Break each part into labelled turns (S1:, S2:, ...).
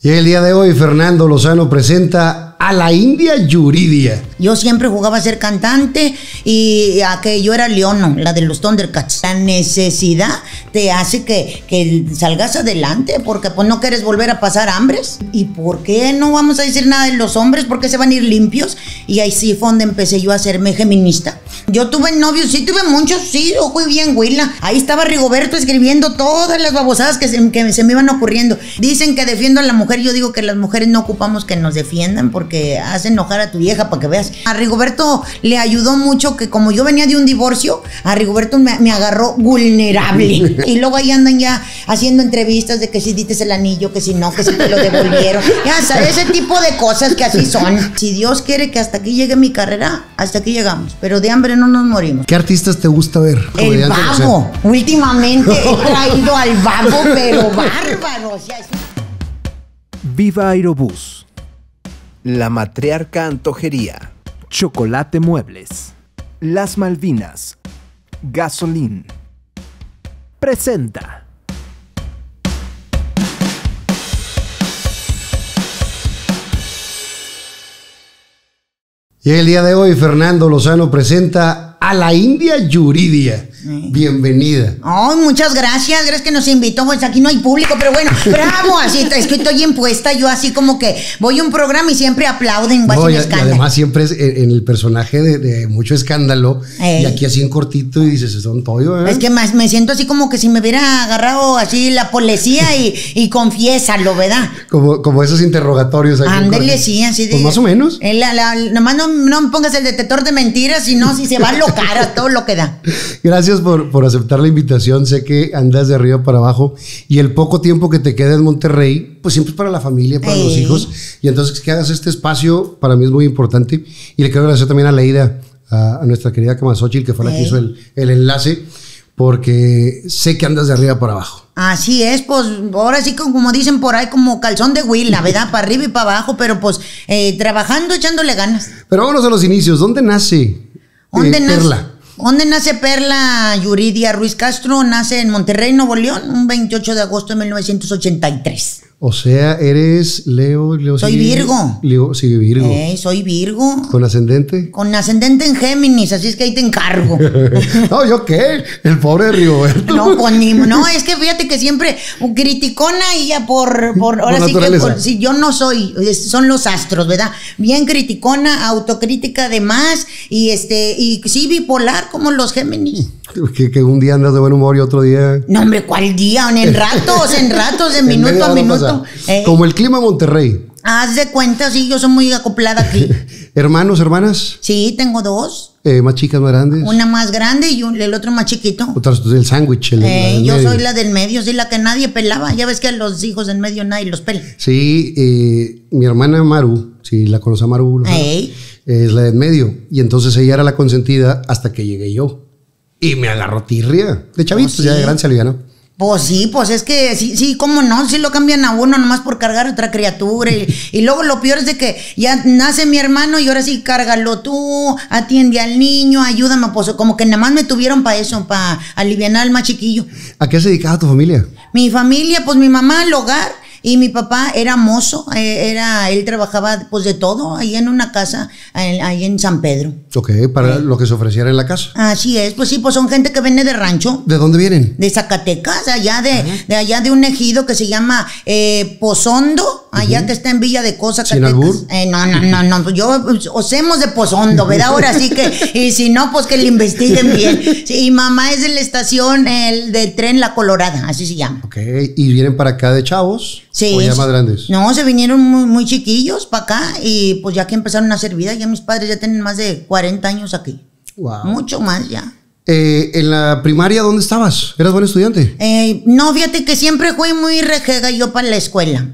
S1: Y el día de hoy Fernando Lozano presenta a la India Yuridia. Yo siempre jugaba a ser cantante y a que yo era León la de los Thundercats. La necesidad te hace que, que salgas adelante porque pues no quieres volver a pasar hambres. ¿Y por qué no vamos a decir nada de los hombres? ¿Por qué se van a ir limpios? Y ahí sí fue donde empecé yo a hacerme feminista yo tuve novios, sí tuve muchos, sí, ojo y bien, Huila. Ahí estaba Rigoberto escribiendo todas las babosadas que se, me iban ocurriendo. Dicen que defiendo a la mujer, yo digo que las mujeres no ocupamos que nos defiendan porque hace enojar a tu vieja para que veas. A Rigoberto le ayudó mucho que como yo venía de un divorcio, a Rigoberto me, agarró vulnerable. y luego ahí andan ya haciendo entrevistas de que si dices el anillo, que si no, que si te lo devolvieron. Ya ese tipo de cosas que así son. Si Dios quiere que hasta aquí llegue mi carrera, hasta aquí llegamos. Pero de hambre no nos morimos.
S2: ¿Qué artistas te gusta ver? El vago.
S1: Últimamente he traído al vago, pero bárbaro.
S2: Viva Aerobús. La Matriarca Antojería. Chocolate Muebles. Las Malvinas. Gasolín. Presenta. Y el día de hoy Fernando Lozano presenta a la India Yuridia. Bienvenida.
S1: Ay, muchas gracias. Gracias que nos invitó. Pues aquí no hay público, pero bueno, bravo. Así está escrito estoy impuesta. Yo así como que voy a un programa y siempre aplauden. y, además
S2: siempre es en, el personaje de, mucho escándalo. Y aquí así en cortito y dices, son todo. ¿verdad? ¿eh? Es que
S1: más me siento así como que si me hubiera agarrado así la policía y, y confiésalo, ¿verdad?
S2: Como, esos interrogatorios. Ándele,
S1: sí, así de. Pues más o menos. Eh, nomás no, no pongas el detector de mentiras, sino si se va a locar a todo lo que da.
S2: Gracias por, por, aceptar la invitación. Sé que andas de arriba para abajo y el poco tiempo que te queda en Monterrey, pues siempre es para la familia, para los hijos. Y entonces que hagas este espacio para mí es muy importante. Y le quiero agradecer también a Leida, a, a nuestra querida Camasochil, que fue la que hizo el, enlace porque sé que andas de arriba para abajo.
S1: Así es, pues ahora sí como dicen por ahí, como calzón de Will, la verdad, para arriba y para abajo, pero pues eh, trabajando, echándole ganas.
S2: Pero vámonos a los inicios, ¿dónde nace
S1: ¿Dónde eh, nace? ¿Dónde nace Perla Yuridia Ruiz Castro? Nace en Monterrey, Nuevo León, un 28 de agosto de 1983.
S2: O sea, eres Leo, Leo Soy Virgo. Leo sigue Virgo.
S1: soy Virgo.
S2: ¿Con ascendente?
S1: Con ascendente en Géminis, así es que ahí te encargo.
S2: no, ¿yo qué? El pobre Rigoberto. no, con, pues, no,
S1: es que fíjate que siempre criticona ella por, por ahora sí que si yo no soy, son los astros, ¿verdad? Bien criticona, autocrítica de más y este y sí bipolar como los Géminis.
S2: Que, un día andas de buen humor y otro día. No, hombre, ¿cuál día? En ratos, en ratos, de minuto a minuto eh, eh. Como el clima Monterrey.
S1: Haz de cuenta, sí, yo soy muy acoplada aquí.
S2: ¿Hermanos, hermanas? Sí,
S1: tengo dos.
S2: Eh, ¿Más chicas, más grandes?
S1: Una más grande y el otro más chiquito.
S2: Otra pues, el sándwich. Eh, yo soy la
S1: del medio, sí, la que nadie pelaba. Ya ves que a los hijos del medio nadie los pela.
S2: Sí, mi hermana Maru, si la conoce a Maru, es la del medio. Y entonces ella era la consentida hasta que llegué yo. Y me agarró tirria. De oh, chavitos, ya de gran se ¿no?
S1: Pues sí, pues es que sí, sí, cómo no, si sí lo cambian a uno nomás por cargar otra criatura. Y, luego lo peor es de que ya nace mi hermano y ahora sí cárgalo tú, atiende al niño, ayúdame, pues como que nada más me tuvieron para eso, para aliviar al más chiquillo.
S2: ¿A qué se dedicaba tu familia?
S1: Mi familia, pues mi mamá al hogar y mi papá era mozo, eh, era, él trabajaba pues de todo ahí en una casa, ahí en San Pedro. Ok, para lo que se ofreciera en la casa. Así es, pues sí, pues son gente que viene de rancho. ¿De dónde vienen? De Zacatecas, allá de, ah. de allá de un ejido que se llama eh, Pozondo, allá que está en Villa de Cosa, Zacatecas. Eh, no, no, no, no, pues yo pues, osemos de Pozondo, ¿verdad? Ahora sí que, y si no, pues que le investiguen bien. y mamá es de la estación el de tren La Colorada, así se llama.
S2: Ok, y vienen para acá de chavos. Sí. más grandes.
S1: No, se vinieron muy, muy chiquillos para acá y pues ya que empezaron a hacer vida, ya mis padres ya tienen más de 40 años aquí. Mucho más ya.
S2: Eh, ¿En la primaria dónde estabas? ¿Eras buen estudiante?
S1: Eh, no, fíjate que siempre fui muy rejega yo para la escuela.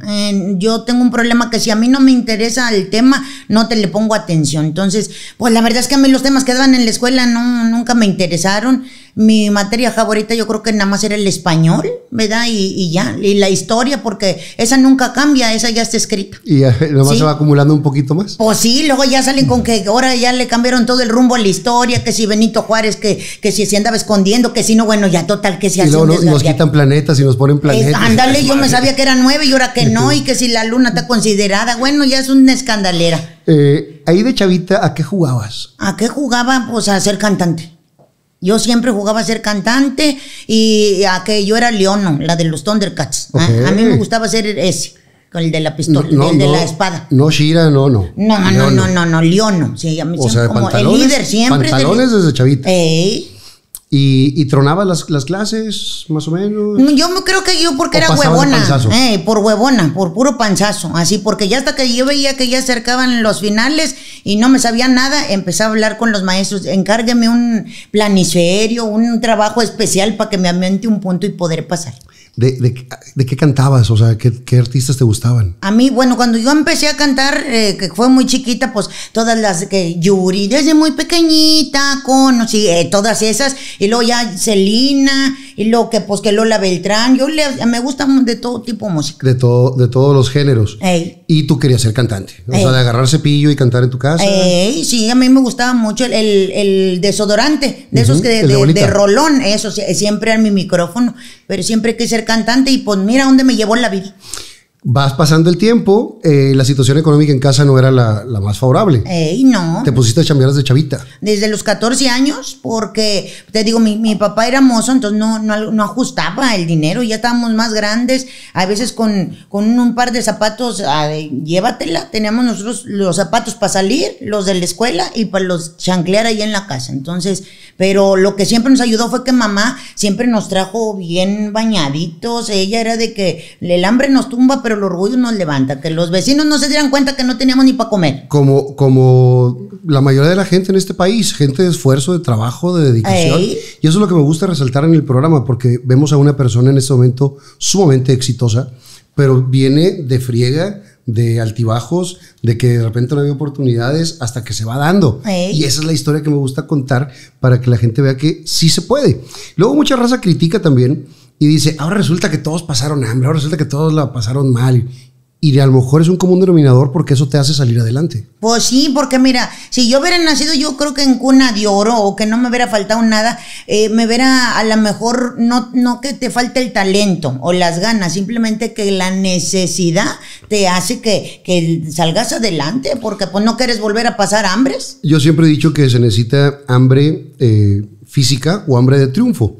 S1: yo tengo un problema que si a mí no me interesa el tema, no te le pongo atención. Entonces, pues la verdad es que a mí los temas que daban en la escuela no, nunca me interesaron mi materia favorita yo creo que nada más era el español, ¿verdad? Y, y ya, y la historia, porque esa nunca cambia, esa ya está escrita.
S2: Y nada eh, se va acumulando un poquito más.
S1: Pues sí, luego ya salen con que ahora ya le cambiaron todo el rumbo a la historia, que si Benito Juárez, que, que si se andaba escondiendo, que si no, bueno, ya total, que si así. nos
S2: quitan planetas y nos ponen planetas. ándale, yo me sabía
S1: que era nueve y ahora que no, y que si la luna está considerada, bueno, ya es una escandalera.
S2: Eh, ahí de chavita, ¿a qué jugabas?
S1: ¿A qué jugaba? Pues a ser cantante. Yo siempre jugaba a ser cantante y a que yo era Leono, la de los Thundercats. ¿ah? A mí me gustaba ser ese, el de la pistola, el de la espada.
S2: No, Shira, no, no. No, no, no,
S1: no, no, Leono. Sí, a mí o como el líder siempre. Pantalones
S2: desde chavita. Y, tronaba las, clases,
S1: más o menos. Yo creo que yo porque era huevona. Eh, por huevona, por puro panzazo. Así, porque ya hasta que yo veía que ya acercaban los finales y no me sabía nada, empecé a hablar con los maestros. Encárgueme un planisferio, un trabajo especial para que me aumente un punto y poder pasar
S2: de, qué cantabas? O sea, ¿qué, artistas te gustaban?
S1: A mí, bueno, cuando yo empecé a cantar, eh, que fue muy chiquita, pues todas las que Yuri, desde muy pequeñita, con, eh, todas esas, y luego ya Celina, y lo que pues que Lola Beltrán, yo me gusta de todo tipo de música.
S2: De, todo, de todos los géneros. Y tú querías ser cantante, o sea, de agarrar cepillo y cantar en tu casa. Ey,
S1: sí, a mí me gustaba mucho el, desodorante, de esos que de, rolón, eso siempre en mi micrófono, pero siempre quise ser cantante y pues mira dónde me llevó la vida.
S2: Vas pasando el tiempo, eh, la situación económica en casa no era la, más favorable.
S1: Ey, no. Te
S2: pusiste a chambear chavita.
S1: Desde los 14 años, porque te digo, mi, papá era mozo, entonces no, ajustaba el dinero, ya estábamos más grandes, a veces con, con un par de zapatos, llévatela, teníamos nosotros los zapatos para salir, los de la escuela y para los chanclear ahí en la casa. Entonces, pero lo que siempre nos ayudó fue que mamá siempre nos trajo bien bañaditos, ella era de que el hambre nos tumba, pero el orgullo nos levanta, que los vecinos no se dieran cuenta que no teníamos ni para comer.
S2: Como, como la mayoría de la gente en este país, gente de esfuerzo, de trabajo, de dedicación. Y eso es lo que me gusta resaltar en el programa, porque vemos a una persona en este momento sumamente exitosa, pero viene de friega, de altibajos, de que de repente no había oportunidades hasta que se va dando. Y esa es la historia que me gusta contar para que la gente vea que sí se puede. Luego mucha raza critica también y dice, ahora resulta que todos pasaron hambre, ahora resulta que todos la pasaron mal. Y a lo mejor es un común denominador porque eso te hace salir adelante.
S1: Pues sí, porque mira, si yo hubiera nacido yo creo que en cuna de oro o que no me hubiera faltado nada, eh, me hubiera a lo mejor no, no que te falte el talento o las ganas, simplemente que la necesidad te hace que, salgas adelante porque pues no quieres volver a pasar hambres.
S2: Yo siempre he dicho que se necesita hambre eh, física o hambre de triunfo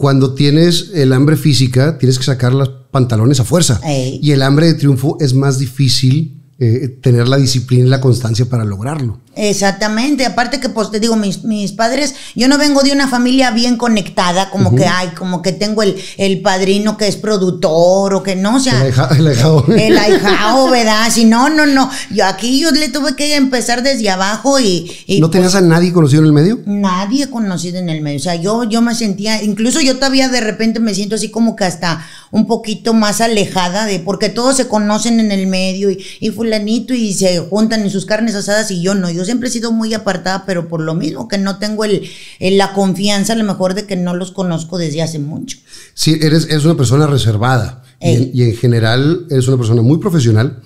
S2: cuando tienes el hambre física, tienes que sacar los pantalones a fuerza. Y el hambre de triunfo es más difícil eh, tener la disciplina y la constancia para lograrlo.
S1: Exactamente, aparte que pues te digo, mis, mis, padres, yo no vengo de una familia bien conectada, como que hay, como que tengo el, padrino que es productor o que no, o sea...
S2: El,
S1: ¿verdad? Si no, no, no, yo aquí yo le tuve que empezar desde abajo y... ¿No tenías
S2: pues a nadie conocido en el medio?
S1: Nadie conocido en el medio, o sea, yo, yo me sentía, incluso yo todavía de repente me siento así como que hasta un poquito más alejada de, porque todos se conocen en el medio y, y fulanito y se juntan en sus carnes asadas y yo no, yo yo siempre he sido muy apartada, pero por lo mismo que no tengo el, la confianza, a lo mejor de que no los conozco desde hace mucho.
S2: Sí, eres, es una persona reservada eh. y, en general eres una persona muy profesional.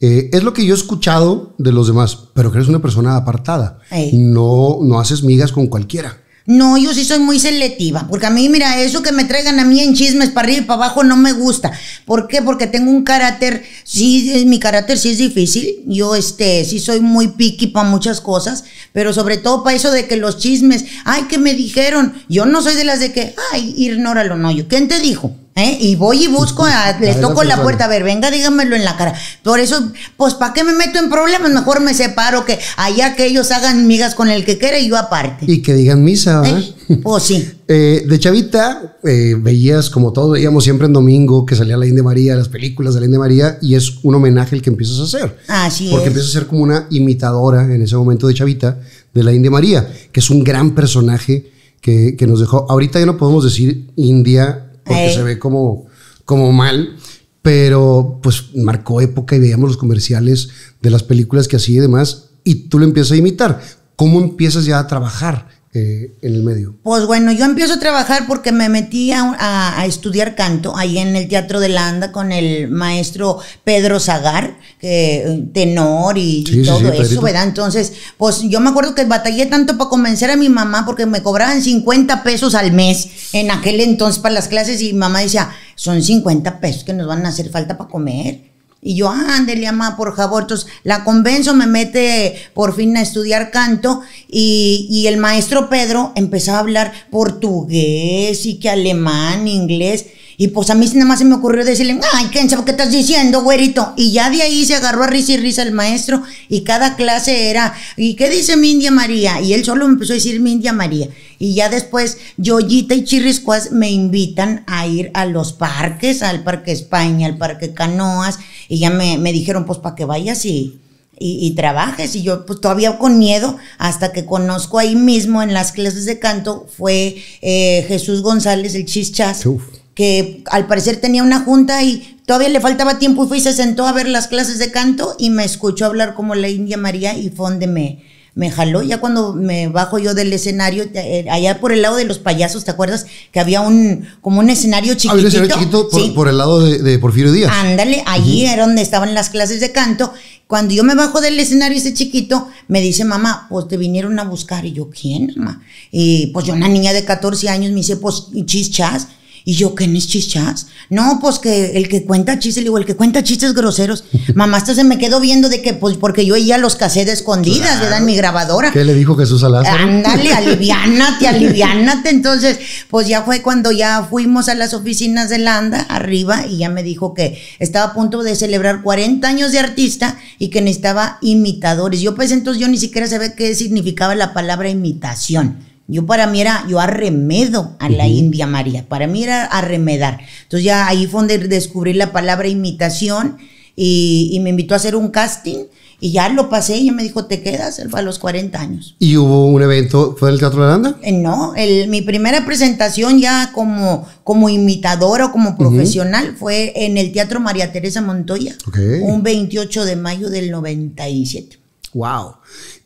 S2: Eh, es lo que yo he escuchado de los demás, pero que eres una persona apartada. Eh. No, no haces migas con cualquiera.
S1: No, yo sí soy muy selectiva, porque a mí, mira, eso que me traigan a mí en chismes para arriba y para abajo no me gusta. ¿Por qué? Porque tengo un carácter, sí, mi carácter sí es difícil. Yo, este, sí soy muy piqui para muchas cosas, pero sobre todo para eso de que los chismes, ay, que me dijeron, yo no soy de las de que, ay, ignóralo, no, yo, ¿quién te dijo? ¿Eh? Y voy y busco, les toco la puerta, a ver, venga, dígamelo en la cara. Por eso, pues, ¿para qué me meto en problemas? Mejor me separo, que allá que ellos hagan migas con el que quiera y yo aparte.
S2: Y que digan misa, ¿Eh? ¿verdad? Pues, ¿Eh? sí. de chavita, eh, veías, como todos veíamos siempre en domingo, que salía la india María, las películas de la india María, y es un homenaje el que empiezas a hacer.
S1: Así Porque empiezas a
S2: ser como una imitadora en ese momento de chavita de la india María, que es un gran personaje que, que nos dejó. Ahorita ya no podemos decir India porque se ve como, como mal, pero pues marcó época y veíamos los comerciales de las películas que así y demás, y tú lo empiezas a imitar. ¿Cómo empiezas ya a trabajar eh, en el medio?
S1: Pues bueno, yo empiezo a trabajar porque me metí a, estudiar canto ahí en el Teatro de la Anda con el maestro Pedro Zagar, eh, tenor y, todo eso, ¿verdad? Entonces, pues yo me acuerdo que batallé tanto para convencer a mi mamá porque me cobraban 50 pesos al mes en aquel entonces para las clases y mamá decía, son 50 pesos que nos van a hacer falta para comer y yo, ándele, mamá, por favor. Entonces la convenzo, me mete por fin a estudiar canto y, y el maestro Pedro empezó a hablar portugués y que alemán, inglés. Y pues a mí nada más se me ocurrió decirle, ay, ¿qué sabe qué estás diciendo, güerito? Y ya de ahí se agarró a risa y risa el maestro y cada clase era, ¿y qué dice mi India María? Y él solo me empezó a decir mi India María. Y ya después Yoyita y Chirriscuas me invitan a ir a los parques, al Parque España, al Parque Canoas, y ya me, dijeron, pues para que vayas y, y, trabajes. Y yo, pues todavía con miedo, hasta que conozco ahí mismo en las clases de canto, fue eh, Jesús González, el chichas. Uf que al parecer tenía una junta y todavía le faltaba tiempo y fue y se sentó a ver las clases de canto y me escuchó hablar como la India María y Fonde me, me jaló. Ya cuando me bajo yo del escenario, eh, allá por el lado de los payasos, ¿te acuerdas? Que había un como un escenario ah, chiquitito. chiquito
S2: por, el lado de, Porfirio Díaz. Ándale,
S1: allí era donde estaban las clases de canto. Cuando yo me bajo del escenario ese chiquito, me dice, mamá, pues te vinieron a buscar. Y yo, ¿quién, mamá? Y pues yo, una niña de 14 años, me dice, pues chas y yo, ¿qué es chichas? No, pues que el que cuenta chistes, le digo, el que cuenta chistes groseros. Mamá, hasta se me quedó viendo de que, pues, porque yo ya los casé de escondidas, claro. En mi grabadora. ¿Qué le dijo Jesús a Lázaro? Ándale, aliviánate, aliviánate. Entonces, pues ya fue cuando ya fuimos a las oficinas de Landa, arriba, y ya me dijo que estaba a punto de celebrar 40 años de artista y que necesitaba imitadores. Yo, pues, entonces yo ni siquiera sabía qué significaba la palabra imitación. Yo para mí era, yo arremedo a la India María, para mí era arremedar. Entonces ya ahí fue donde descubrí la palabra imitación y, me invitó a hacer un casting y ya lo pasé y me dijo, te quedas a los 40 años.
S2: ¿Y hubo un evento, fue el Teatro de la Nanda?
S1: Eh, no, mi primera presentación ya como, como imitadora o como profesional fue en el Teatro María Teresa Montoya, un 28 de mayo del 97.
S2: Wow.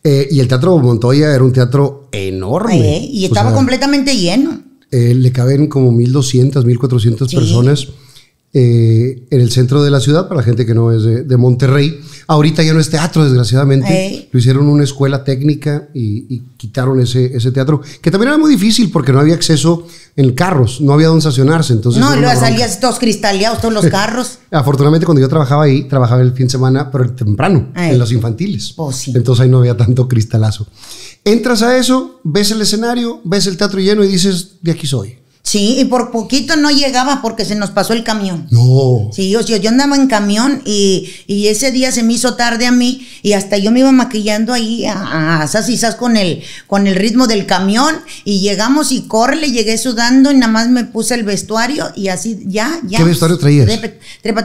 S2: Eh, y el Teatro Montoya era un teatro enorme. y estaba
S1: completamente lleno.
S2: Eh, le caben como 1.200, 1.400 personas. Eh, en el centro de la ciudad, para la gente que no es de, Monterrey. Ahorita ya no es teatro, desgraciadamente. Lo hicieron una escuela técnica y, quitaron ese, teatro, que también era muy difícil porque no había acceso en carros, no había donde estacionarse. Entonces no, luego salías
S1: todos cristaleados, todos los carros.
S2: Afortunadamente, cuando yo trabajaba ahí, trabajaba el fin de semana, pero temprano, en los infantiles. Oh, entonces ahí no había tanto cristalazo.
S1: Entras a eso, ves el escenario, ves el teatro lleno y dices, de aquí soy. Sí, y por poquito no llegaba porque se nos pasó el camión. No. Sí, o sea, yo andaba en camión y, y ese día se me hizo tarde a mí y hasta yo me iba maquillando ahí a, asas y con el, con el ritmo del camión y llegamos y corre, le llegué sudando y nada más me puse el vestuario y así, ya, ya. ¿Qué vestuario traías?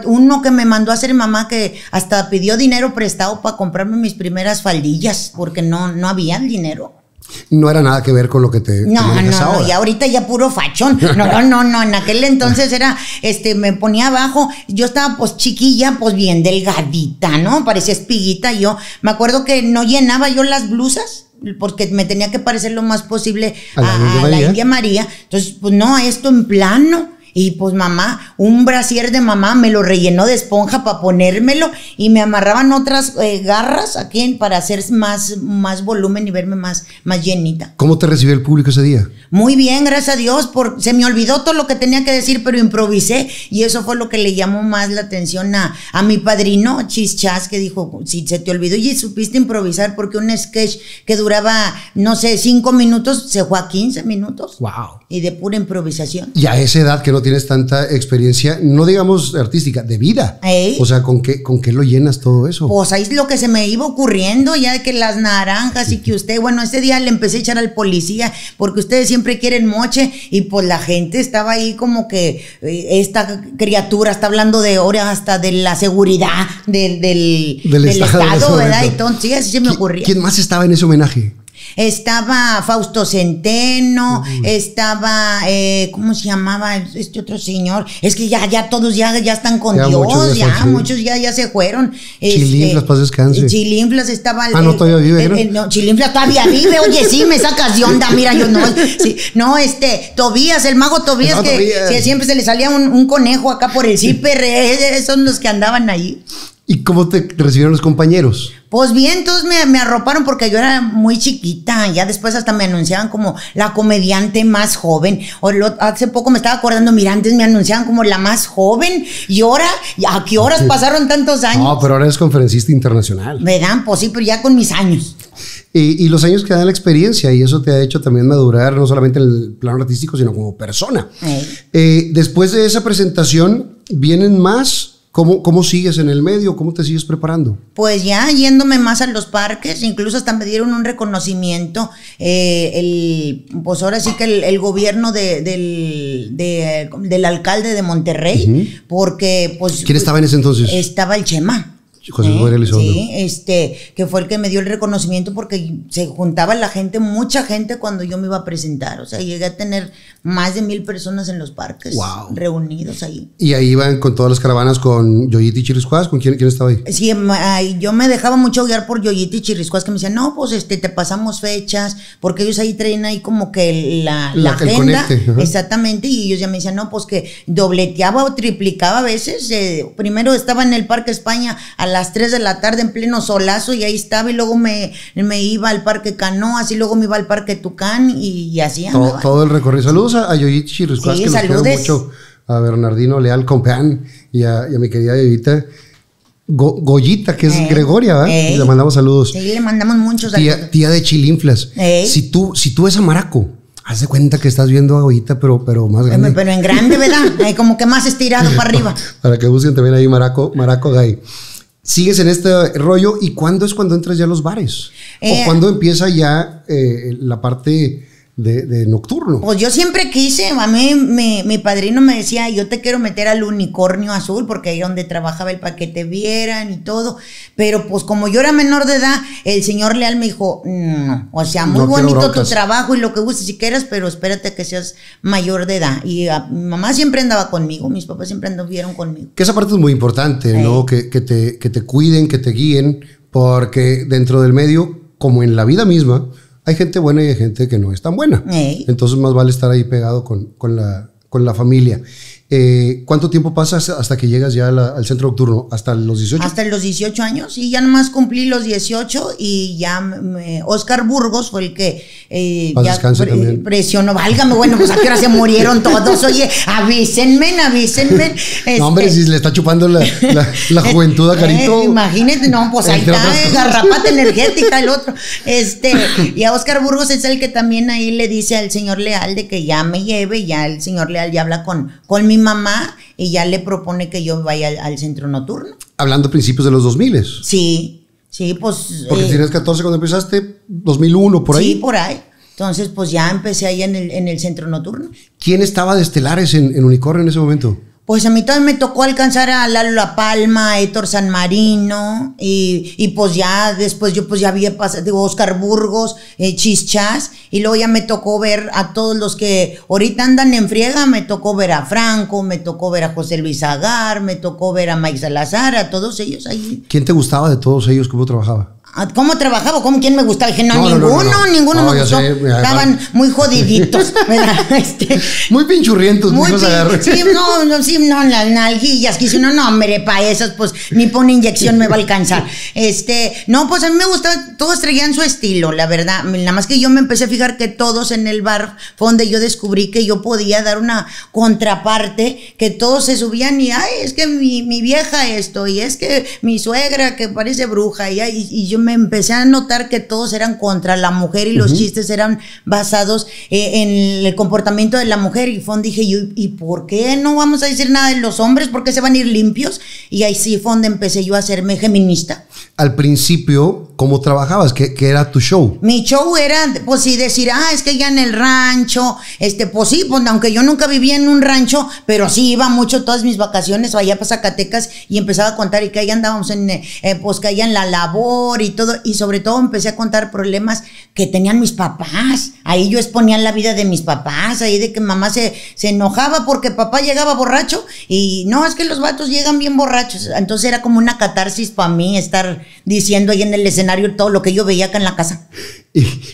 S1: Uno que me mandó a hacer mamá que hasta pidió dinero prestado para comprarme mis primeras faldillas porque no, no había dinero.
S2: No era nada que ver con lo que te. No, no, no, y
S1: ahorita ya puro fachón. No, no, no, no. En aquel entonces era, este, me ponía abajo. Yo estaba pues chiquilla, pues bien delgadita, ¿no? Parecía espiguita. Yo me acuerdo que no llenaba yo las blusas porque me tenía que parecer lo más posible a, la, India, la India María. Entonces, pues no, esto en plano. Y pues mamá, un brasier de mamá me lo rellenó de esponja para ponérmelo y me amarraban otras eh, garras aquí para hacer más, más volumen y verme más, más llenita.
S2: ¿Cómo te recibió el público ese día?
S1: Muy bien, gracias a Dios. Por, se me olvidó todo lo que tenía que decir, pero improvisé y eso fue lo que le llamó más la atención a, mi padrino Chischas, que dijo, si se te olvidó y supiste improvisar porque un sketch que duraba, no sé, cinco minutos, se fue a 15 minutos. ¡Wow! Y de pura improvisación.
S2: Y a esa edad que no tienes tanta experiencia, no digamos artística, de vida. O sea, ¿con qué, ¿con qué lo llenas todo eso?
S1: Pues ahí es lo que se me iba ocurriendo, ya de que las naranjas y que usted, bueno, ese día le empecé a echar al policía, porque ustedes siempre quieren moche, y pues la gente estaba ahí como que eh, esta criatura está hablando de ahora hasta de la seguridad del, del, Estado, ¿verdad? sí, se me ocurrió. ¿Quién más estaba
S2: en ese homenaje?
S1: estaba Fausto Centeno, estaba, eh, ¿cómo se llamaba este otro señor? Es que ya, ya todos ya, ya están con Dios, muchos ya, muchos ya, ya se fueron. Chilinflas, este, descanse. Eh, Chilinflas estaba. Ah, no, todavía vive. El, Chilinflas todavía vive, oye, sí, me sacas de onda, mira, yo no. Sí, no, este, Tobías, el mago Tobías, que, siempre se le salía un, conejo acá por el zipper, eh, esos son los que andaban ahí.
S2: ¿Y cómo te recibieron los compañeros?
S1: Pues bien, todos me, arroparon porque yo era muy chiquita. Ya después hasta me anunciaban como la comediante más joven. O hace poco me estaba acordando, mira, antes me anunciaban como la más joven. Y ahora, ¿a qué horas pasaron tantos años? No, pero
S2: ahora eres conferencista internacional.
S1: Me dan, pues sí, pero ya con mis años. Y, los años que dan la
S2: experiencia y eso te ha hecho también madurar, no solamente en el plano artístico, sino como persona. Eh, después de esa presentación, ¿vienen más? ¿Cómo, sigues en el medio? ¿Cómo te sigues preparando?
S1: Pues ya yéndome más a los parques, incluso hasta me dieron un reconocimiento. Eh, el, pues ahora sí que el, gobierno del, alcalde de Monterrey, porque pues... ¿Quién pues, estaba en ese entonces? Estaba el Chema. José Elizondo. Sí, este, que fue el que me dio el reconocimiento porque se juntaba la gente, mucha gente cuando yo me iba a presentar. O sea, llegué a tener más de mil personas en los parques reunidos ahí.
S2: Y ahí iban con todas las caravanas con Yoyiti y Chiriscuas, ¿con quién, estaba ahí?
S1: Sí, em, yo me dejaba mucho guiar por Yoyiti y Chiriscuas que me decían, no, pues este, te pasamos fechas, porque ellos ahí traen ahí como que la, agenda. Exactamente, y ellos ya me decían, no, pues que dobleteaba o triplicaba a veces. Eh, primero estaba en el Parque España a las 3 de la tarde en pleno solazo y ahí estaba y luego me, me iba al Parque Canoas y luego me iba al Parque Tucán y, así todo, andaba.
S2: todo el recorrido. Saludos a, Yoichi que mucho. A Bernardino Leal Compeán, y a, mi querida Evita. Goyita, que es eh, Gregoria, ¿verdad? Eh. le mandamos saludos. Sí,
S1: le mandamos muchos saludos.
S2: Tía, de Chilinflas. Eh. Si tú, si tú ves a Maraco, haz de cuenta que estás viendo a Goyita, pero, pero más grande. Pero,
S1: en grande, ¿verdad? como que más estirado para arriba.
S2: para que busquen también ahí Maraco, Maraco Gay sigues en este rollo y cuándo es cuando entras ya a los bares? ¿O eh, cuándo empieza ya eh, la parte de, nocturno.
S1: Pues yo siempre quise, a mí mi, padrino me decía, yo te quiero meter al unicornio azul, porque ahí donde trabajaba el para que te vieran y todo, pero pues como yo era menor de edad, el señor Leal me dijo, no, o sea, muy bonito tu trabajo y lo que gustes si quieras, pero espérate que seas mayor de edad. Y ah, mi mamá siempre andaba conmigo, mis papás siempre anduvieron conmigo.
S2: Que esa parte es muy importante, ¿no? Que, que, te, que te cuiden, que te guíen, porque dentro del medio, como en la vida misma, hay gente buena y hay gente que no es tan buena.
S1: Entonces
S2: más vale estar ahí pegado con, con, la, con la familia. Eh, ¿Cuánto tiempo pasas hasta que llegas ya al centro nocturno? ¿Hasta los 18? Hasta
S1: los 18 años, y ya nomás cumplí los 18 y ya Óscar Oscar Burgos fue el que eh, ya presionó, válgame, bueno, pues a qué hora se murieron todos, oye, avísenme, avísenme. no, hombre, si
S2: este, le está chupando la, eh, juventud a Carito.
S1: Eh, imagínate, no, pues ahí está, eh, garrapata energética el otro. Este, y a Oscar Burgos es el que también ahí le dice al señor Leal de que ya me lleve, ya el señor Leal ya habla con, con mi mamá y ya le propone que yo vaya al, centro nocturno.
S2: Hablando principios de los 2000. Sí, sí, pues... Porque eh, tienes 14 cuando empezaste, 2001, por ahí. Sí, por
S1: ahí. Entonces, pues ya empecé ahí en el, centro nocturno.
S2: ¿Quién estaba de estelares en, en Unicornio en ese momento?
S1: pues a mí también me tocó alcanzar a Lalo La Palma, a Héctor San Marino, y, pues ya después yo pues ya había pasado, Oscar Burgos, eh, Chichas, y luego ya me tocó ver a todos los que ahorita andan en friega, me tocó ver a Franco, me tocó ver a José Luis Agar, me tocó ver a Mike Salazar, a todos ellos ahí.
S2: ¿Quién te gustaba de todos ellos? ¿Cómo trabajaba?
S1: Ah, ¿Cómo trabajaba? ¿Cómo quién me gustaba? Dije, no, ninguno, ninguno me gustó. Estaban muy jodiditos, este, muy pinchurrientos, muy Sí, no, no, sí, no, las nalguillas, que si no, no, hombre, para esas, pues, ni por una inyección me va a alcanzar. Este, no, pues a mí me gustaba, todos traían su estilo, la verdad. Nada más que yo me empecé a fijar que todos en el bar fue donde yo descubrí que yo podía dar una contraparte, que todos se subían y, ay, es que mi, mi vieja esto, y es que mi suegra que parece bruja, y, y yo me empecé a notar que todos eran contra la mujer y los chistes eran basados eh, en el comportamiento de la mujer. Y Fon dije, yo, ¿y por qué no vamos a decir nada de los hombres? porque se van a ir limpios? Y ahí sí, Fon, empecé yo a hacerme feminista.
S2: Al principio, ¿cómo trabajabas? ¿Qué, era tu show?
S1: Mi show era, pues sí, decir, ah, es que ya en el rancho, este, pues sí, pues, aunque yo nunca vivía en un rancho, pero sí iba mucho todas mis vacaciones allá para Zacatecas y empezaba a contar y que ahí andábamos en, eh, pues que allá en la labor y todo, y sobre todo empecé a contar problemas que tenían mis papás. Ahí yo exponía la vida de mis papás, ahí de que mamá se, enojaba porque papá llegaba borracho y no, es que los vatos llegan bien borrachos. Entonces era como una catarsis para mí estar diciendo ahí en el escenario todo lo que yo veía acá en la casa.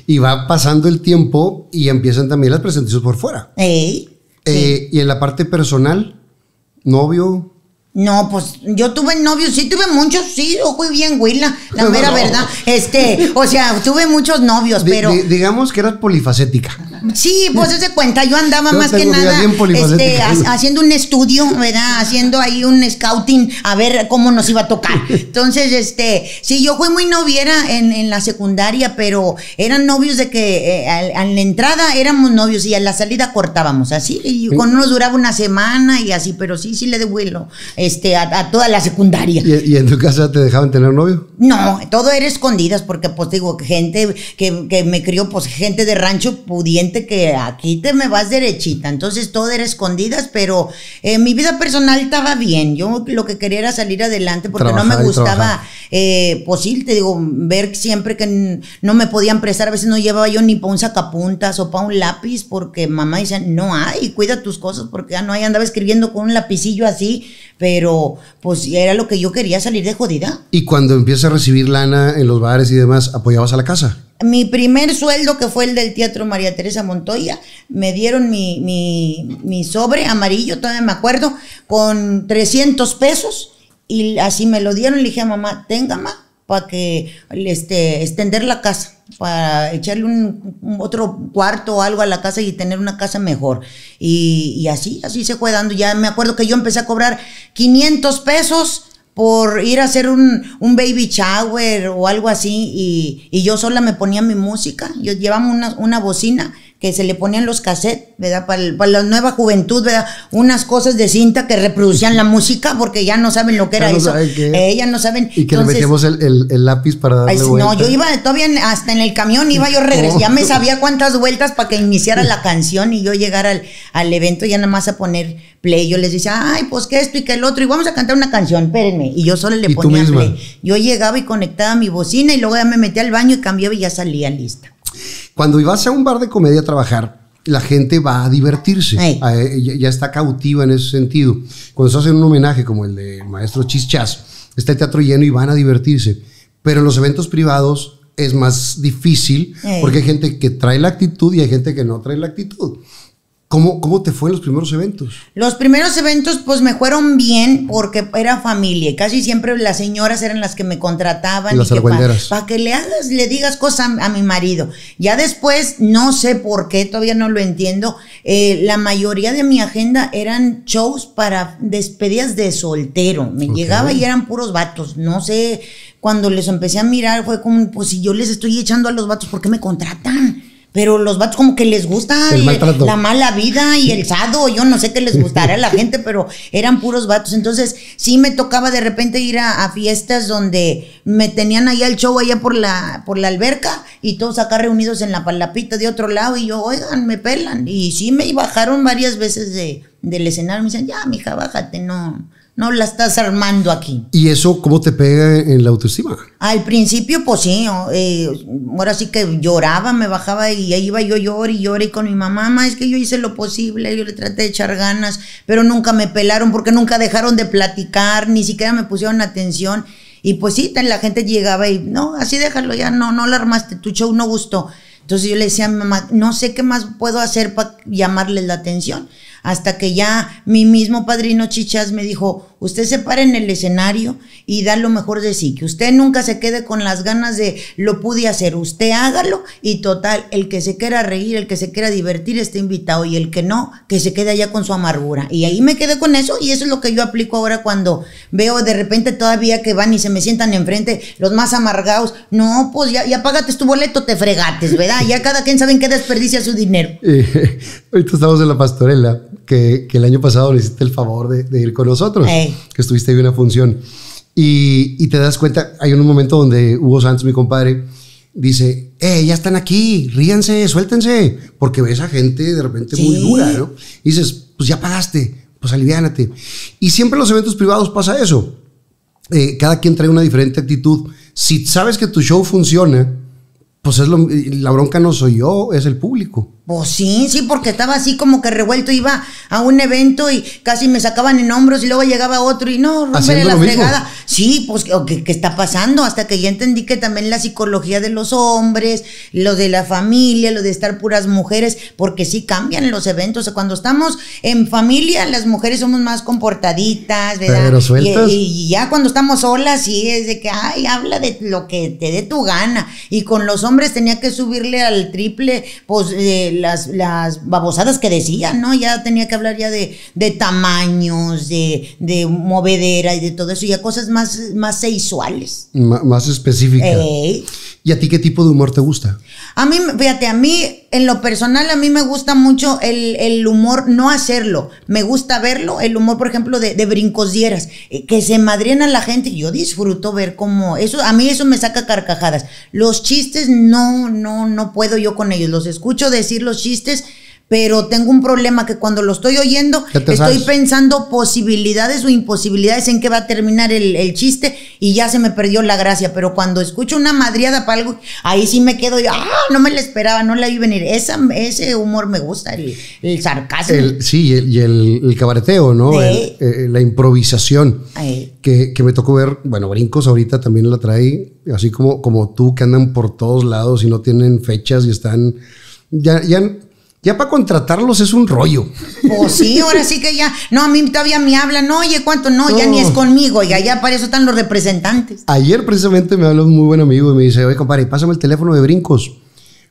S2: Y, va pasando el tiempo y empiezan también las presentaciones por fuera. Eh, y en la parte personal, novio,
S1: no, pues yo tuve novios, sí tuve muchos, sí, yo fui bien, Willa, la, mera verdad. Este, o sea, tuve muchos novios, pero. digamos que eras polifacética. Sí, pues se cuenta, yo andaba más que nada este, haciendo un estudio, ¿verdad? Haciendo ahí un scouting a ver cómo nos iba a tocar. Entonces, este, sí, yo fui muy noviera en, en la secundaria, pero eran novios de que eh, a, la entrada éramos novios y a la salida cortábamos, así. Y con unos duraba una semana y así, pero sí, sí le devuelo este, a, toda la secundaria.
S2: ¿Y, en tu casa te dejaban tener novio?
S1: No, todo era escondidas porque, pues digo, gente que, que me crió, pues gente de rancho pudiendo que aquí te me vas derechita, entonces todo era escondidas, pero en eh, mi vida personal estaba bien, yo lo que quería era salir adelante porque no me gustaba, eh, pues te digo, ver siempre que no me podían prestar, a veces no llevaba yo ni para un sacapuntas o para un lápiz porque mamá dice, no hay, cuida tus cosas porque ya no hay, andaba escribiendo con un lapicillo así, pero pues era lo que yo quería, salir de jodida.
S2: Y cuando empiezas a recibir lana en los bares y demás, ¿apoyabas a la casa?
S1: mi primer sueldo, que fue el del Teatro María Teresa Montoya, me dieron mi, sobre amarillo, todavía me acuerdo, con 300 pesos. Y así me lo dieron. Le dije a mamá, tenga, mamá, para que este, extender la casa, para echarle un, otro cuarto o algo a la casa y tener una casa mejor. Y, y, así, así se fue dando. Ya me acuerdo que yo empecé a cobrar 500 pesos por ir a hacer un, un baby shower o algo así y, y, yo sola me ponía mi música, yo llevaba una, una bocina que se le ponían los cassettes, ¿verdad? Para, para, la nueva juventud, ¿verdad? Unas cosas de cinta que reproducían la música porque ya no saben lo que era eso. Eh, ya no saben. Y que le metíamos
S2: el, lápiz para darle No, yo iba
S1: todavía hasta en el camión, iba yo regresé. Ya me sabía cuántas vueltas para que iniciara la canción y yo llegara al, al evento ya nada más a poner play. Yo les decía, ay, pues que esto y que el otro. Y vamos a cantar una canción, espérenme. Y yo solo le ponía play. Yo llegaba y conectaba mi bocina y luego ya me metía al baño y cambiaba y ya salía lista. Cuando
S2: ibas a un bar de comedia a trabajar, la gente va a divertirse. Ah, eh, ya, está cautiva en ese sentido. Cuando se hace un homenaje como el de maestro Chichas, está el teatro lleno y van a divertirse. Pero en los eventos privados es más difícil porque hay gente que trae la actitud y hay gente que no trae la actitud. ¿Cómo, ¿Cómo te fue los primeros eventos?
S1: Los primeros eventos pues me fueron bien porque era familia casi siempre las señoras eran las que me contrataban. Y Para que le hagas, le digas cosas a, mi marido. Ya después, no sé por qué, todavía no lo entiendo, eh, la mayoría de mi agenda eran shows para despedidas de soltero. Me llegaba y eran puros vatos. No sé, cuando les empecé a mirar fue como, pues si yo les estoy echando a los vatos, ¿por qué me contratan? Pero los vatos como que les gusta la mala vida y el sado, yo no sé qué les gustará a la gente, pero eran puros vatos. Entonces sí me tocaba de repente ir a, fiestas donde me tenían allá el show allá por la, por la alberca y todos acá reunidos en la palapita de otro lado y yo, oigan, me pelan. Y sí me bajaron varias veces de, del escenario, me dicen, ya, mija, bájate, no no la estás armando aquí. ¿Y eso cómo te pega en la autoestima? Al principio, pues sí. Eh, ahora sí que lloraba, me bajaba y ahí iba yo llorando y lloré con mi mamá. Mamá, es que yo hice lo posible, yo le traté de echar ganas, pero nunca me pelaron porque nunca dejaron de platicar, ni siquiera me pusieron atención. Y pues sí, la gente llegaba y, no, así déjalo, ya no, no la armaste, tu show no gustó. Entonces yo le decía a mi mamá, no sé qué más puedo hacer para llamarles la atención. Hasta que ya mi mismo padrino Chichas me dijo, Usted se para en el escenario y da lo mejor de sí. Que usted nunca se quede con las ganas de lo pude hacer. Usted hágalo y total, el que se quiera reír, el que se quiera divertir está invitado y el que no, que se quede allá con su amargura. Y ahí me quedé con eso y eso es lo que yo aplico ahora cuando veo de repente todavía que van y se me sientan enfrente los más amargados. No, pues ya, ya tu boleto, te fregates, ¿verdad? Ya cada quien sabe en qué desperdicia su dinero.
S2: Eh, ahorita estamos en la pastorela, que, el año pasado le hiciste el favor de, ir con nosotros. Eh, que estuviste ahí en una función. Y, te das cuenta, hay un momento donde Hugo Santos, mi compadre, dice, eh, ya están aquí, ríanse, suéltense, porque ves a gente de repente muy dura, ¿no? Y dices, pues ya pagaste, pues aliviánate. Y siempre en los eventos privados pasa eso. Eh, cada quien trae una diferente actitud. Si sabes que tu show funciona, pues es la bronca no soy yo, es el público.
S1: Pues sí, sí, porque estaba así como que revuelto, iba a un evento y casi me sacaban en hombros y luego llegaba otro y no, romperé la fregada. Sí, pues ¿qué, está pasando? Hasta que ya entendí que también la psicología de los hombres, lo de la familia, lo de estar puras mujeres, porque sí cambian los eventos. cuando estamos en familia, las mujeres somos más comportaditas, ¿verdad? Pero Y, ya cuando estamos solas, sí es de que, ay, habla de lo que te dé tu gana. Y con los hombres tenía que subirle al triple, pues... Eh, las, babosadas que decían, ¿no? Ya tenía que hablar ya de, tamaños, de, de movedera y de todo eso, a cosas más, más sexuales.
S2: más específicas. ¿Y a ti qué tipo de humor te gusta?
S1: A mí, fíjate, a mí en lo personal a mí me gusta mucho el, el, humor, no hacerlo, me gusta verlo, el humor, por ejemplo, de, de brincosieras, eh, que se madrena a la gente, yo disfruto ver cómo, eso, a mí eso me saca carcajadas. Los chistes no, no, no puedo yo con ellos, los escucho decir los chistes pero tengo un problema que cuando lo estoy oyendo estoy pensando posibilidades o imposibilidades en qué va a terminar el, chiste y ya se me perdió la gracia, pero cuando escucho una madriada para algo, ahí sí me quedo yo, ah, no me la esperaba, no la vi venir. Esa, ese humor me gusta, el, el sarcasmo.
S2: sí, y el, cabareteo, ¿no? Eh, la improvisación que, me tocó ver, bueno, Brincos ahorita también la trae, así como, como tú que andan por todos lados y no tienen fechas y están... Ya, ya ya para contratarlos es un rollo.
S1: Pues sí, ahora sí que ya. No, a mí todavía me hablan. oye, ¿cuánto? No, ya ni es conmigo. y allá para eso están los representantes.
S2: Ayer precisamente me habló un muy buen amigo y me dice, oye, compadre, pásame el teléfono de brincos.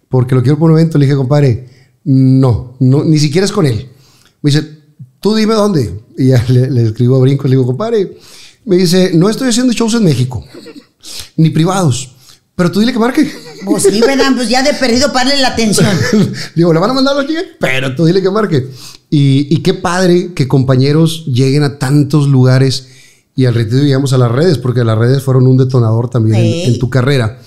S2: Porque lo quiero por un evento. Le dije, compadre, no, no, ni siquiera es con él. Me dice, tú dime dónde. Y ya le escribo a brincos. Le digo, compadre, me dice, no estoy haciendo shows en México. Ni privados. Pero tú dile que marque. Pues sí, ¿verdad?
S1: Pues ya de perdido, paren la atención.
S2: Digo, le van a mandar los chiques, pero tú dile que marque. Y, qué padre que compañeros lleguen a tantos lugares y al retiro llegamos a las redes, porque las redes fueron un detonador también en, tu carrera.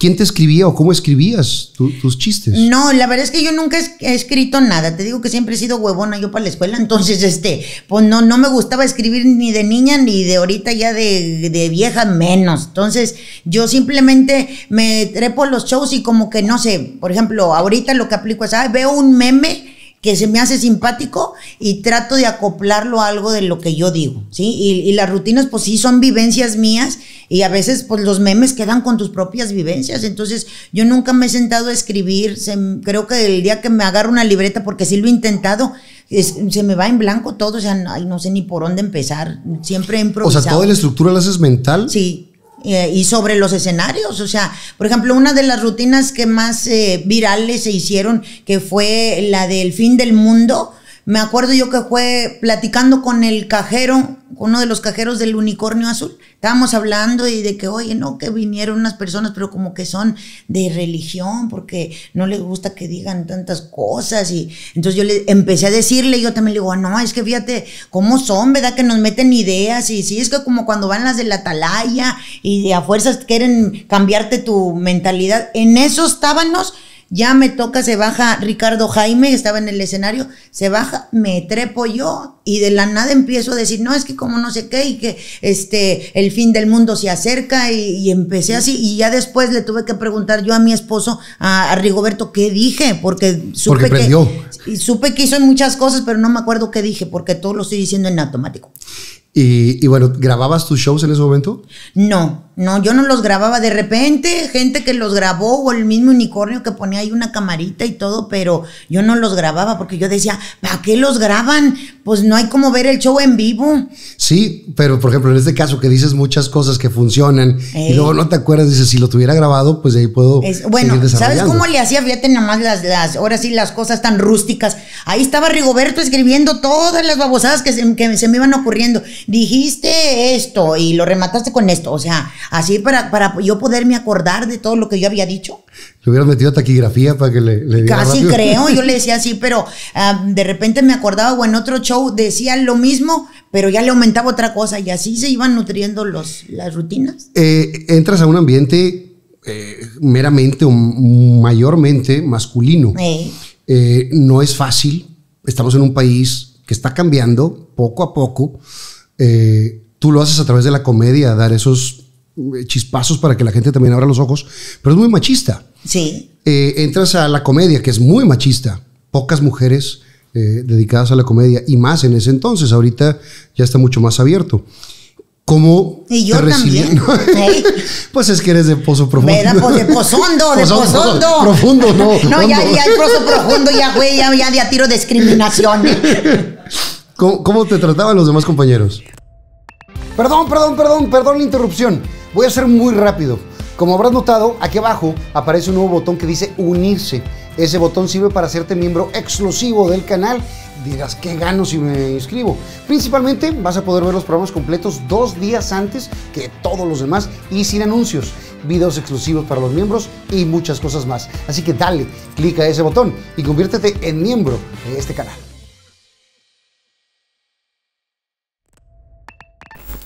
S2: ¿Quién te escribía o cómo escribías tus chistes? No,
S1: la verdad es que yo nunca he escrito nada. Te digo que siempre he sido huevona yo para la escuela. Entonces, este, pues no, no me gustaba escribir ni de niña ni de ahorita ya de, de vieja menos. Entonces, yo simplemente me trepo los shows y como que no sé, por ejemplo, ahorita lo que aplico es, ah, veo un meme que se me hace simpático y trato de acoplarlo a algo de lo que yo digo, ¿sí? Y, las rutinas, pues sí, son vivencias mías y a veces, pues los memes quedan con tus propias vivencias. Entonces, yo nunca me he sentado a escribir, creo que el día que me agarro una libreta, porque sí lo he intentado, se me va en blanco todo, o sea, no, no sé ni por dónde empezar, siempre he improvisado. O sea, toda la
S2: estructura la haces mental. Sí,
S1: y sobre los escenarios. O sea, por ejemplo, una de las rutinas que más eh, virales se hicieron, que fue la del fin del mundo, me acuerdo yo que fue platicando con el cajero, uno de los cajeros del unicornio azul. Estábamos hablando y de que, oye, no, que vinieron unas personas, pero como que son de religión, porque no les gusta que digan tantas cosas. Y entonces yo le empecé a decirle, y yo también le digo, ah, no, es que fíjate cómo son, ¿verdad? Que nos meten ideas. Y sí, es que como cuando van las de la atalaya y a fuerzas quieren cambiarte tu mentalidad. En eso estábamos ya me toca, se baja Ricardo Jaime, estaba en el escenario, se baja, me trepo yo y de la nada empiezo a decir, no, es que como no sé qué y que este, el fin del mundo se acerca y, empecé así y ya después le tuve que preguntar yo a mi esposo, a, Rigoberto, ¿qué dije? Porque supe que... Y supe que hizo muchas cosas, pero no me acuerdo qué dije, porque todo lo estoy diciendo en automático.
S2: y, y bueno, ¿grababas tus shows en ese momento? No,
S1: no, yo no los grababa. De repente, gente que los grabó, o el mismo unicornio que ponía ahí una camarita y todo, pero yo no los grababa porque yo decía, ¿para qué los graban? Pues no hay como ver el show en vivo.
S2: Sí, pero por ejemplo, en este caso que dices muchas cosas que funcionan y luego no te acuerdas, dices, si lo tuviera grabado, pues ahí puedo. bueno, ¿sabes cómo le
S1: hacía? Fíjate más las, las, ahora sí, las cosas tan rústicas. Ahí estaba Rigoberto escribiendo todas las babosadas que se, que se me iban ocurriendo. Dijiste esto y lo remataste con esto. O sea, Así para, para yo poderme acordar de todo lo que yo había dicho.
S2: Le hubieras metido taquigrafía para que le, Casi creo, yo
S1: le decía así, pero ah, de repente me acordaba o en otro show decía lo mismo, pero ya le aumentaba otra cosa y así se iban nutriendo los, las rutinas.
S2: Eh, entras a un ambiente eh, meramente o mayormente masculino. Eh, no es fácil. Estamos en un país que está cambiando poco a poco. tú lo haces a través de la comedia, dar esos eh, chispazos para que la gente también abra los ojos, pero es muy machista. Sí. Eh, entras a la comedia, que es muy machista. Pocas mujeres eh, dedicadas a la comedia, y más en ese entonces, ahorita ya está mucho más abierto. ¿Cómo y yo también. pues es que eres de pozo profundo. Era pues de pozondo, de pozondo. Profundo, no. ya, ya el pozo profundo, ya güey,
S1: ya, ya, tiro discriminación.
S2: ¿Cómo te trataban los demás compañeros? Perdón, perdón, perdón, perdón la interrupción. Voy a ser muy rápido. Como habrás notado, aquí abajo aparece un nuevo botón que dice unirse. Ese botón sirve para hacerte miembro exclusivo del canal. Dirás, ¿qué gano si me inscribo? Principalmente vas a poder ver los programas completos dos días antes que todos los demás y sin anuncios, videos exclusivos para los miembros y muchas cosas más. Así que dale, clica ese botón y conviértete en miembro de este canal.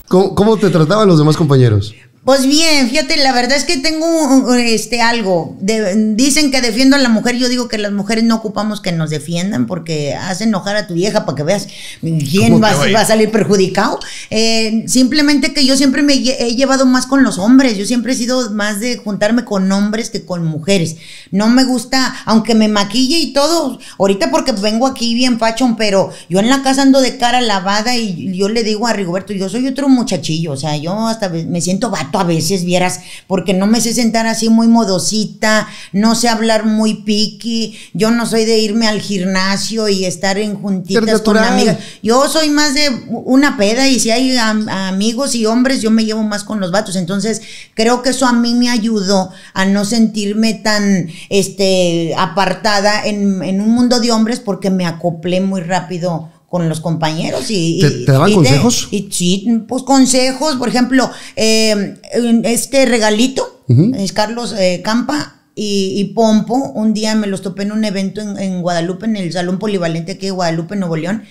S2: cómo te trataban los demás compañeros?
S1: Pues bien, fíjate, la verdad es que tengo este algo. De, dicen que defiendo a la mujer, yo digo que las mujeres no ocupamos que nos defiendan porque hacen enojar a tu vieja para que veas quién va, a salir perjudicado. Eh, simplemente que yo siempre me he llevado más con los hombres, yo siempre he sido más de juntarme con hombres que con mujeres. No me gusta, aunque me maquille y todo, ahorita porque vengo aquí bien fachón, pero yo en la casa ando de cara lavada y yo le digo a Rigoberto, yo soy otro muchachillo, o sea, yo hasta me siento vato a veces, vieras, porque no me sé sentar así muy modosita, no sé hablar muy piqui, yo no soy de irme al gimnasio y estar en juntitas con amigas. Yo soy más de una peda y si hay amigos y hombres, yo me llevo más con los vatos. Entonces, creo que eso a mí me ayudó a no sentirme tan este, apartada en, en un mundo de hombres porque me acoplé muy rápido con los compañeros y... ¿Te, daban consejos? sí, pues consejos, por ejemplo, em, este regalito, es Carlos eh, Campa, y, Pompo, un día me los topé en un evento en, en, Guadalupe, en el Salón Polivalente aquí de Guadalupe, Nuevo León,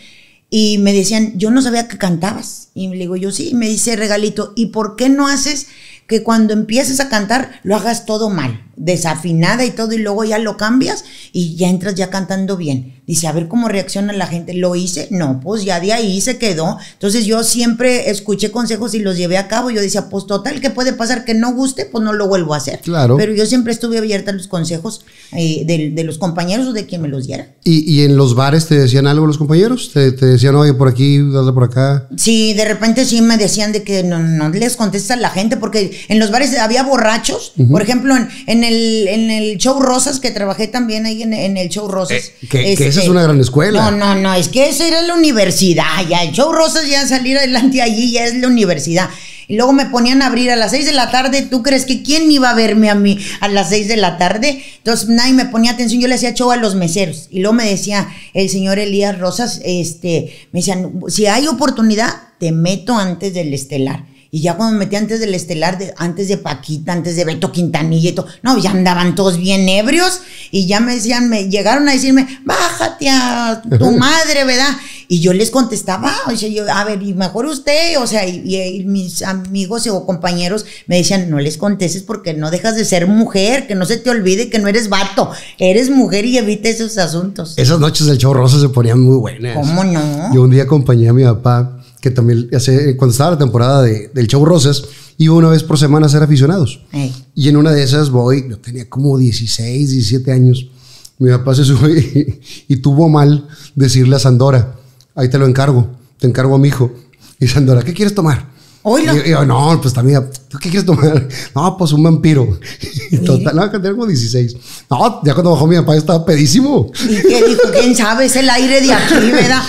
S1: y me decían, yo no sabía que cantabas. Y le digo, yo sí, y me dice regalito, ¿y por qué no haces que cuando empieces a cantar lo hagas todo mal, desafinada y todo, y luego ya lo cambias y ya entras ya cantando bien. Dice, a ver cómo reacciona la gente. ¿Lo hice? No, pues ya de ahí se quedó. Entonces yo siempre escuché consejos y los llevé a cabo. Yo decía, pues total, que puede pasar? Que no guste, pues no lo vuelvo a hacer. Claro. Pero yo siempre estuve abierta a los consejos eh, de, los compañeros o de quien me los diera.
S2: ¿Y, en los bares te decían algo los compañeros? ¿Te, decían, oye, por aquí, dale por acá?
S1: Sí, de repente sí me decían de que no, no les contestas a la gente porque en los bares había borrachos. Por ejemplo, en, el, en el show Rosas, que trabajé también ahí en, el show Rosas. Eh, que, es, que, este, esa es una gran escuela. No, no, no, es que eso era la universidad. Ya el show Rosas, ya salir adelante allí, ya es la universidad. Y luego me ponían a abrir a las 6 de la tarde. ¿Tú crees que quién iba a verme a mí a las 6 de la tarde? Entonces nadie me ponía atención. Yo le hacía show a los meseros. Y luego me decía el señor Elías Rosas, este, me decían, si hay oportunidad, te meto antes del estelar. Y ya cuando me metí antes del estelar, antes de Paquita, antes de Beto Quintanilla y todo, no, ya andaban todos bien ebrios y ya me decían, me llegaron a decirme, bájate a tu madre, ¿verdad? Y yo les contestaba, o yo, a ver, y mejor usted, o sea, y, mis amigos o compañeros me decían, no les contestes porque no dejas de ser mujer, que no se te olvide que no eres vato, eres mujer y evita esos asuntos.
S2: Esas noches del show se ponían muy buenas. ¿Cómo no? Yo un día acompañé a mi papá que también hace, cuando estaba la temporada del show Rosas, iba una vez por semana a ser aficionados. Y en una de esas voy, yo tenía como 16, 17 años. Mi papá se sube y, tuvo mal decirle a Sandora, ahí te lo encargo, te encargo a mi hijo. Y Sandora, ¿qué quieres tomar? y yo, no, pues también, ¿tú qué quieres tomar? No, pues un vampiro. total, no, tenía como 16. No, ya cuando bajó mi papá estaba pedísimo.
S1: ¿Y qué dijo? ¿Quién sabe? Es el aire de aquí, ¿verdad?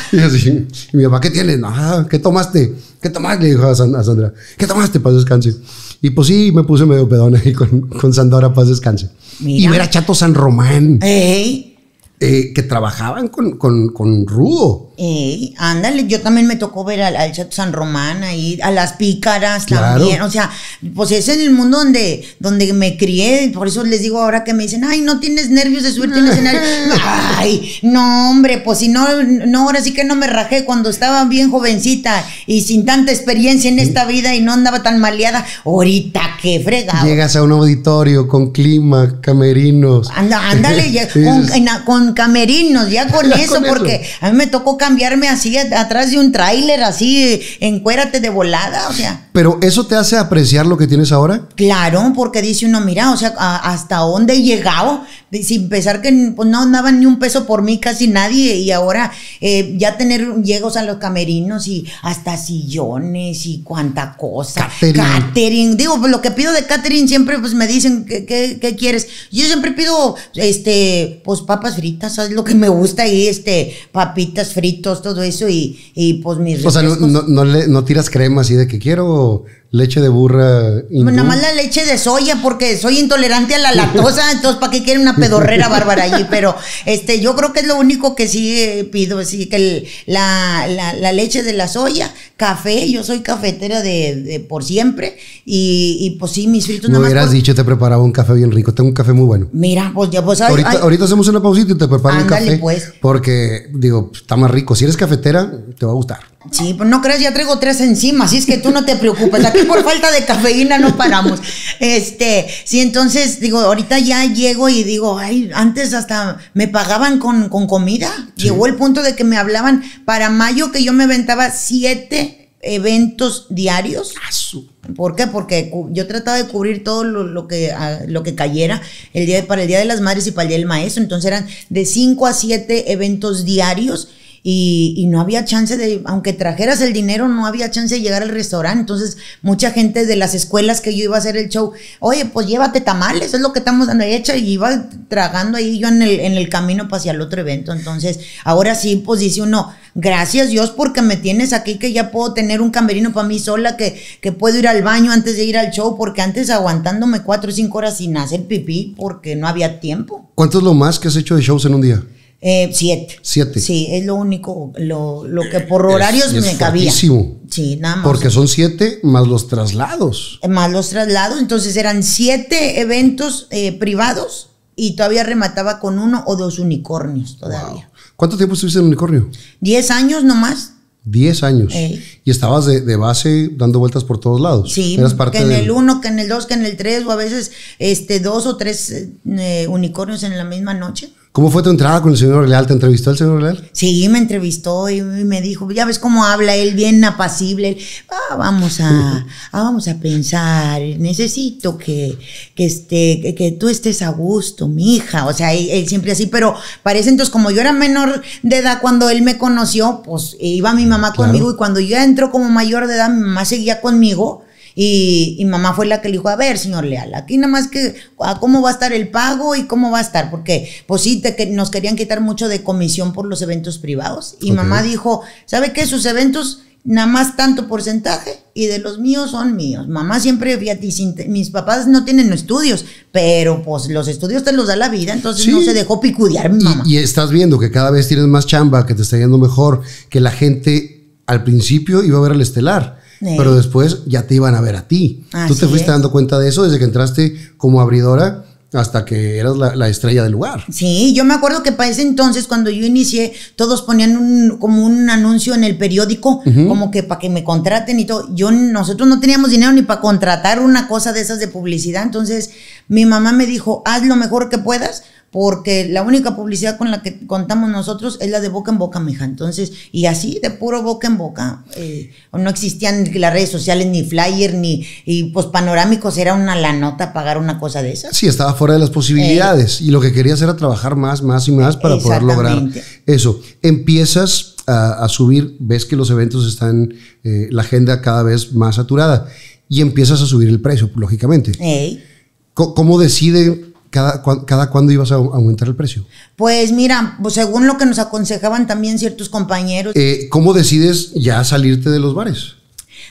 S2: Y mi papá, ¿qué tienes? ¿qué tomaste? ¿Qué tomaste? Le dijo a, Sandra, ¿qué tomaste? Paz descanse. Y pues sí, me puse medio pedón ahí con, con Sandora, paz descanse. Y ver a Chato San Román. ¿Eh?
S1: Eh, que trabajaban con, con, Rudo. Ey, ándale, yo también me tocó ver al, al San Román ahí, a las pícaras también. O sea, pues es en el mundo donde, donde me crié. y Por eso les digo ahora que me dicen, ay, no tienes nervios de subirte tienes escenario. ay, no, hombre, pues si no, no, ahora sí que no me rajé cuando estaba bien jovencita y sin tanta experiencia en esta vida y no andaba tan maleada. Ahorita, qué fregado.
S2: Llegas a un auditorio con clima, camerinos. ándale,
S1: con camerinos, ya con eso, porque a mí me tocó cambiarme así atrás de un tráiler, así encuérate de volada, o sea.
S2: Pero eso te hace apreciar lo que tienes ahora?
S1: Claro, porque dice uno, mira, o sea, hasta dónde he llegado, sin pensar que pues, no daban ni un peso por mí casi nadie, y ahora eh, ya tener llegos a los camerinos y hasta sillones y cuánta cosa. Catering. catering. Digo, pues, lo que pido de catering siempre pues me dicen, que qué quieres? Yo siempre pido, este, pues papas fritas ¿sabes lo que me gusta ahí? Este, papitas fritos, todo eso y, pues mis... O sea, no,
S2: no, no tiras crema así de que quiero leche de burra. Nada pues más la
S1: leche de soya, porque soy intolerante a la lactosa, entonces ¿para qué quiere una pedorrera bárbara allí? Pero este, yo creo que es lo único que sí eh, pido, que la, leche de la soya, café, yo soy cafetera de, de por siempre, y, y, pues sí, mis filtros no Me hubieras
S2: dicho, te preparaba un café bien rico, tengo un café muy bueno.
S1: Mira, pues ya pues... ahorita,
S2: hacemos una pausita y te preparo un café. Pues. Porque, digo, está más rico. Si eres cafetera, te va a gustar.
S1: Sí, pues no creas, ya traigo tres encima, así es que tú no te preocupes. Aquí por falta de cafeína no paramos. Este, sí, entonces digo, ahorita ya llego y digo, ay, antes hasta me pagaban con, comida. Llegó el punto de que me hablaban para mayo que yo me aventaba siete eventos diarios. Ah, ¿Por qué? Porque yo trataba de cubrir todo lo, que, ah, lo que cayera el día, para el Día de las Madres y para el Día del Maestro. Entonces eran de cinco a siete eventos diarios y, no había chance de, aunque trajeras el dinero, no había chance de llegar al restaurante. Entonces, mucha gente de las escuelas que yo iba a hacer el show, oye, pues llévate tamales, es lo que estamos dando hecha, y iba tragando ahí yo en el, en el camino pues, hacia el otro evento. Entonces, ahora sí, pues dice uno, gracias Dios porque me tienes aquí, que ya puedo tener un camerino para mí sola, que, que puedo ir al baño antes de ir al show, porque antes aguantándome cuatro o cinco horas sin hacer pipí porque no había tiempo.
S2: ¿Cuánto es lo más que has hecho de shows en un día?
S1: Eh, siete.
S2: Siete. Sí,
S1: es lo único, lo, lo que por horarios me cabía. Sí, nada más. Porque son
S2: siete más los traslados.
S1: Eh, más los traslados, entonces eran siete eventos eh, privados y todavía remataba con uno o dos unicornios todavía. ¿Cuánto tiempo estuviste en unicornio? Diez años nomás.
S2: diez años. Y estabas de, base dando vueltas por todos lados. Sí, Eras parte que en el
S1: uno que en el dos que en el tres o a veces este, dos o tres eh, unicornios en la misma noche.
S2: ¿Cómo fue tu entrada con el señor Leal? ¿Te entrevistó el señor Leal?
S1: Sí, me entrevistó y me dijo, ya ves cómo habla él, bien apacible. Ah, vamos a, ah, vamos a pensar, necesito que, que, esté que, tú estés a gusto, mi hija. O sea, él, siempre así, pero parece entonces como yo era menor de edad cuando él me conoció, pues iba mi mamá conmigo y cuando yo entro como mayor de edad, mi mamá seguía conmigo y, mamá fue la que le dijo, a ver, señor Leal, aquí nada más que, ah, ¿cómo va a estar el pago y cómo va a estar? Porque, pues sí, te, que nos querían quitar mucho de comisión por los eventos privados. Y mamá dijo, ¿sabe qué? Sus eventos nada más tanto porcentaje y de los míos son míos. Mamá siempre, fíjate, mis papás no tienen estudios, pero pues los estudios te los da la vida, entonces no se dejó picudear
S2: Y, y estás viendo que cada vez tienes más chamba, que te está yendo mejor, que la gente al principio iba a ver al estelar pero después ya te iban a ver a ti. Tú te fuiste dando cuenta de eso desde que entraste como abridora hasta que eras la, estrella del lugar.
S1: Sí, yo me acuerdo que para ese entonces, cuando yo inicié, todos ponían un, como un anuncio en el periódico, como que para que me contraten y todo. Yo, nosotros no teníamos dinero ni para contratar una cosa de esas de publicidad. Entonces, mi mamá me dijo, haz lo mejor que puedas, porque la única publicidad con la que contamos nosotros es la de boca en boca, mija. Entonces, y así de puro boca en boca. Eh, no existían las redes sociales, ni flyer, ni y, pues panorámicos, era una la nota pagar una cosa de esas.
S2: Sí, estaba fuera de las posibilidades. Eh, y lo que querías era trabajar más, más y más para poder lograr eso. Empiezas a, subir, ves que los eventos están, eh, la agenda cada vez más saturada, y empiezas a subir el precio, lógicamente. ¿Cómo decide cada, cada cuándo ibas a aumentar el precio?
S1: Pues mira, pues según lo que nos aconsejaban también ciertos compañeros.
S2: Eh, ¿Cómo decides ya salirte de los bares?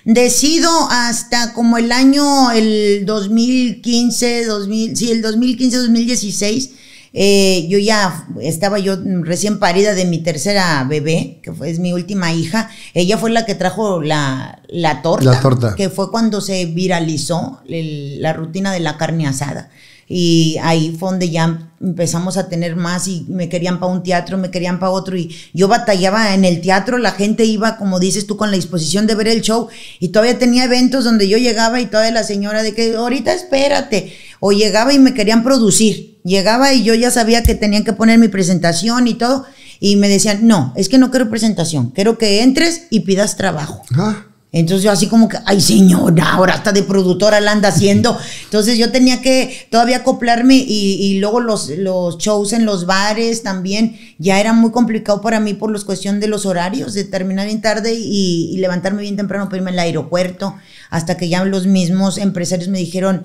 S1: Decido hasta como el año, el 2015, 2000, sí, el 2015, 2016. Eh, yo ya estaba yo recién parida de mi tercera bebé, que fue, es mi última hija. Ella fue la que trajo la, torta. La torta. Que fue cuando se viralizó la rutina de la carne asada y ahí fue donde ya empezamos a tener más y me querían para un teatro, me querían para otro y yo batallaba en el teatro, la gente iba, como dices tú, con la disposición de ver el show y todavía tenía eventos donde yo llegaba y todavía la señora de que ahorita espérate o llegaba y me querían producir, llegaba y yo ya sabía que tenían que poner mi presentación y todo y me decían, no, es que no quiero presentación, quiero que entres y pidas trabajo. ¿Ah? Entonces yo así como que, ay señora, ahora hasta de productora la anda haciendo. Entonces yo tenía que todavía acoplarme y, luego los, los shows en los bares también ya era muy complicado para mí por la cuestión de los horarios, de terminar bien tarde y, levantarme bien temprano para irme al aeropuerto, hasta que ya los mismos empresarios me dijeron,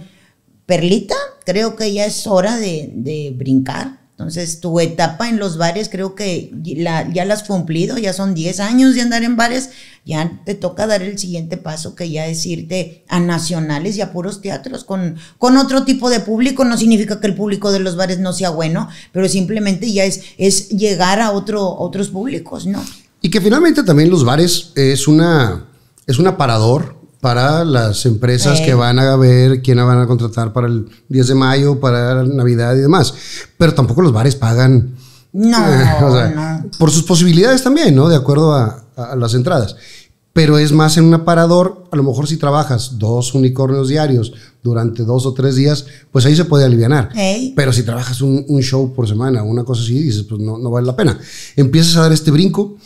S1: Perlita, creo que ya es hora de, de brincar entonces, tu etapa en los bares creo que ya la has cumplido, ya son 10 años de andar en bares, ya te toca dar el siguiente paso que ya es irte a nacionales y a puros teatros con, con otro tipo de público. No significa que el público de los bares no sea bueno, pero simplemente ya es, es llegar a otro, otros públicos, ¿no?
S2: Y que finalmente también los bares es una, es un aparador para las empresas que van a ver quién van a contratar para el 10 de mayo, para Navidad y demás. Pero tampoco los bares pagan. No, Por sus posibilidades también, ¿no? De acuerdo a, las entradas. Pero es más en un aparador, a lo mejor si trabajas dos unicornios diarios durante dos o tres días, pues ahí se puede aliviar. Pero si trabajas un, show por semana, una cosa así, dices, pues no vale la pena. Empiezas a dar este brinco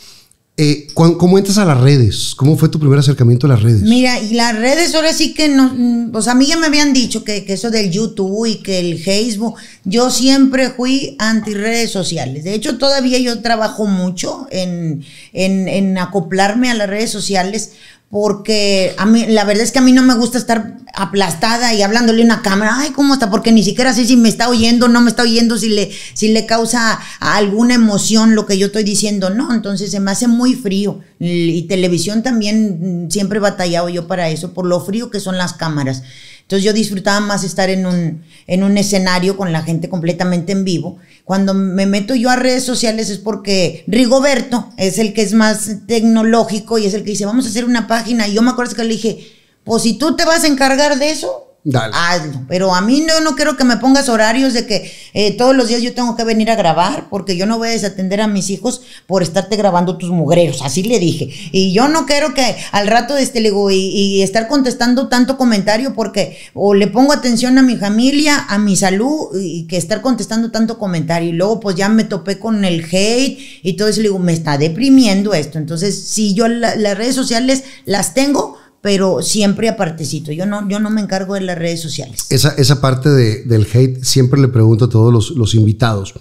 S2: eh, ¿Cómo entras a las redes? ¿Cómo fue tu primer acercamiento a las redes?
S1: Mira, y las redes ahora sí que no, o a mí ya me habían dicho que, eso del YouTube y que el Facebook, yo siempre fui anti redes sociales. De hecho, todavía yo trabajo mucho en, en, en acoplarme a las redes sociales porque a mí, la verdad es que a mí no me gusta estar aplastada y hablándole a una cámara, ay, ¿cómo está? Porque ni siquiera sé si me está oyendo, no me está oyendo, si le, si le causa alguna emoción lo que yo estoy diciendo, no, entonces se me hace muy frío. Y televisión también mm, siempre he batallado yo para eso, por lo frío que son las cámaras. Entonces yo disfrutaba más estar en un, en un escenario con la gente completamente en vivo. Cuando me meto yo a redes sociales es porque Rigoberto es el que es más tecnológico y es el que dice, vamos a hacer una página. Y yo me acuerdo que le dije, pues si tú te vas a encargar de eso, Dale. Hazlo. Pero a mí no, no quiero que me pongas horarios de que eh, todos los días yo tengo que venir a grabar, porque yo no voy a desatender a mis hijos por estarte grabando tus mugreros. Así le dije. Y yo no quiero que al rato, este, le digo, y, estar contestando tanto comentario, porque o le pongo atención a mi familia, a mi salud, y que estar contestando tanto comentario. Y luego, pues ya me topé con el hate y todo eso. Le digo, me está deprimiendo esto. Entonces, si yo las redes sociales las tengo, pero siempre apartecito. Yo no, yo no me encargo de las redes sociales.
S2: Esa, esa parte del hate siempre le pregunto a todos los, los invitados.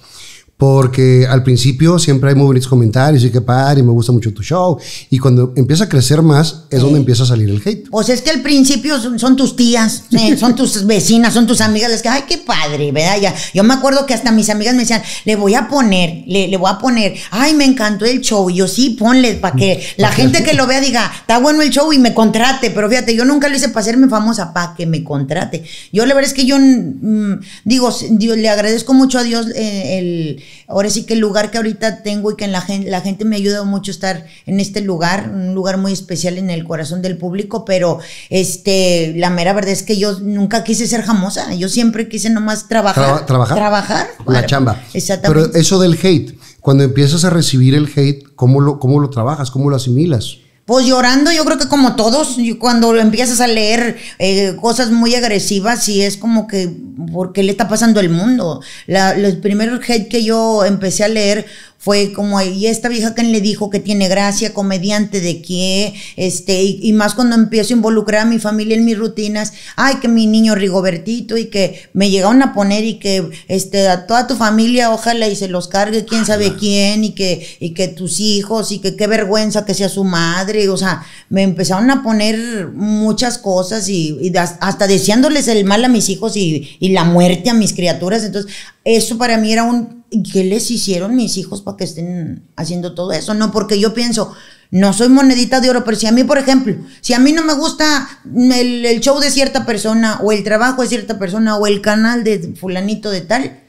S2: Porque al principio siempre hay muy bonitos comentarios y qué padre, me gusta mucho tu show. Y cuando empieza a crecer más, es donde empieza a salir el hate.
S1: O sea, es que al principio son, tus tías, ¿eh? son tus vecinas, son tus amigas las que, ay, qué padre, ¿verdad? yo me acuerdo que hasta mis amigas me decían, le voy a poner, le, voy a poner, ay, me encantó el show. Y yo sí, ponle, para que la gente que, lo vea diga, está bueno el show y me contrate. Pero fíjate, yo nunca lo hice para hacerme famosa, para que me contrate. Yo la verdad es que yo, mm, digo, le agradezco mucho a Dios eh, el ahora sí que el lugar que ahorita tengo y que la, gente, la gente me ha ayudado mucho estar en este lugar, un lugar muy especial en el corazón del público, pero este, la mera verdad es que yo nunca quise ser jamosa, yo siempre quise nomás trabajar. trabajar. Trabajar. La
S2: chamba. Exactamente. Pero eso del hate, cuando empiezas a recibir el hate, ¿cómo lo, cómo lo trabajas? ¿Cómo lo asimilas?
S1: Pues llorando, yo creo que como todos, cuando empiezas a leer eh, cosas muy agresivas, y es como que, porque le está pasando el mundo? los primeros que yo empecé a leer fue como, y esta vieja que le dijo que tiene gracia, comediante de qué, este, y, más cuando empiezo a involucrar a mi familia en mis rutinas, ay, que mi niño Rigobertito y que me llegaron a poner y que este, a toda tu familia, ojalá y se los cargue quién sabe quién y que, y que tus hijos y que qué vergüenza que sea su madre, o sea, me empezaron a poner muchas cosas y, y hasta deseándoles el mal a mis hijos y, y la muerte a mis criaturas, entonces eso para mí era un, ¿qué les hicieron mis hijos para que estén haciendo todo eso? No, porque yo pienso, no soy monedita de oro, pero si a mí, por ejemplo, si a mí no me gusta el, el, show de cierta persona o el trabajo de cierta persona o el canal de fulanito de tal,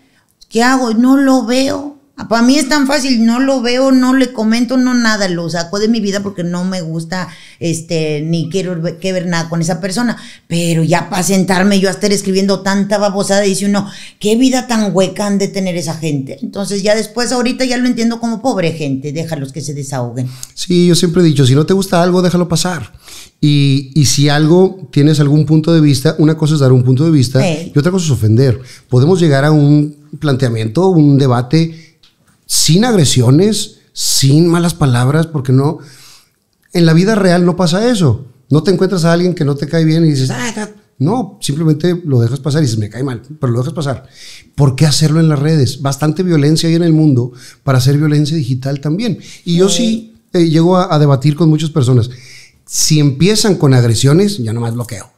S1: ¿qué hago? No lo veo. Para mí es tan fácil, no lo veo, no le comento, no nada, lo saco de mi vida porque no me gusta, este, ni quiero que ver nada con esa persona. Pero ya para sentarme yo a estar escribiendo tanta babosada, dice uno, qué vida tan hueca han de tener esa gente. Entonces ya después, ahorita ya lo entiendo como pobre gente, déjalos que se desahoguen.
S2: Sí, yo siempre he dicho, si no te gusta algo, déjalo pasar. Y, si algo tienes algún punto de vista, una cosa es dar un punto de vista y otra cosa es ofender. Podemos llegar a un planteamiento, un debate sin agresiones, sin malas palabras, porque no, en la vida real no pasa eso. No te encuentras a alguien que no te cae bien y dices, ah, no, simplemente lo dejas pasar y dices, me cae mal, pero lo dejas pasar. ¿Por qué hacerlo en las redes? Bastante violencia hay en el mundo para hacer violencia digital también. Y yo sí eh, llego a, debatir con muchas personas. Si empiezan con agresiones, ya nomás bloqueo.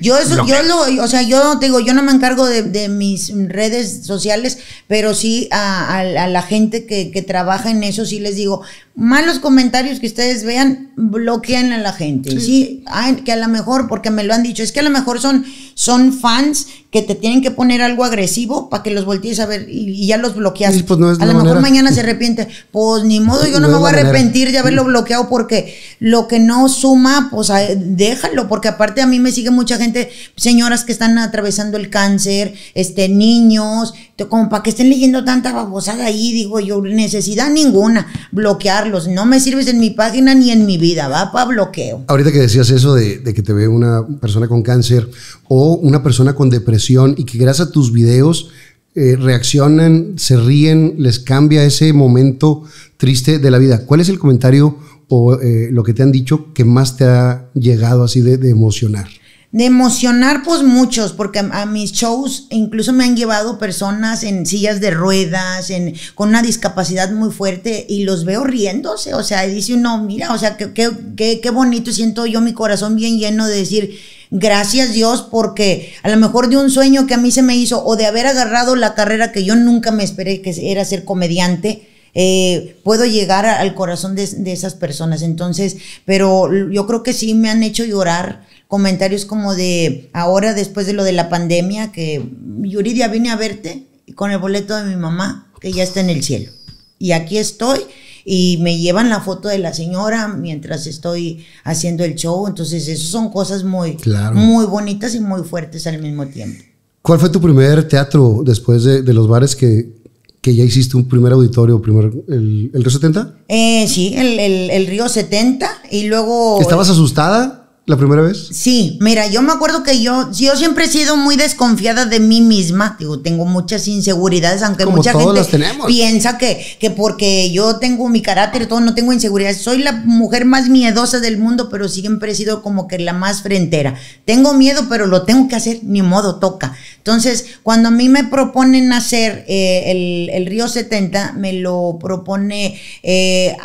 S1: Yo eso, yo lo, o sea, yo te digo, yo no me encargo de, mis redes sociales, pero sí a, la gente que, que, trabaja en eso, sí les digo, malos comentarios que ustedes vean, bloquean a la gente, ¿sí? que a lo mejor, porque me lo han dicho, es que a lo mejor son, son fans que te tienen que poner algo agresivo para que los voltees a ver y, ya los bloqueas. Pues a lo mejor mañana se arrepiente. Pues ni modo, yo no, me voy a arrepentir de haberlo bloqueado porque lo que no suma, pues déjalo, porque aparte a mí me sigue mucha gente, señoras que están atravesando el cáncer, este, niños, como para que estén leyendo tanta babosada ahí, digo yo, necesidad ninguna, bloquear Carlos, No me sirves en mi página ni en mi vida, va para bloqueo.
S2: Ahorita que decías eso de, que te ve una persona con cáncer o una persona con depresión y que gracias a tus videos eh, reaccionan, se ríen, les cambia ese momento triste de la vida. ¿Cuál es el comentario o eh, lo que te han dicho que más te ha llegado así de emocionar?
S1: De emocionar, pues muchos, porque a, mis shows incluso me han llevado personas en sillas de ruedas, en, con una discapacidad muy fuerte, y los veo riéndose. O sea, dice uno, mira, o sea, qué, qué, qué, qué bonito, siento yo mi corazón bien lleno de decir, gracias Dios, porque a lo mejor de un sueño que a mí se me hizo, o de haber agarrado la carrera que yo nunca me esperé, que era ser comediante, eh, puedo llegar al corazón de, de, esas personas. Entonces, pero yo creo que sí me han hecho llorar comentarios como de ahora después de lo de la pandemia, que Yuridia vine a verte con el boleto de mi mamá, que ya está en el cielo. Y aquí estoy y me llevan la foto de la señora mientras estoy haciendo el show. Entonces, eso son cosas muy, muy bonitas y muy fuertes al mismo tiempo.
S2: ¿Cuál fue tu primer teatro después de, los bares que, que, ya hiciste un primer auditorio? Primer, el, Río 70?
S1: Eh, sí, el, Río 70 y luego... ¿Estabas
S2: asustada? la primera vez?
S1: Sí, mira, yo me acuerdo que yo, yo siempre he sido muy desconfiada de mí misma. Digo, tengo muchas inseguridades, aunque mucha gente piensa que, que porque yo tengo mi carácter, todo, no tengo inseguridades. Soy la mujer más miedosa del mundo, pero siempre he sido como que la más frentera. Tengo miedo, pero lo tengo que hacer, ni modo, toca. Entonces, cuando a mí me proponen hacer eh, el, Río 70, me lo propone eh,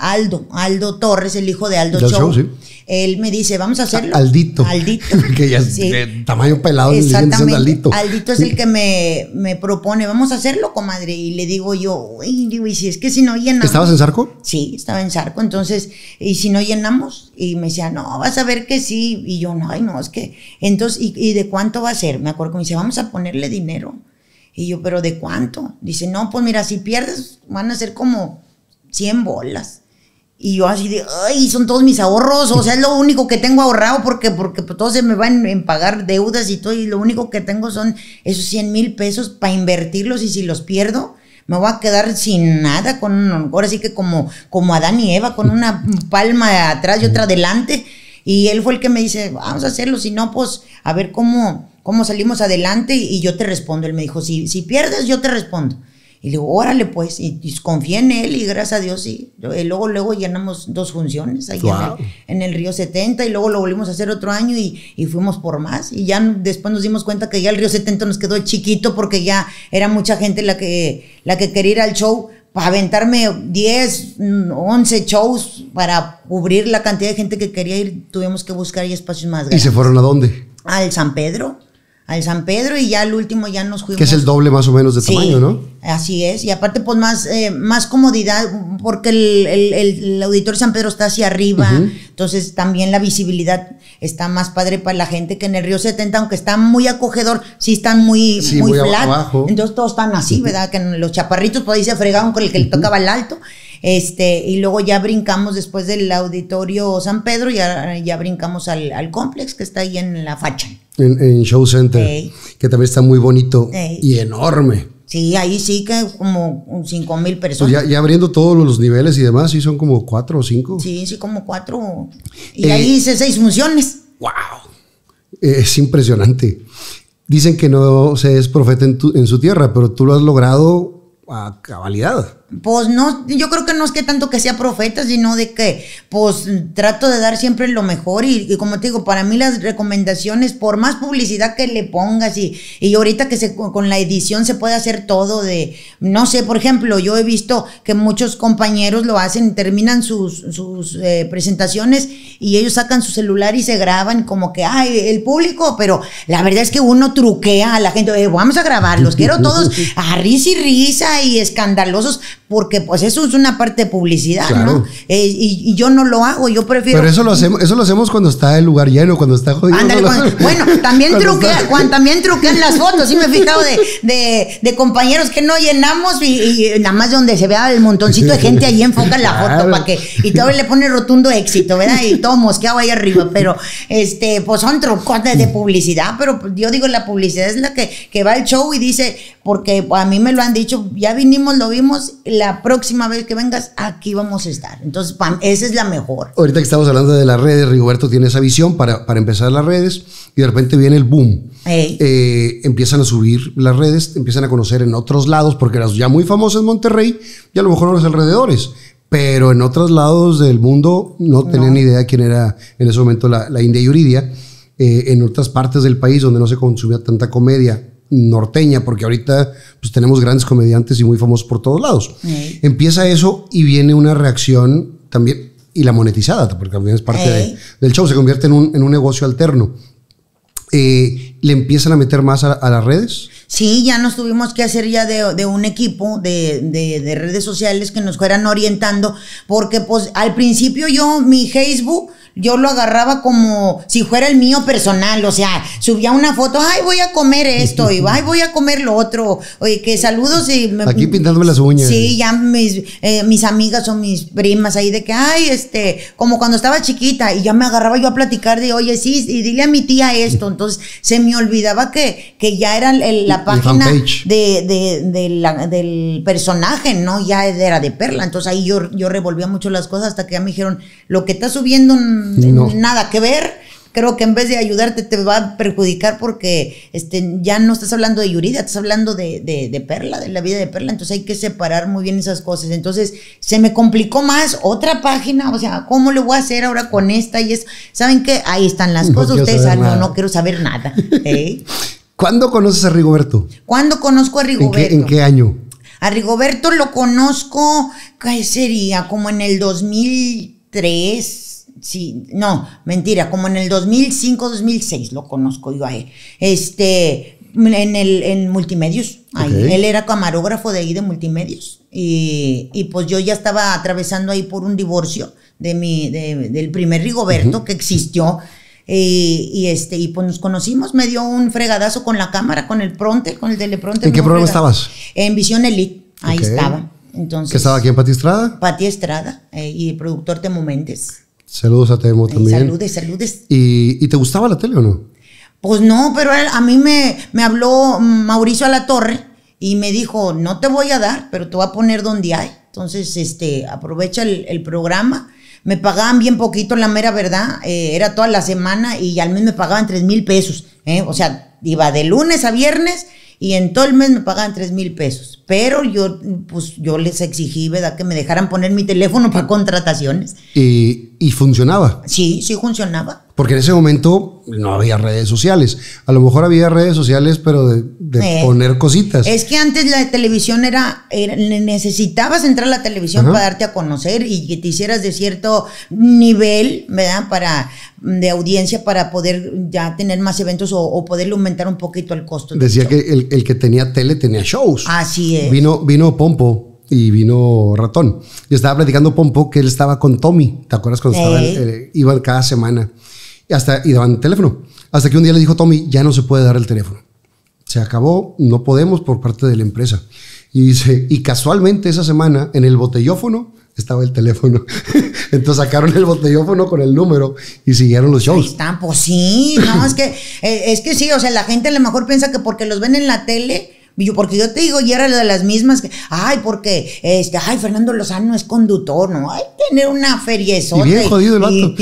S1: Aldo, Aldo Torres, el hijo de Aldo Show. Él me dice, vamos a hacer...
S2: Aldito. Aldito. que ya de tamaño pelado. Exactamente. Aldito. es el
S1: que me, propone, vamos a hacerlo, comadre. Y le digo yo, y digo, y si es que si no llenamos... ¿Estabas en Zarco? Sí, estaba en Zarco. Entonces, y si no llenamos, y me decía, no, vas a ver que sí. Y yo, no, ay, no, es que... Entonces, ¿y, de cuánto va a ser? Me acuerdo que me dice, vamos a ponerle dinero. Y yo, ¿pero de cuánto? Dice, no, pues mira, si pierdes, van a ser como 100 bolas. Y yo así de, ay, son todos mis ahorros, o sea, es lo único que tengo ahorrado porque, porque pues, se me van a pagar deudas y todo, y lo único que tengo son esos 100 mil pesos para invertirlos y si los pierdo, me voy a quedar sin nada, con, ahora sí que como, como Adán y Eva, con una palma atrás y otra adelante. Y él fue el que me dice, vamos a hacerlo, si no, pues a ver cómo, cómo salimos adelante y yo te respondo. Él me dijo, si, si pierdes, yo te respondo. Y le digo, órale pues, y, y en él y gracias a Dios sí. luego, luego llenamos dos funciones ahí en, el, Río 70 y luego lo volvimos a hacer otro año y, fuimos por más. Y ya después nos dimos cuenta que ya el Río 70 nos quedó chiquito porque ya era mucha gente la que, la que quería ir al show para aventarme 10, 11 shows para cubrir la cantidad de gente que quería ir, tuvimos que buscar ahí espacios más grandes. ¿Y se
S2: fueron a dónde?
S1: Al San Pedro al San Pedro y ya el último ya nos fuimos. Que es el
S2: doble más o menos de tamaño, ¿no?
S1: Así es. Y aparte, pues más, eh, más comodidad, porque el, el, el, auditorio San Pedro está hacia arriba. Entonces también la visibilidad está más padre para la gente que en el Río 70, aunque está muy acogedor, sí están muy, muy, Entonces todos están así, ¿verdad? Que los chaparritos, pues se fregaban con el que le tocaba el alto. Este, y luego ya brincamos después del auditorio San Pedro, ya, ya brincamos al, al complex que está ahí en la facha.
S2: En, Show Center, que también está muy bonito y enorme.
S1: Sí, ahí sí que como 5 mil pues personas. Y
S2: ya, abriendo todos los niveles y demás, sí son como cuatro o cinco.
S1: Sí, sí, como cuatro. Y eh, ahí hice seis funciones. ¡Wow!
S2: Eh, es impresionante. Dicen que no se es profeta en, tu, en su tierra, pero tú lo has logrado a cabalidad
S1: pues no, yo creo que no es que tanto que sea profeta, sino de que, pues trato de dar siempre lo mejor y, como te digo, para mí las recomendaciones, por más publicidad que le pongas y, y ahorita que se, con la edición se puede hacer todo de, no sé, por ejemplo, yo he visto que muchos compañeros lo hacen, terminan sus, sus eh, presentaciones y ellos sacan su celular y se graban como que, ay, el público, pero la verdad es que uno truquea a la gente, eh, vamos a grabarlos, quiero todos a risa y risa y escandalosos porque pues eso es una parte de publicidad, ¿no? Eh, y, yo no lo hago, yo prefiero... Pero eso lo hacemos,
S2: eso lo hacemos cuando está el lugar lleno, cuando está jodido. Ándale,
S1: bueno, también truquean, también truquean las fotos, sí me he fijado de, compañeros que no llenamos y, nada más donde se vea el montoncito de gente ahí enfoca la foto para que... Y todo le pone rotundo éxito, ¿verdad? Y todo mosqueado ahí arriba, pero este, pues son trucos de publicidad, pero pues, yo digo, la publicidad es la que, que va al show y dice, porque pues, a mí me lo han dicho, ya vinimos, lo vimos, la próxima vez que vengas, aquí vamos a estar. Entonces, esa es la mejor.
S2: Ahorita que estamos hablando de las redes, Rigoberto tiene esa visión para, empezar las redes y de repente viene el boom. Eh, empiezan a subir las redes, empiezan a conocer en otros lados, porque las ya muy famosas en Monterrey, y a lo mejor en los alrededores, pero en otros lados del mundo no, tenían idea quién era en ese momento la, India y Uridia. Eh, en otras partes del país donde no se consumía tanta comedia norteña, porque ahorita pues, tenemos grandes comediantes y muy famosos por todos lados. Empieza eso y viene una reacción también, y la monetizada, porque también es parte del show, se convierte en un, en un negocio alterno. Eh, ¿Le empiezan a meter más a, las redes?
S1: Sí, ya nos tuvimos que hacer ya de, un equipo de, redes sociales que nos fueran orientando, porque pues al principio yo, mi Facebook yo lo agarraba como si fuera el mío personal, o sea, subía una foto, ay, voy a comer esto, y ay, voy a comer lo otro, oye, que saludos y... Me, Aquí pintándome las uñas. Sí, ya mis, eh, mis amigas o mis primas ahí de que, ay, este, como cuando estaba chiquita, y ya me agarraba yo a platicar de, oye, sí, y dile a mi tía esto, entonces se me olvidaba que, que ya era la página de, de, de del personaje, ¿no? Ya era de Perla, entonces ahí yo, yo revolvía mucho las cosas hasta que ya me dijeron, lo que está subiendo... Mm, nada que ver. Creo que en vez de ayudarte te va a perjudicar porque este, ya no estás hablando de Yurida, estás hablando de, Perla, de la vida de Perla. Entonces hay que separar muy bien esas cosas. Entonces se me complicó más otra página, o sea, ¿cómo le voy a hacer ahora con esta? Y es, ¿saben qué? Ahí están las cosas. Ustedes saben, no, quiero saber nada.
S2: ¿eh? ¿Cuándo conoces a Rigoberto?
S1: ¿Cuándo conozco a Rigoberto? ¿En qué, en qué año? A Rigoberto lo conozco, ¿qué sería? Como en el 2003, sí, no, mentira, como en el 2005, 2006 lo conozco yo a Este, en, el, en Multimedios. Él era camarógrafo de ahí de Multimedios. Y, y, pues yo ya estaba atravesando ahí por un divorcio de mi, de, del primer Rigoberto que existió. Y, y, este, y pues nos conocimos, me dio un fregadazo con la cámara, con el pronte, con el telepronte. ¿En qué programa estabas? En Visión Elite, ahí estaba. Entonces, ¿Qué estaba aquí en Pati Estrada? Pati Estrada eh, y productor Temo Méndez.
S2: Saludos a Temo también. Saludes, saludes. ¿Y, te gustaba la tele o no?
S1: Pues no, pero a mí me, me habló Mauricio a la torre y me dijo, no te voy a dar, pero te voy a poner donde hay. Entonces, este, aprovecha el, programa. Me pagaban bien poquito, la mera verdad. Eh, era toda la semana y al mes me pagaban tres mil pesos. ¿eh? O sea, iba de lunes a viernes y en todo el mes me pagaban 3 mil pesos. Pero yo, pues, yo les exigí, ¿verdad?, que me dejaran poner mi teléfono para contrataciones.
S2: y funcionaba?
S1: Sí, sí funcionaba.
S2: Porque en ese momento no había redes sociales. A lo mejor había redes sociales, pero de, eh, poner cositas. Es
S1: que antes la televisión era, necesitabas entrar a la televisión para darte a conocer y que te hicieras de cierto nivel, ¿verdad? Para, de audiencia para poder ya tener más eventos o, o aumentar un poquito el costo. Decía
S2: que el, que tenía tele tenía shows.
S1: Así es.
S2: Vino, vino Pompo y vino Ratón. Y estaba platicando Pompo que él estaba con Tommy. ¿Te acuerdas cuando iban cada semana? hasta daban teléfono. Hasta que un día le dijo Tommy, ya no se puede dar el teléfono. Se acabó, no podemos por parte de la empresa. Y dice, y casualmente esa semana en el botellófono estaba el teléfono. Entonces sacaron el botellófono con el número y siguieron los shows. Ahí
S1: están, pues sí, no, es que, eh, es que sí, o sea, la gente a lo mejor piensa que porque los ven en la tele yo, porque yo te digo, y era de las mismas que, ay, porque, este, ay, Fernando Lozano es conductor, ¿no? hay tener una feriezota. Y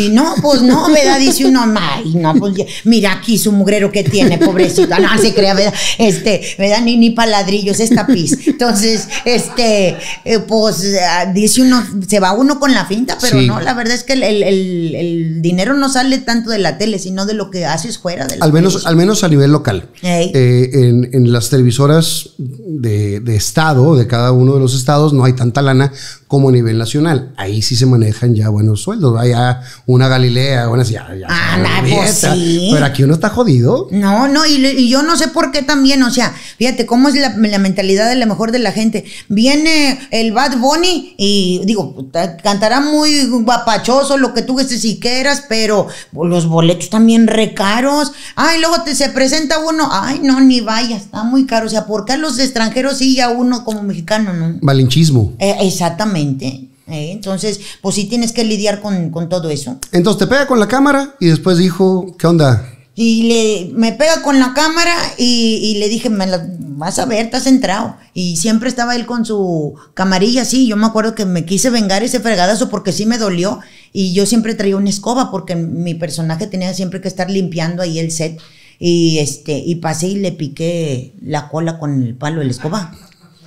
S1: y, no, pues no, ¿verdad? Dice uno, ay, no, pues, mira aquí su mugrero que tiene, pobrecita, no se crea, Este, ¿verdad? Ni, ni paladrillos, esta pis. Entonces, este, eh, pues dice uno, se va uno con la finta, pero no, la verdad es que el, dinero no sale tanto de la tele, sino de lo que haces fuera de al
S2: menos, Al menos a nivel local. Eh, en, en las televisoras de, Estado, de cada uno de los estados, no hay tanta lana como a nivel nacional. Ahí sí se manejan ya buenos sueldos. Vaya una Galilea, bueno, ya, ya. Ah, pero aquí uno está jodido.
S1: No, no, y, yo no sé por qué también. O sea, fíjate cómo es la, mentalidad de la mejor de la gente. Viene el Bad Bunny y digo, cantará muy guapachoso, lo que tú si quieras, pero los boletos también recaros. Ay, luego te se presenta uno, ay, no, ni vaya, está muy caro. O sea, porque a los extranjeros sí y a uno como mexicano, ¿no? Malinchismo. Eh, exactamente. Eh, entonces, pues sí tienes que lidiar con, todo eso.
S2: Entonces te pega con la cámara y después dijo, ¿qué onda?
S1: Y le, me pega con la cámara y, le dije, me la, vas a ver, te entrado. Y siempre estaba él con su camarilla así. Yo me acuerdo que me quise vengar ese fregadazo porque sí me dolió. Y yo siempre traía una escoba porque mi personaje tenía siempre que estar limpiando ahí el set y este, y pasé y le piqué la cola con el palo de la escoba.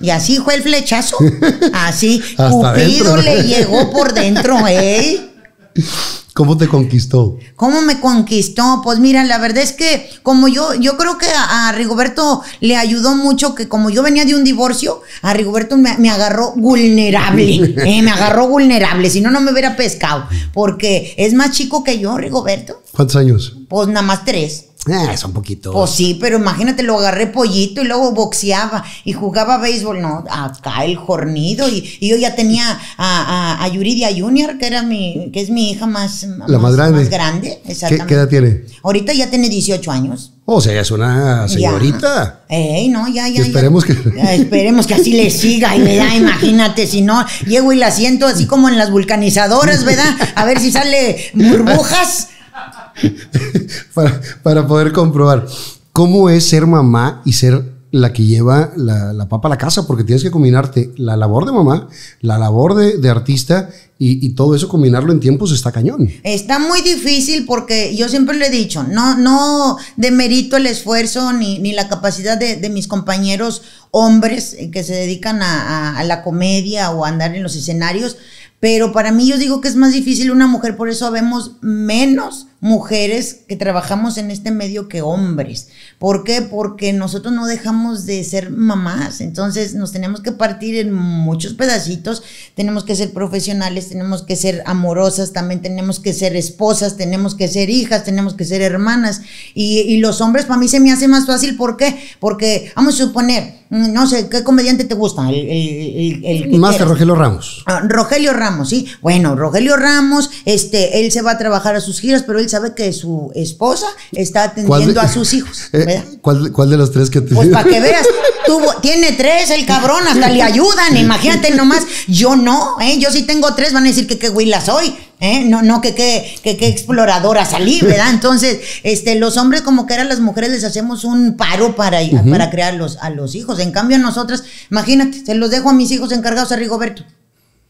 S1: Y así fue el flechazo. Así,
S2: Cupido le llegó por dentro,
S1: ¿eh?
S2: ¿Cómo te conquistó?
S1: ¿Cómo me conquistó? Pues mira, la verdad es que como yo, yo creo que a, Rigoberto le ayudó mucho que como yo venía de un divorcio, a Rigoberto me, agarró vulnerable, ¿eh? me agarró vulnerable, si no, no me hubiera pescado, porque es más chico que yo, Rigoberto.
S2: ¿Cuántos años?
S1: Pues nada más tres es ah, un poquito. Pues sí, pero imagínate, lo agarré pollito y luego boxeaba y jugaba béisbol. No, acá el jornido. Y, yo ya tenía a, Yuridia Junior, que era mi, que es mi hija más, La más, grande. ¿Qué, edad tiene? Ahorita ya tiene 18 años.
S2: O sea, ya es una señorita.
S1: Ey, no, ya, ya. esperemos
S2: que. esperemos que así le siga, y da Imagínate,
S1: si no, llego y la siento así como en las vulcanizadoras, ¿verdad? A ver si sale burbujas.
S2: para, poder comprobar. ¿Cómo es ser mamá y ser la que lleva la, la, papa a la casa? Porque tienes que combinarte la labor de mamá, la labor de, de artista y, y, todo eso, combinarlo en tiempos está cañón.
S1: Está muy difícil porque yo siempre lo he dicho, no, no demerito el esfuerzo ni, ni la capacidad de, de, mis compañeros hombres eh, que se dedican a, a la comedia o a andar en los escenarios, pero para mí yo digo que es más difícil una mujer, por eso vemos menos mujeres que trabajamos en este medio que hombres. ¿Por qué? Porque nosotros no dejamos de ser mamás, entonces nos tenemos que partir en muchos pedacitos, tenemos que ser profesionales, tenemos que ser amorosas, también tenemos que ser esposas, tenemos que ser hijas, tenemos que ser hermanas. Y, los hombres para mí se me hace más fácil, ¿por qué? Porque vamos a suponer, no sé, ¿qué comediante te gusta? El, Más que Rogelio Ramos. Ah, Rogelio Ramos, sí. Bueno, Rogelio Ramos, este, él se va a trabajar a sus giras, pero él sabe que su esposa está atendiendo a sus hijos. Eh,
S2: ¿cuál, de los tres que
S1: te Pues para que veas, tuvo, tiene tres, el cabrón, hasta le ayudan, imagínate nomás. Yo no, ¿eh? yo sí si tengo tres, van a decir que qué huila soy. ¿eh? No, no, que qué que, exploradora salí, ¿verdad? Entonces, este, los hombres como que eran las mujeres les hacemos un paro para, para crear a los hijos. En cambio, nosotras, imagínate, se los dejo a mis hijos encargados a Rigoberto.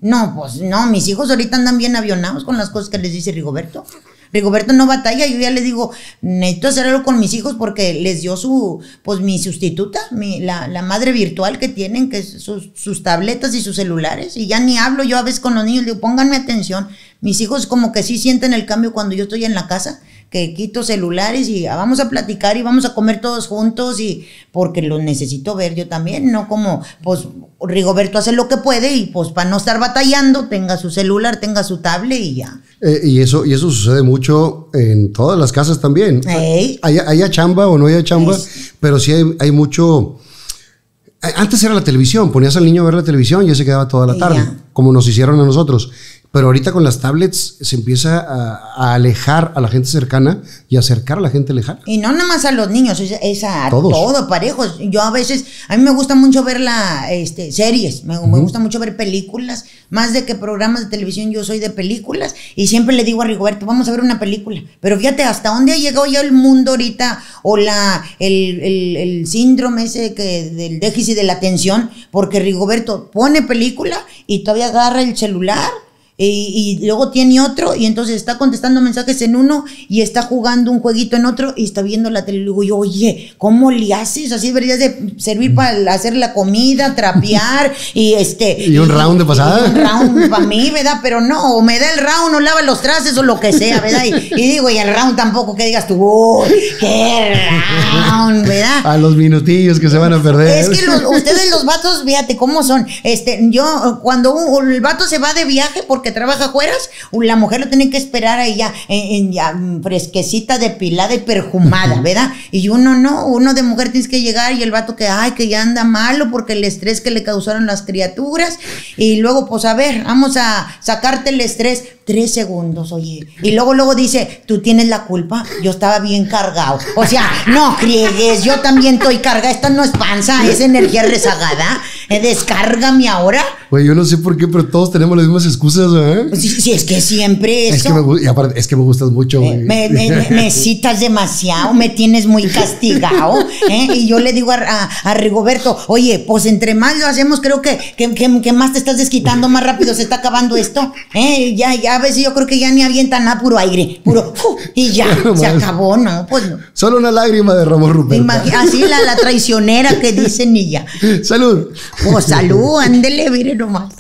S1: No, pues no, mis hijos ahorita andan bien avionados con las cosas que les dice Rigoberto. Rigoberto no batalla, yo ya le digo, necesito hacer algo con mis hijos porque les dio su, pues mi sustituta, mi, la, la, madre virtual que tienen, que sus, sus tabletas y sus celulares, y ya ni hablo yo a veces con los niños, le digo, pónganme atención, mis hijos como que sí sienten el cambio cuando yo estoy en la casa, que quito celulares y ah, vamos a platicar y vamos a comer todos juntos y porque lo necesito ver yo también, no como pues Rigoberto hace lo que puede y pues para no estar batallando, tenga su celular, tenga su tablet y ya.
S2: Eh, y, eso, y eso sucede mucho en todas las casas también. Hay Haya, chamba o no hay chamba, pero sí hay, mucho... Antes era la televisión, ponías al niño a ver la televisión y él se quedaba toda la tarde, como nos hicieron a nosotros. Pero ahorita con las tablets se empieza a, alejar a la gente cercana y acercar a la gente lejana.
S1: Y no nada más a los niños, es, a todo, parejos. Yo a veces, a mí me gusta mucho ver la, este, series, me, gusta mucho ver películas, más de que programas de televisión, yo soy de películas y siempre le digo a Rigoberto, vamos a ver una película. Pero fíjate, ¿hasta dónde ha llegado ya el mundo ahorita o la, el, el, el síndrome ese que, del déficit de la atención? Porque Rigoberto pone película y todavía agarra el celular eh, y, luego tiene otro y entonces está contestando mensajes en uno y está jugando un jueguito en otro y está viendo la tele. Y digo yo, oye, ¿cómo le haces? Así deberías de servir mm. para hacer la comida, trapear y este... Y un round de pasada. un round para mí, ¿verdad? Pero no, o me da el round o lava los trastes o lo que sea, ¿verdad? Y, digo, y el round tampoco, que digas tú, qué round, ¿verdad?
S2: A los minutillos que se van a perder. Es que
S1: ustedes los vatos, fíjate cómo son. Este, yo, cuando un, el vato se va de viaje, porque que trabaja afuera, la mujer lo tiene que esperar ahí ya, en, mm, fresquecita, depilada y perfumada, ¿verdad? Y uno no, uno de mujer tienes que llegar y el vato que, ay, que ya anda malo porque el estrés que le causaron las criaturas. Y luego, pues a ver, vamos a sacarte el estrés tres segundos, oye. Y luego, luego dice, tú tienes la culpa, yo estaba bien cargado. O sea, no griegues, yo también estoy cargada, esta no es panza, es energía rezagada. Eh, descárgame ahora.
S2: Güey, yo no sé por qué, pero todos tenemos las mismas excusas, ¿eh? Si es que siempre eso. Es que me, gustas mucho.
S1: me, citas demasiado, me tienes muy castigado. ¿eh? Y yo le digo a, Rigoberto, oye, pues entre más lo hacemos, creo que, que, más te estás desquitando, más rápido se está acabando esto. ¿eh? Ya, ya a veces yo creo que ya ni avientan nada, puro aire, puro. y ya, se acabó, pues ¿no? Solo una lágrima de Ramón Rupert. Así la, traicionera que dicen y Salud. o oh, salud, ándele, mire nomás.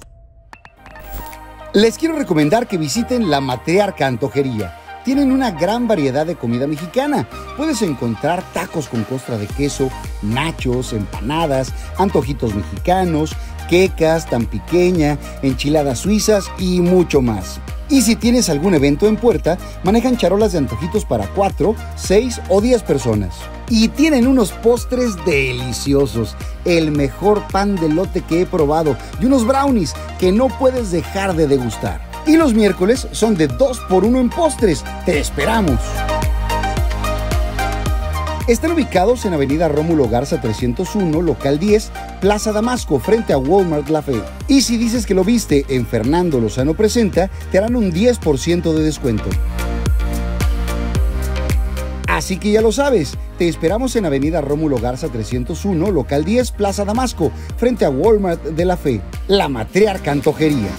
S2: Les quiero recomendar que visiten la Matriarca Antojería. Tienen una gran variedad de comida mexicana. Puedes encontrar tacos con costra de queso, nachos, empanadas, antojitos mexicanos, quecas, tan pequeña, enchiladas suizas y mucho más. Y si tienes algún evento en puerta, manejan charolas de antojitos para 4, 6 o 10 personas y tienen unos postres deliciosos, el mejor pan de lote que he probado y unos brownies que no puedes dejar de degustar. Y los miércoles son de 2 por 1 en postres. Te esperamos. Están ubicados en Avenida Rómulo Garza 301, local 10, Plaza Damasco, frente a Walmart La Fe. Y si dices que lo viste en Fernando Lozano Presenta, te harán un 10% de descuento. Así que ya lo sabes, te esperamos en Avenida Rómulo Garza 301, local 10, Plaza Damasco, frente a Walmart de la Fe, la matriarca antojería.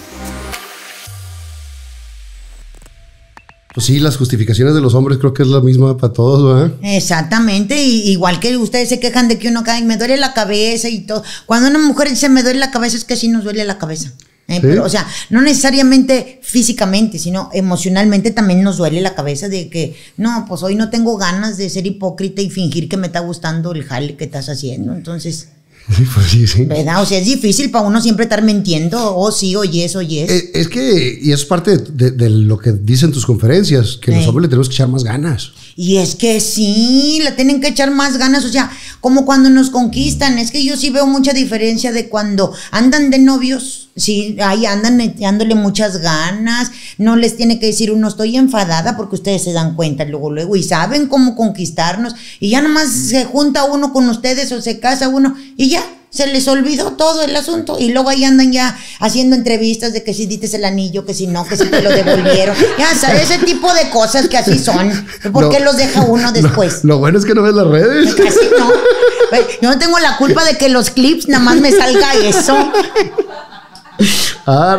S2: Pues sí, las justificaciones de los hombres creo que es la misma para todos, ¿verdad?
S1: Exactamente, igual que ustedes se quejan de que uno cae, y me duele la cabeza y todo. Cuando una mujer dice me duele la cabeza es que sí nos duele la cabeza. Eh, o sea, no necesariamente físicamente, sino emocionalmente también nos duele la cabeza de que, no, pues hoy no tengo ganas de ser hipócrita y fingir que me está gustando el jale que estás haciendo. Entonces,
S2: pues,
S1: ¿Verdad? O sea, es difícil para uno siempre estar mintiendo, o oh, sí, o oh, yes, o oh, yes.
S2: Eh, es que, y es parte de, lo que dicen tus conferencias, que los hombres le tenemos que
S1: echar más ganas. Y es que sí, le tienen que echar más ganas, o sea, como cuando nos conquistan, es que yo sí veo mucha diferencia de cuando andan de novios Sí, ahí andan echándole muchas ganas, no les tiene que decir uno estoy enfadada porque ustedes se dan cuenta luego, luego y saben cómo conquistarnos y ya nomás mm. se junta uno con ustedes o se casa uno y ya, se les olvidó todo el asunto y luego ahí andan ya haciendo entrevistas de que si dites el anillo, que si no, que si te lo devolvieron. Ya sabes, ese tipo de cosas que así son. ¿Por qué los deja uno
S2: después? lo, bueno es que no ves las redes. no.
S1: Yo no tengo la culpa de que los clips nada más me salga eso.
S2: Ah,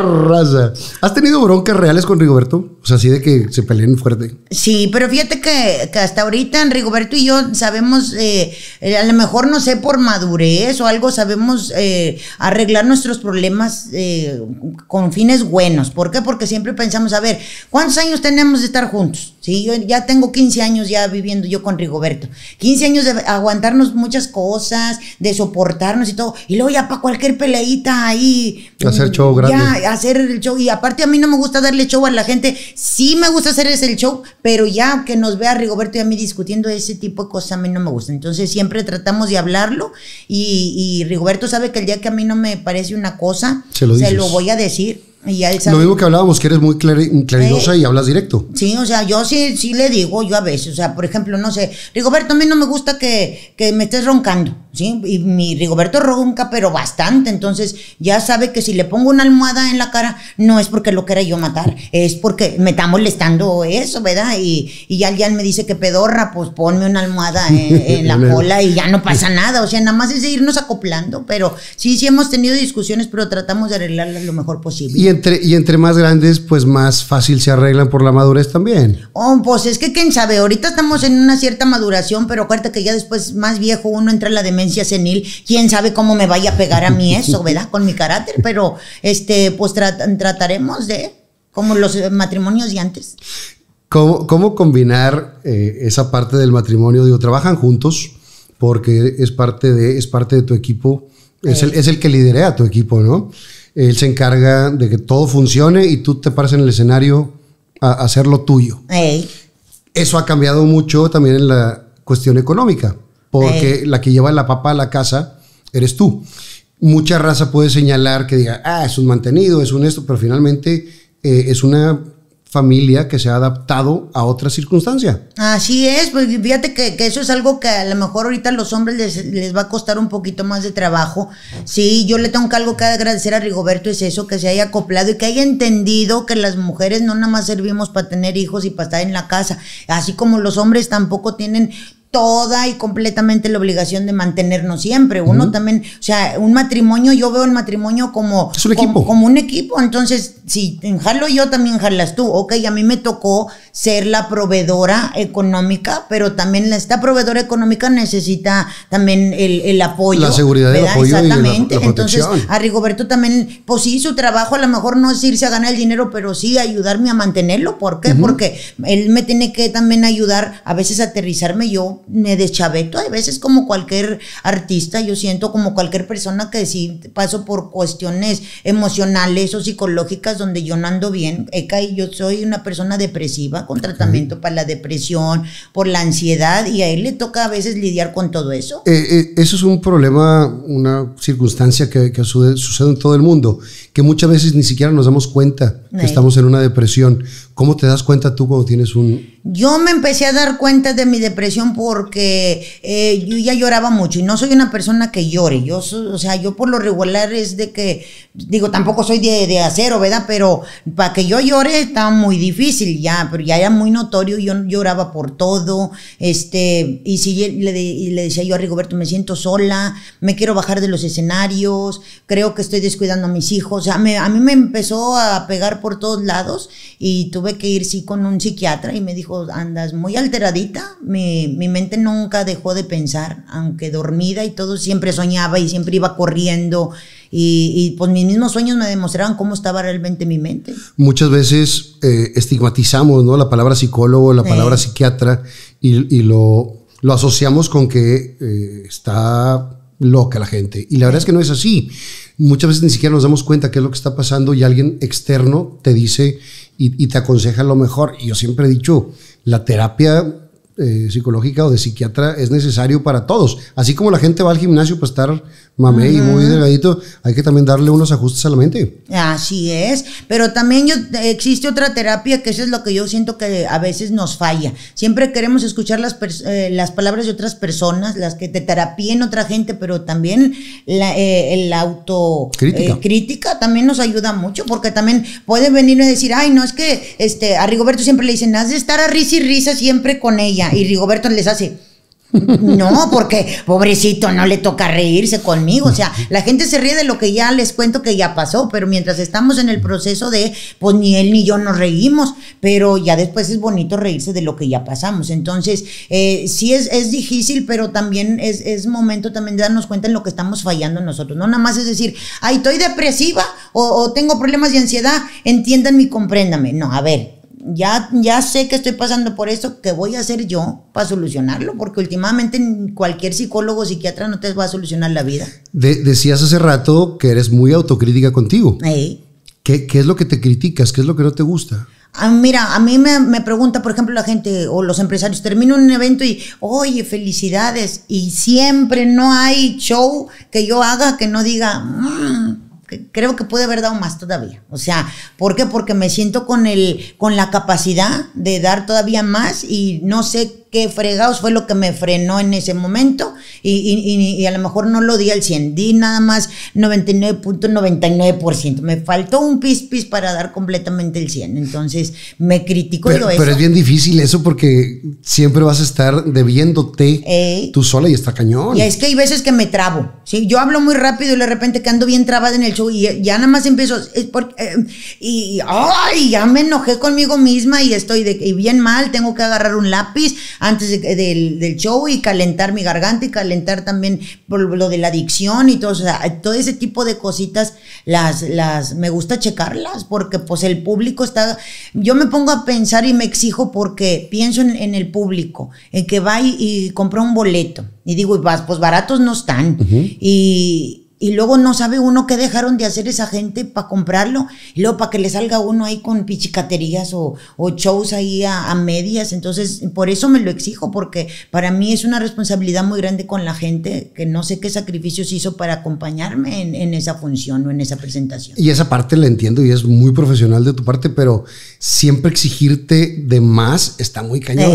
S2: ¿Has tenido broncas reales con Rigoberto? O sea, así de que se peleen fuerte.
S1: Sí, pero fíjate que, hasta ahorita Rigoberto y yo sabemos, eh, a lo mejor no sé, por madurez o algo, sabemos eh, arreglar nuestros problemas eh, con fines buenos. ¿Por qué? Porque siempre pensamos, a ver, ¿cuántos años tenemos de estar juntos? Sí, yo ya tengo 15 años ya viviendo yo con Rigoberto. 15 años de aguantarnos muchas cosas, de soportarnos y todo. Y luego ya para cualquier peleita ahí. Mm, hacer show ya, hacer el show. Y aparte a mí no me gusta darle show a la gente. Sí me gusta hacer ese show, pero ya que nos vea Rigoberto y a mí discutiendo ese tipo de cosas a mí no me gusta. Entonces siempre tratamos de hablarlo. Y, Rigoberto sabe que el día que a mí no me parece una cosa, se lo voy a decir. Y Lo mismo que
S2: hablábamos, que eres muy claridosa eh, y hablas directo.
S1: Sí, o sea, yo sí, sí le digo yo a veces, o sea, por ejemplo, no sé, Rigoberto, a mí no me gusta que, que me estés roncando, ¿sí? Y mi Rigoberto ronca, pero bastante, entonces ya sabe que si le pongo una almohada en la cara, no es porque lo quiera yo matar, es porque me está molestando eso, ¿verdad? Y, y alguien me dice que pedorra, pues ponme una almohada en, la cola y ya no pasa nada, o sea, nada más es irnos acoplando, pero sí, sí hemos tenido discusiones, pero tratamos de arreglarlas lo mejor posible
S2: y entre más grandes, pues más fácil se arreglan por la madurez también.
S1: Oh, pues es que quién sabe, ahorita estamos en una cierta maduración, pero acuérdate que ya después, más viejo, uno entra en la demencia senil, quién sabe cómo me vaya a pegar a mí eso, ¿verdad? Con mi carácter, pero este, pues trataremos de, como los eh, matrimonios de antes.
S2: ¿Cómo, cómo combinar eh, esa parte del matrimonio? Digo, trabajan juntos porque es parte de, es parte de tu equipo. Es el, eh. es el, que lidera a tu equipo, ¿no? Él se encarga de que todo funcione y tú te paras en el escenario a hacer lo tuyo. Eso ha cambiado mucho también en la cuestión económica, porque la que lleva la papa a la casa eres tú. Mucha raza puede señalar que diga, ah, es un mantenido, es un esto, pero finalmente eh, es una familia que se ha adaptado a otra circunstancia.
S1: Así es, pues fíjate que, eso es algo que a lo mejor ahorita a los hombres les, les, va a costar un poquito más de trabajo. Sí, yo le tengo que algo que agradecer a Rigoberto, es eso, que se haya acoplado y que haya entendido que las mujeres no nada más servimos para tener hijos y para estar en la casa, así como los hombres tampoco tienen toda y completamente la obligación de mantenernos siempre. Uno también, o sea, un matrimonio, yo veo el matrimonio como, un equipo. Como, un equipo. Entonces, si jalo yo, también jalas tú. Ok, a mí me tocó ser la proveedora económica, pero también esta proveedora económica necesita también el, apoyo. La seguridad del apoyo. Exactamente. Entonces, a Rigoberto también, pues sí, su trabajo a lo mejor no es irse a ganar el dinero, pero sí ayudarme a mantenerlo. ¿Por qué? Porque él me tiene que también ayudar a veces a aterrizarme yo me deschaveto a veces como cualquier artista, yo siento como cualquier persona que si paso por cuestiones emocionales o psicológicas donde yo no ando bien, Eka, y yo soy una persona depresiva con tratamiento para la depresión, por la ansiedad, y a él le toca a veces lidiar con todo eso.
S2: Eh, eh, eso es un problema, una circunstancia que, sucede en todo el mundo, que muchas veces ni siquiera nos damos cuenta que estamos en una depresión. ¿Cómo te das cuenta tú cuando tienes un,
S1: yo me empecé a dar cuenta de mi depresión porque eh, yo ya lloraba mucho y no soy una persona que llore. Yo, o sea, yo por lo regular es de que, digo, tampoco soy de, acero, ¿verdad? Pero para que yo llore estaba muy difícil ya, pero ya era muy notorio. Yo lloraba por todo. Este, y si le, decía yo a Rigoberto, me siento sola, me quiero bajar de los escenarios, creo que estoy descuidando a mis hijos. O sea, a mí me empezó a pegar por todos lados y tuve que ir sí con un psiquiatra y me dijo, andas muy alteradita. Mi, mente nunca dejó de pensar, aunque dormida y todo, siempre soñaba y siempre iba corriendo. Y, y pues mis mismos sueños me demostraban cómo estaba realmente mi mente.
S2: Muchas veces eh, estigmatizamos ¿no? la palabra psicólogo, la palabra psiquiatra y, lo, lo, asociamos con que eh, está loca la gente. Y la verdad es que no es así. Muchas veces ni siquiera nos damos cuenta qué es lo que está pasando y alguien externo te dice y, te aconseja lo mejor. Y yo siempre he dicho, la terapia eh, psicológica o de psiquiatra es necesario para todos. Así como la gente va al gimnasio para estar Mamé y muy delgadito, hay que también darle unos ajustes a la mente.
S1: Así es, pero también yo, existe otra terapia que eso es lo que yo siento que a veces nos falla. Siempre queremos escuchar las, eh, las palabras de otras personas, las que te terapien otra gente, pero también la, eh, el auto eh, crítica. también nos ayuda mucho, porque también pueden venir y decir, ay, no, es que este, a Rigoberto siempre le dicen, has de estar a risa y risa siempre con ella, y Rigoberto les hace... No, porque pobrecito, no le toca reírse conmigo. O sea, la gente se ríe de lo que ya les cuento que ya pasó, pero mientras estamos en el proceso de, pues ni él ni yo nos reímos, pero ya después es bonito reírse de lo que ya pasamos. Entonces, eh, sí es, es, difícil, pero también es, momento también de darnos cuenta en lo que estamos fallando nosotros. No nada más es decir, ay, estoy depresiva o, tengo problemas de ansiedad, entiéndanme y compréndanme, No, a ver, ya, sé que estoy pasando por eso, ¿qué voy a hacer yo para solucionarlo? Porque últimamente cualquier psicólogo o psiquiatra no te va a solucionar la vida.
S2: decías hace rato que eres muy autocrítica contigo. ¿Qué, es lo que te criticas? ¿Qué es lo que no te gusta?
S1: Ah, mira, a mí me, pregunta, por ejemplo, la gente o los empresarios, termino un evento y, oye, felicidades, y siempre no hay show que yo haga que no diga... Mm, creo que puede haber dado más todavía. O sea, ¿por qué? Porque me siento con, el, con la capacidad de dar todavía más y no sé que fregados fue lo que me frenó en ese momento y, a lo mejor no lo di al 100, di nada más 99.99%. Me faltó un pis pis para dar completamente el 100. Entonces me critico pero, Pero es
S2: bien difícil eso porque siempre vas a estar debiéndote tú sola y está cañón. Y es
S1: que hay veces que me trabo. Yo hablo muy rápido y de repente que ando bien trabada en el show y ya nada más empiezo. Eh, y, ay, ya me enojé conmigo misma y estoy de, bien mal, tengo que agarrar un lápiz antes del, show y calentar mi garganta y calentar también por lo de la adicción y todo, todo ese tipo de cositas las, las, me gusta checarlas porque pues el público está, yo me pongo a pensar y me exijo porque pienso en, el público, en que va y, compra un boleto y digo, vas, pues baratos no están y y luego no sabe uno qué dejaron de hacer esa gente para comprarlo, y luego para que le salga uno ahí con pichicaterías o, o shows ahí a, medias. Entonces, por eso me lo exijo, porque para mí es una responsabilidad muy grande con la gente, que no sé qué sacrificios hizo para acompañarme en, en esa función o en esa presentación.
S2: Y esa parte la entiendo y es muy profesional de tu parte, pero siempre exigirte de más está muy cañón.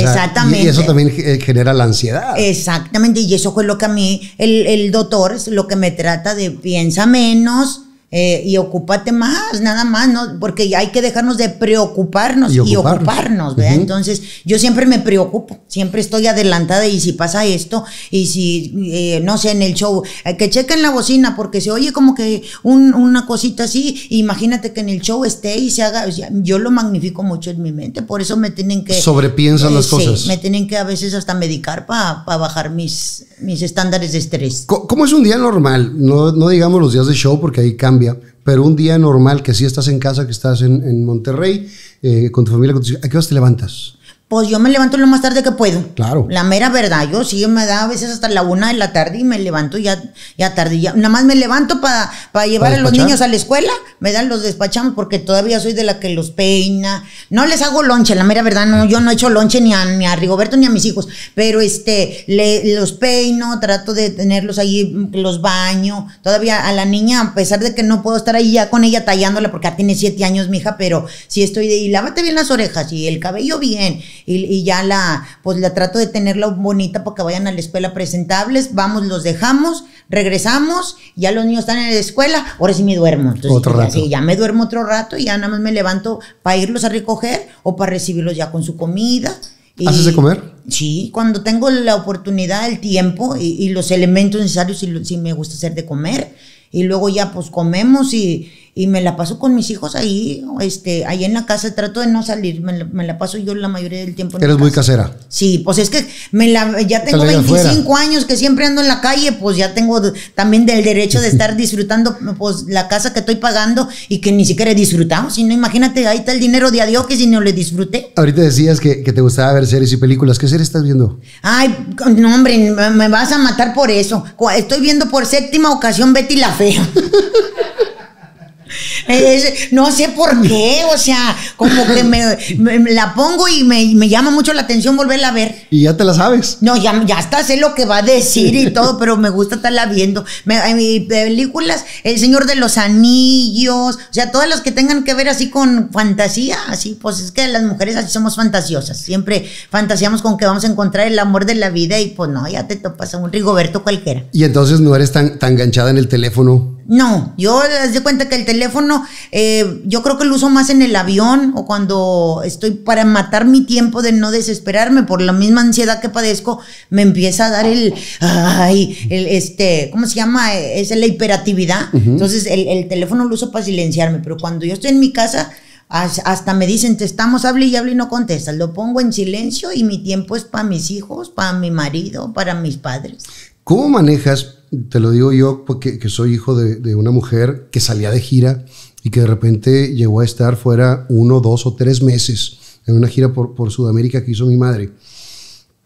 S2: Exactamente. Y eso también eh, genera la ansiedad.
S1: Exactamente, y eso fue lo que a mí, el, el doctor, lo que me trata de piensa menos, eh, y ocúpate más, nada más, ¿no? Porque hay que dejarnos de preocuparnos y ocuparnos, Entonces, yo siempre me preocupo, siempre estoy adelantada y si pasa esto, y si, eh, no sé, en el show, que eh, que chequen la bocina porque se oye como que una cosita así, imagínate que en el show esté y se haga, yo lo magnifico mucho en mi mente, por eso me tienen que... Sobrepiensan las cosas. me tienen que a veces hasta medicar para bajar mis, mis estándares de estrés.
S2: ¿Cómo es un día normal? No, no digamos los días de show porque ahí cambia pero un día normal que si estás en casa, que estás en, Monterrey, eh, con tu familia, ¿a qué hora te levantas?
S1: pues yo me levanto lo más tarde que puedo. Claro. La mera verdad, yo sí me da a veces hasta la una de la tarde y me levanto ya, ya tarde. nada más me levanto para llevar a los niños a la escuela, me dan los despachamos porque todavía soy de la que los peina. No les hago lonche, la mera verdad, no, yo no he hecho lonche ni a, ni a Rigoberto ni a mis hijos, pero este, le, los peino, trato de tenerlos ahí, los baño. Todavía a la niña, a pesar de que no puedo estar ahí ya con ella tallándola porque ya tiene siete años mi hija, pero sí estoy de ahí, lávate bien las orejas y el cabello bien y, ya la, pues la trato de tenerla bonita para que vayan a la escuela presentables, vamos, los dejamos, regresamos, ya los niños están en la escuela, ahora sí me duermo. ya me duermo otro rato y ya nada más me levanto para irlos a recoger o para recibirlos ya con su comida. ¿Haces de comer? Sí, cuando tengo la oportunidad, el tiempo y, los elementos necesarios, si me gusta hacer de comer. Y luego ya pues comemos y, y me la paso con mis hijos ahí, este, ahí en la casa, trato de no salir, me la, paso yo la mayoría del tiempo. ¿Eres muy casera? Sí, pues es que me la, ya tengo 25 años que siempre ando en la calle, pues ya tengo también del derecho de estar disfrutando pues la casa que estoy pagando y que ni siquiera he disfrutado, si no imagínate, ahí está el dinero de adiós que si no le disfruté.
S2: Ahorita decías que, que te gustaba ver series y películas, ¿qué series estás viendo?
S1: Ay, no hombre, me vas a matar por eso, estoy viendo por séptima ocasión Betty la Fea. no sé por qué, o sea, como que me, la pongo y me, llama mucho la atención volverla a ver. Y ya te la sabes. No, ya, ya hasta sé lo que va a decir y todo, pero me gusta estarla viendo. en mis películas, El Señor de los Anillos, o sea, todas las que tengan que ver así con fantasía, así, pues es que las mujeres así somos fantasiosas. Siempre fantaseamos con que vamos a encontrar el amor de la vida y pues no, ya te topas a un Rigoberto cualquiera.
S2: Y entonces no eres tan, tan enganchada en el teléfono
S1: no, yo les doy cuenta que el teléfono, eh, yo creo que lo uso más en el avión o cuando estoy para matar mi tiempo de no desesperarme por la misma ansiedad que padezco, me empieza a dar el, este, ¿cómo se llama? Es la hiperactividad. Entonces el, el teléfono lo uso para silenciarme, pero cuando yo estoy en mi casa, hasta me dicen, te estamos, hable y hable y no contestas. Lo pongo en silencio y mi tiempo es para mis hijos, para mi marido, para mis padres.
S2: ¿Cómo manejas te lo digo yo porque soy hijo de, una mujer que salía de gira y que de repente llegó a estar fuera uno, dos o tres meses en una gira por, Sudamérica que hizo mi madre.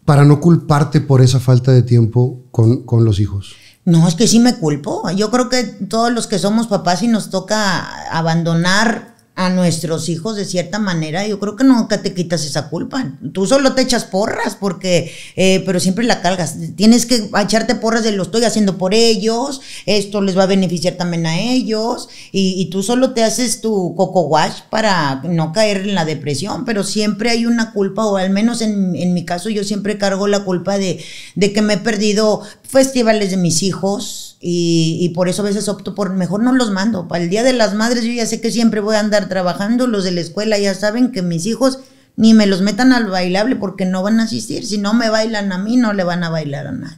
S2: Para no culparte por esa falta de tiempo con, con los hijos.
S1: No, es que sí me culpo. Yo creo que todos los que somos papás y nos toca abandonar a nuestros hijos de cierta manera, yo creo que nunca te quitas esa culpa. Tú solo te echas porras, porque, eh, pero siempre la cargas. Tienes que echarte porras de lo estoy haciendo por ellos, esto les va a beneficiar también a ellos, y, tú solo te haces tu coco wash para no caer en la depresión, pero siempre hay una culpa, o al menos en, en mi caso yo siempre cargo la culpa de, de que me he perdido festivales de mis hijos, y, por eso a veces opto por, mejor no los mando. Para el Día de las Madres yo ya sé que siempre voy a andar trabajando, los de la escuela ya saben que mis hijos ni me los metan al bailable porque no van a asistir. Si no me bailan a mí, no le van a bailar a nadie.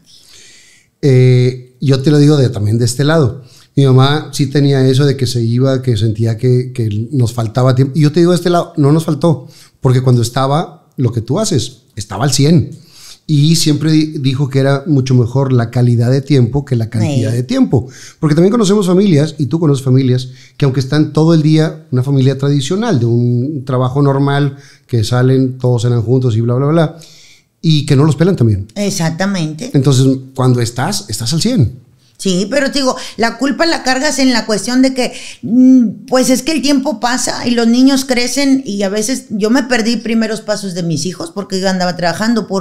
S2: Eh, yo te lo digo también de este lado. Mi mamá sí tenía eso de que se iba, que sentía que, que nos faltaba tiempo. Y yo te digo de este lado, no nos faltó, porque cuando estaba, lo que tú haces, estaba al 100 y siempre dijo que era mucho mejor la calidad de tiempo que la cantidad de tiempo. Porque también conocemos familias, y tú conoces familias, que aunque están todo el día, una familia tradicional, de un trabajo normal, que salen, todos cenan juntos y bla, bla, bla, y que no los pelan también.
S1: Exactamente.
S2: Entonces, cuando estás, estás al
S1: 100. Sí, pero te digo, la culpa la cargas en la cuestión de que, mm, pues es que el tiempo pasa y los niños crecen y a veces yo me perdí primeros pasos de mis hijos porque yo andaba trabajando. ¿Por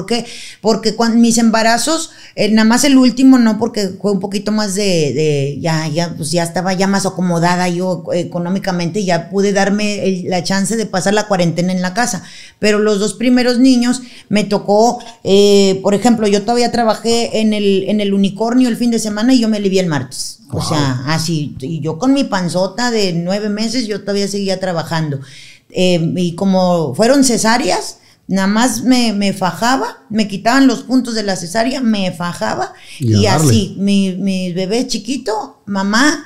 S1: Porque cuando mis embarazos, eh, nada más el último, no, porque fue un poquito más de, ya, ya, pues ya estaba ya más acomodada yo eh, económicamente, ya pude darme la chance de pasar la cuarentena en la casa. Pero los dos primeros niños me tocó, eh, por ejemplo, yo todavía trabajé en el, en el unicornio el fin de semana y yo me alivié el martes. O sea, así, y yo con mi panzota de nueve meses, yo todavía seguía trabajando. Eh, y como fueron cesáreas, nada más me, me, fajaba, me quitaban los puntos de la cesárea, me fajaba. Y, así, mi, bebé chiquito, mamá,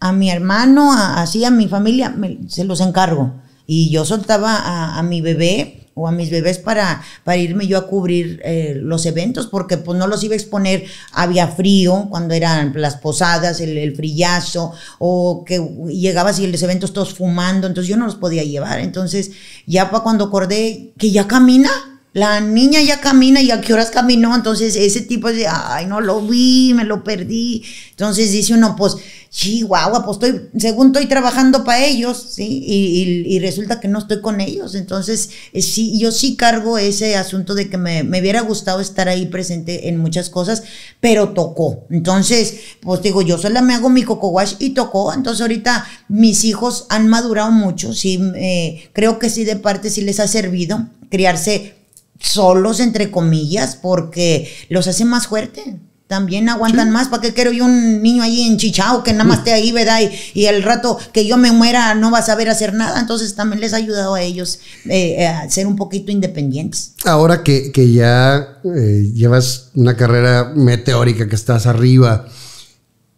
S1: a mi hermano, así a mi familia, me, se los encargo. Y yo soltaba a mi bebé o a mis bebés para, para irme yo a cubrir eh, los eventos, porque pues no los iba a exponer, había frío cuando eran las posadas, el, el, frillazo, o que llegabas y los eventos todos fumando, entonces yo no los podía llevar, entonces ya para cuando acordé que ya camina, la niña ya camina y a qué horas caminó. Entonces ese tipo dice, ay, no lo vi, me lo perdí. Entonces dice uno, pues, chihuahua, pues estoy, según estoy trabajando para ellos, ¿sí? Y, resulta que no estoy con ellos. Entonces eh, sí, yo sí cargo ese asunto de que me, hubiera gustado estar ahí presente en muchas cosas, pero tocó. Entonces, pues digo, yo sola me hago mi coco wash y tocó. Entonces ahorita mis hijos han madurado mucho, sí, eh, creo que sí de parte sí les ha servido criarse solos, entre comillas, porque los hace más fuerte. También aguantan más. ¿Para qué quiero yo un niño ahí Chichao que nada más mm. esté ahí, verdad? Y, el rato que yo me muera no va a saber hacer nada. Entonces también les ha ayudado a ellos eh, eh, a ser un poquito independientes.
S2: Ahora que, que ya eh, llevas una carrera meteórica, que estás arriba,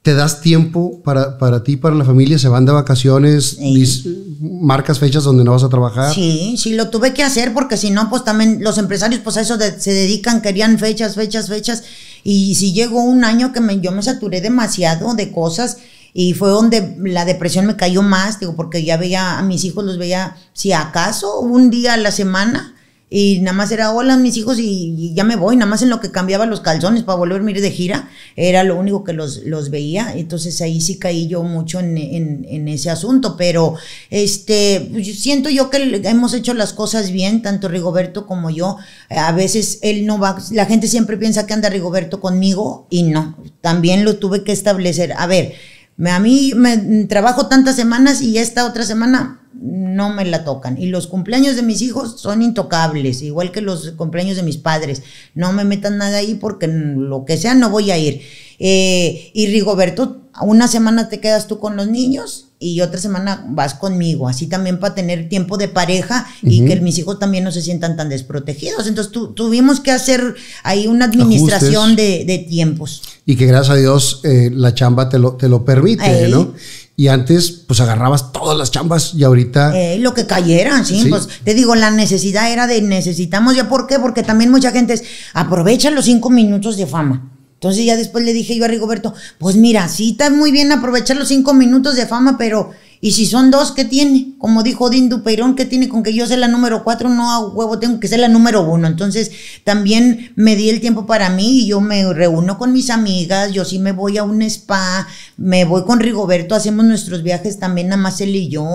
S2: te das tiempo para, para ti, para la familia, se van de vacaciones,
S1: Y
S2: marcas fechas donde no vas a trabajar.
S1: Sí, sí, lo tuve que hacer porque si no, pues también los empresarios, pues a eso se dedican, querían fechas, fechas, fechas. Y si llegó un año que me, yo me saturé demasiado de cosas y fue donde la depresión me cayó más, digo, porque ya veía a mis hijos, los veía, si acaso, un día a la semana y nada más era, hola mis hijos y, ya me voy, nada más en lo que cambiaba los calzones para volverme a ir de gira, era lo único que los, veía, entonces ahí sí caí yo mucho en, ese asunto, pero este, pues, siento yo que hemos hecho las cosas bien, tanto Rigoberto como yo, a veces él no va, la gente siempre piensa que anda Rigoberto conmigo y no, también lo tuve que establecer, a ver, a mí me trabajo tantas semanas y esta otra semana no me la tocan. Y los cumpleaños de mis hijos son intocables, igual que los cumpleaños de mis padres. No me metan nada ahí porque lo que sea no voy a ir. Eh, y Rigoberto, una semana te quedas tú con los niños y otra semana vas conmigo, así también para tener tiempo de pareja y que mis hijos también no se sientan tan desprotegidos. Entonces tuvimos que hacer ahí una administración de, tiempos. Y que gracias a Dios eh, la chamba te lo, te lo permite, ¿no? Y antes, pues agarrabas todas las chambas y ahorita. lo que cayeran, ¿sí? Pues te digo, la necesidad era de necesitamos. ¿Ya por qué? Porque también mucha gente es, aprovecha los cinco minutos de fama. Entonces ya después le dije yo a Rigoberto, pues mira, sí está muy bien aprovechar los cinco minutos de fama, pero y si son dos, ¿qué tiene? Como dijo Dindu Peirón, ¿qué tiene con que yo sea la número cuatro? No, hago huevo, tengo que ser la número uno. Entonces, también me di el tiempo para mí y yo me reúno con mis amigas, yo sí me voy a un spa, me voy con Rigoberto, hacemos nuestros viajes también, nada más él y yo,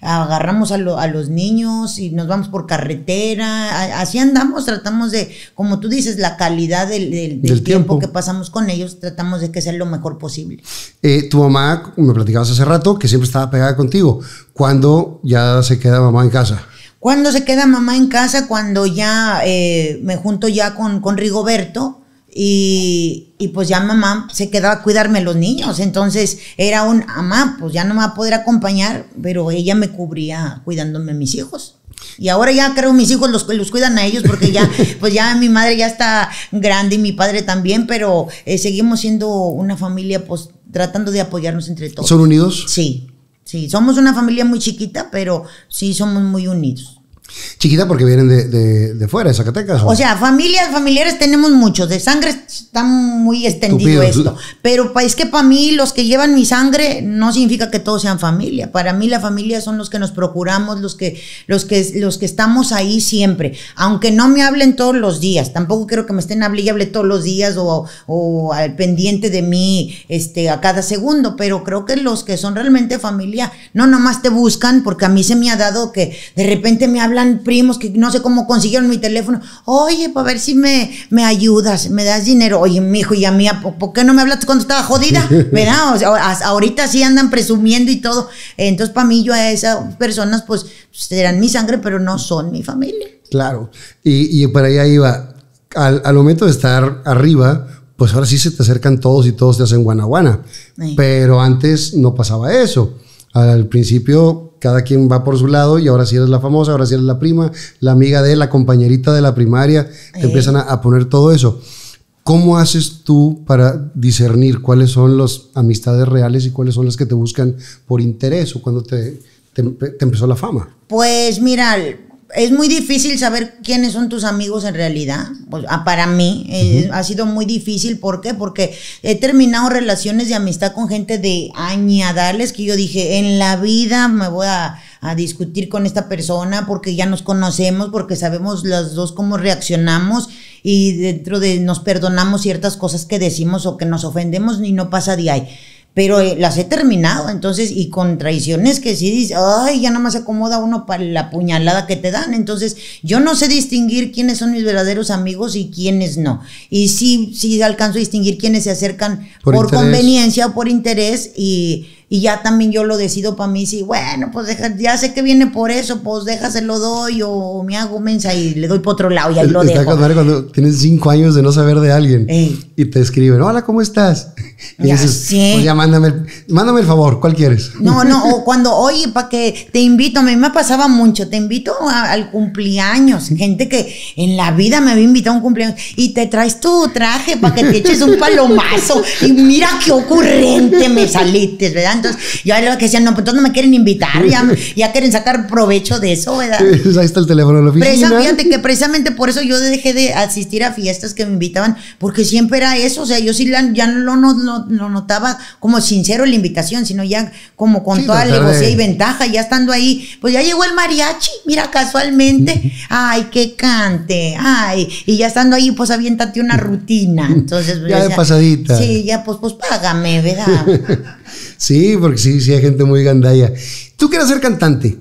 S1: agarramos a, los niños y nos vamos por carretera, así andamos, tratamos de, como tú dices, la calidad del, tiempo. que pasamos con ellos, tratamos de que sea lo mejor posible.
S2: Eh, tu mamá, me platicabas hace rato, que siempre estaba pegada contigo. ¿Cuándo ya se queda mamá en casa?
S1: cuando se queda mamá en casa? Cuando ya eh, me junto ya con, con Rigoberto y, y, pues ya mamá se quedaba a cuidarme los niños. Entonces era un, mamá, pues ya no me va a poder acompañar, pero ella me cubría cuidándome a mis hijos. Y ahora ya creo mis hijos los, los cuidan a ellos porque ya, pues ya mi madre ya está grande y mi padre también, pero eh, seguimos siendo una familia pues tratando de apoyarnos entre todos. ¿Son unidos? Sí, Sí, somos una familia muy chiquita, pero sí somos muy unidos.
S2: Chiquita porque vienen de, fuera, de Zacatecas.
S1: ¿o? sea, familias, familiares tenemos muchos. De sangre está muy extendido esto. Pero es que para mí los que llevan mi sangre no significa que todos sean familia. Para mí la familia son los que nos procuramos, los que, los que, los que estamos ahí siempre. Aunque no me hablen todos los días. Tampoco quiero que me estén hablando y hable todos los días o, al pendiente de mí este, a cada segundo. Pero creo que los que son realmente familia, no nomás te buscan porque a mí se me ha dado que de repente me hablan primos que no sé cómo consiguieron mi teléfono. Oye, para ver si me, me ayudas, me das dinero. Oye, mi hijo y a mí, ¿por qué no me hablaste cuando estaba jodida? ¿Verdad? ahorita sí andan presumiendo y todo. Entonces, para mí, yo a esas personas, pues, serán mi sangre, pero no son mi familia.
S2: Claro. Y, y para allá iba. Al, momento de estar arriba, pues ahora sí se te acercan todos y todos te hacen guanaguana. Pero antes no pasaba eso. Al principio cada quien va por su lado y ahora sí eres la famosa, ahora sí eres la prima, la amiga de, la compañerita de la primaria, te empiezan a, poner todo eso. ¿Cómo haces tú para discernir cuáles son las amistades reales y cuáles son las que te buscan por interés o cuando te, te, te empezó la fama?
S1: Pues mira, es muy difícil saber quiénes son tus amigos en realidad. Pues, ah, para mí eh, ha sido muy difícil. ¿Por qué? Porque he terminado relaciones de amistad con gente de añadales que yo dije, en la vida me voy a, a discutir con esta persona porque ya nos conocemos, porque sabemos las dos cómo reaccionamos y dentro de nos perdonamos ciertas cosas que decimos o que nos ofendemos y no pasa de ahí pero eh, las he terminado, entonces, y con traiciones que sí dice, ay, ya nada más se acomoda uno para la puñalada que te dan, entonces, yo no sé distinguir quiénes son mis verdaderos amigos y quiénes no, y sí, sí alcanzo a distinguir quiénes se acercan por conveniencia o por interés y y ya también yo lo decido para mí, si, bueno, pues ya sé que viene por eso, pues lo doy o me hago mensa y le doy por otro lado y ahí lo dejo. Está
S2: cuando tienes cinco años de no saber de alguien y te escriben, hola, ¿cómo estás? Y dices, Pues ya mándame, el, mándame el favor, ¿cuál quieres? No, no,
S1: o cuando, oye, para que te invito, a mí me pasaba mucho, te invito al cumpleaños, gente que en la vida me había invitado a un cumpleaños y te traes tu traje para que te eches un palomazo y mira qué ocurrente me saliste, ¿verdad? Entonces, Yo era lo que decían, no, pues entonces no me quieren invitar, ya, quieren sacar provecho de eso, ¿verdad? Pues,
S2: ahí está el teléfono de la oficina.
S1: que precisamente por eso yo dejé de asistir a fiestas que me invitaban, porque siempre era eso, o sea, yo sí ya no no, no, notaba como sincero la invitación, sino ya como con toda toda negocia y ventaja, ya estando ahí, pues ya llegó el mariachi, mira, casualmente, ay, que cante, ay, y ya estando ahí, pues aviéntate una rutina, entonces... Pues, ya de pasadita. Sí, ya, pues, pues págame, ¿verdad?
S2: sí, porque sí, sí hay gente muy gandaya. Tú quieres ser cantante.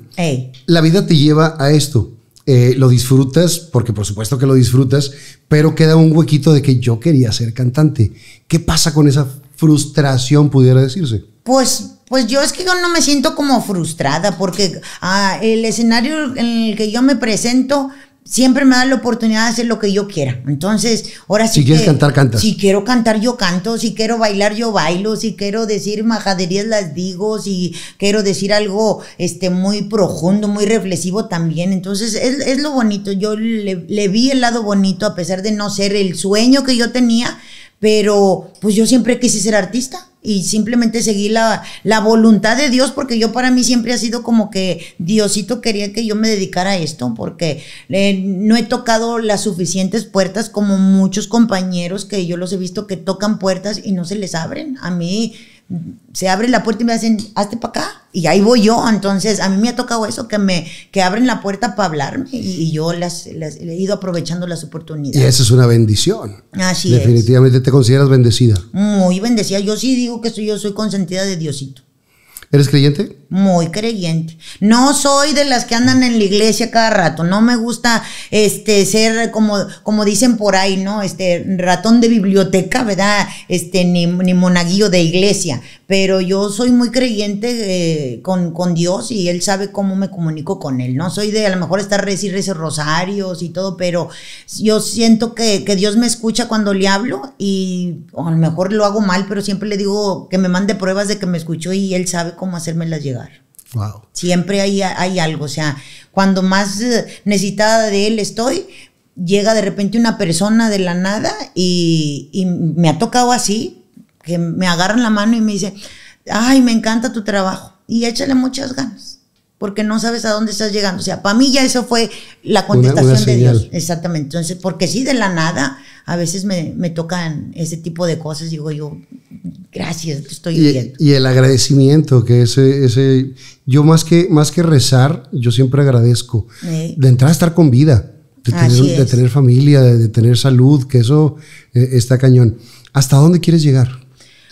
S2: La vida te lleva a esto. Eh, lo disfrutas, porque por supuesto que lo disfrutas, pero queda un huequito de que yo quería ser cantante. ¿Qué pasa con esa frustración, pudiera decirse?
S1: Pues pues yo es que yo no me siento como frustrada porque ah, el escenario en el que yo me presento siempre me da la oportunidad de hacer lo que yo quiera. Entonces, ahora sí. Si quieres cantar, cantas. Si quiero cantar, yo canto. Si quiero bailar, yo bailo. Si quiero decir majaderías, las digo. Si quiero decir algo este, muy profundo, muy reflexivo también. Entonces, es, es lo bonito. Yo le, le vi el lado bonito, a pesar de no ser el sueño que yo tenía. Pero, pues yo siempre quise ser artista y simplemente seguí la, voluntad de Dios, porque yo para mí siempre ha sido como que Diosito quería que yo me dedicara a esto, porque eh, no he tocado las suficientes puertas como muchos compañeros que yo los he visto que tocan puertas y no se les abren. A mí se abre la puerta y me hacen, hazte para acá. Y ahí voy yo. Entonces, a mí me ha tocado eso, que me que abren la puerta para hablarme y, yo las, he ido aprovechando las oportunidades. Y esa
S2: es una bendición. Así Definitivamente te consideras bendecida.
S1: Muy bendecida. Yo sí digo que soy, yo soy consentida de Diosito.
S2: ¿Eres creyente?
S1: muy creyente. No soy de las que andan en la iglesia cada rato, no me gusta este ser como como dicen por ahí, ¿no? Este ratón de biblioteca, ¿verdad? Este ni, monaguillo de iglesia, pero yo soy muy creyente eh, con, Dios y él sabe cómo me comunico con él, ¿no? Soy de a lo mejor estar a esos rosarios y todo, pero yo siento que, que Dios me escucha cuando le hablo y a lo mejor lo hago mal, pero siempre le digo que me mande pruebas de que me escuchó y él sabe cómo hacerme las llegar Siempre hay, hay algo, o sea, cuando más eh, necesitada de él estoy, llega de repente una persona de la nada y, y me ha tocado así, que me agarran la mano y me dice, ay, me encanta tu trabajo y échale muchas ganas porque no sabes a dónde estás llegando. O sea, para mí ya eso fue la contestación de Dios. Exactamente. Entonces, porque sí, de la nada, a veces me, tocan ese tipo de cosas. Digo yo, gracias, estoy bien
S2: Y, el agradecimiento, que ese, ese, yo más que, más que rezar, yo siempre agradezco. Eh. De entrar a estar con vida,
S1: de tener,
S2: familia, de, tener salud, que eso eh, está cañón. ¿Hasta dónde quieres llegar?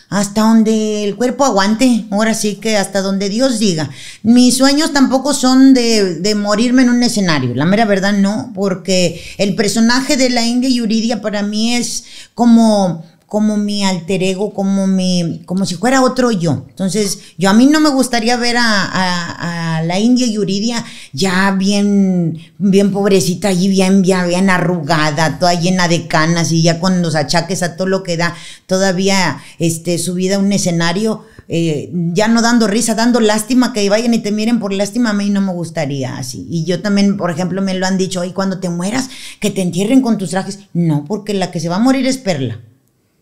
S1: hasta donde el cuerpo aguante, ahora sí que hasta donde Dios diga. Mis sueños tampoco son de, de morirme en un escenario, la mera verdad no, porque el personaje de la Inge Yuridia para mí es como como mi alter ego, como mi, como si fuera otro yo. Entonces, yo a mí no me gustaría ver a, a, la India Yuridia ya bien, bien pobrecita allí, bien, bien, arrugada, toda llena de canas y ya con los achaques a todo lo que da, todavía este, subida a un escenario, eh, ya no dando risa, dando lástima que vayan y te miren por lástima, a mí no me gustaría así. Y yo también, por ejemplo, me lo han dicho, hoy cuando te mueras, que te entierren con tus trajes. No, porque la que se va a morir es Perla.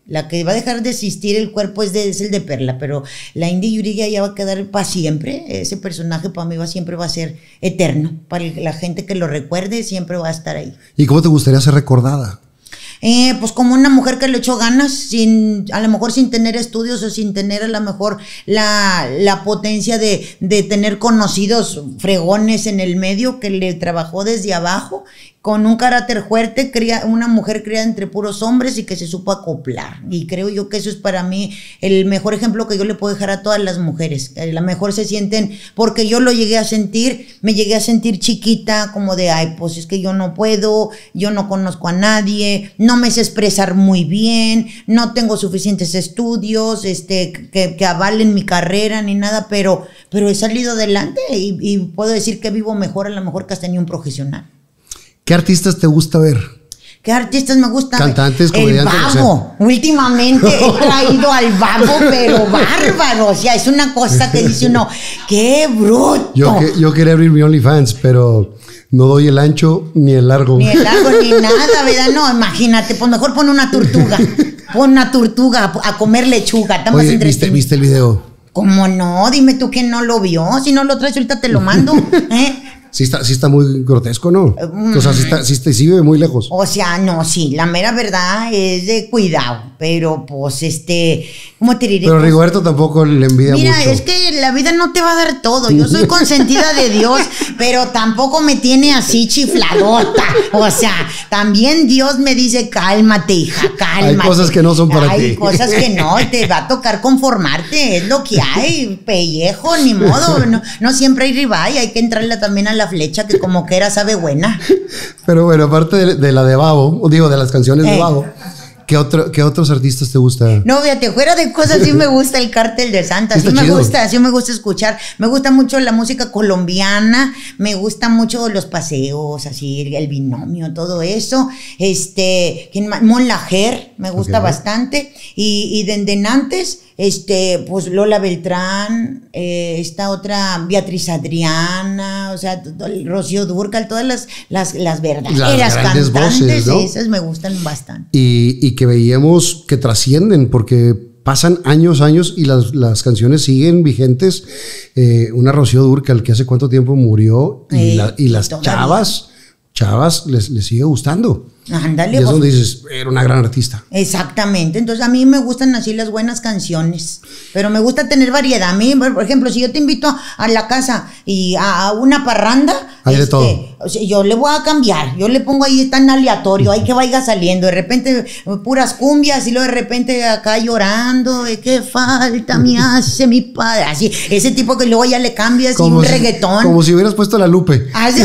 S1: La que va a dejar de existir el cuerpo es, de, el de Perla, pero la Indy Yuriga ya va a quedar para siempre. Ese personaje para mí va, siempre va a ser eterno. Para la gente que lo recuerde, siempre va a estar ahí.
S2: ¿Y cómo te gustaría ser recordada?
S1: Eh, pues como una mujer que le echó ganas, sin, a lo mejor sin tener estudios o sin tener a lo mejor la, potencia de, de, tener conocidos fregones en el medio que le trabajó desde abajo con un carácter fuerte, una mujer criada entre puros hombres y que se supo acoplar. Y creo yo que eso es para mí el mejor ejemplo que yo le puedo dejar a todas las mujeres. Eh, la mejor se sienten, porque yo lo llegué a sentir, me llegué a sentir chiquita, como de, ay, pues es que yo no puedo, yo no conozco a nadie, no me sé expresar muy bien, no tengo suficientes estudios este, que, que avalen mi carrera ni nada, pero, pero he salido adelante y, y puedo decir que vivo mejor a lo mejor que hasta ni un profesional.
S2: ¿Qué artistas te gusta ver?
S1: ¿Qué artistas me gustan? Cantantes, comediantes. El babo. Últimamente he traído al babo, pero bárbaro. O sea, es una cosa que dice uno, qué bruto. Yo,
S2: quería abrir mi OnlyFans, pero no doy el ancho ni el largo. Ni el largo, ni nada, ¿verdad?
S1: No, imagínate, pues mejor pon una tortuga. Pon una tortuga a comer lechuga. Está
S2: ¿viste, el video?
S1: ¿Cómo no? Dime tú que no lo vio. Si no lo traes, ahorita te lo mando. ¿eh? sí está, sí está muy grotesco, ¿no? O sea, sí, sí, sí vive muy lejos. O sea, no, sí, la mera verdad es de cuidado, pero pues este, pero pues, Rigoberto
S2: tampoco le envidia Mira, es
S1: que la vida no te va a dar todo. Yo soy consentida de Dios, pero tampoco me tiene así chifladota. O sea, también Dios me dice, cálmate, hija, cálmate. Hay cosas que no son para ti. Hay cosas que no, te va a tocar conformarte, es lo que hay, pellejo, ni modo. No, siempre hay rival, hay que entrarle también a la flecha que como que era sabe buena.
S2: Pero bueno, aparte de, la de Babo, digo, de las canciones de eh. Babo ¿Qué, otros artistas te gustan?
S1: No, te fuera de cosas, sí me gusta el cártel de Santa, sí me gusta, sí me gusta escuchar, me gusta mucho la música colombiana, me gusta mucho los paseos, así, el binomio, todo eso, este, Mon Lajer, me gusta bastante, y, y este, pues Lola Beltrán, eh, esta otra Beatriz Adriana, o sea, Rocío Durcal, todas las, las, las verdaderas grandes esas me gustan bastante.
S2: Y, y, que veíamos que trascienden, porque pasan años, años y las, las canciones siguen vigentes. Eh, una Rocío Durcal que hace cuánto tiempo murió y, las chavas, chavas les, les sigue gustando.
S1: Ándale. Y es donde dices,
S2: era una gran artista.
S1: Exactamente. Entonces a mí me gustan así las buenas canciones, pero me gusta tener variedad. A mí, por ejemplo, si yo te invito a la casa y a una parranda, hay de este, todo. yo le voy a cambiar, yo le pongo ahí tan aleatorio, hay que vaya saliendo, de repente eh, puras cumbias y luego de repente acá llorando, de qué falta me hace mi padre, así, ese tipo que luego ya le cambias como un reggaetón. Como si
S2: hubieras puesto la lupe.
S1: Haz, de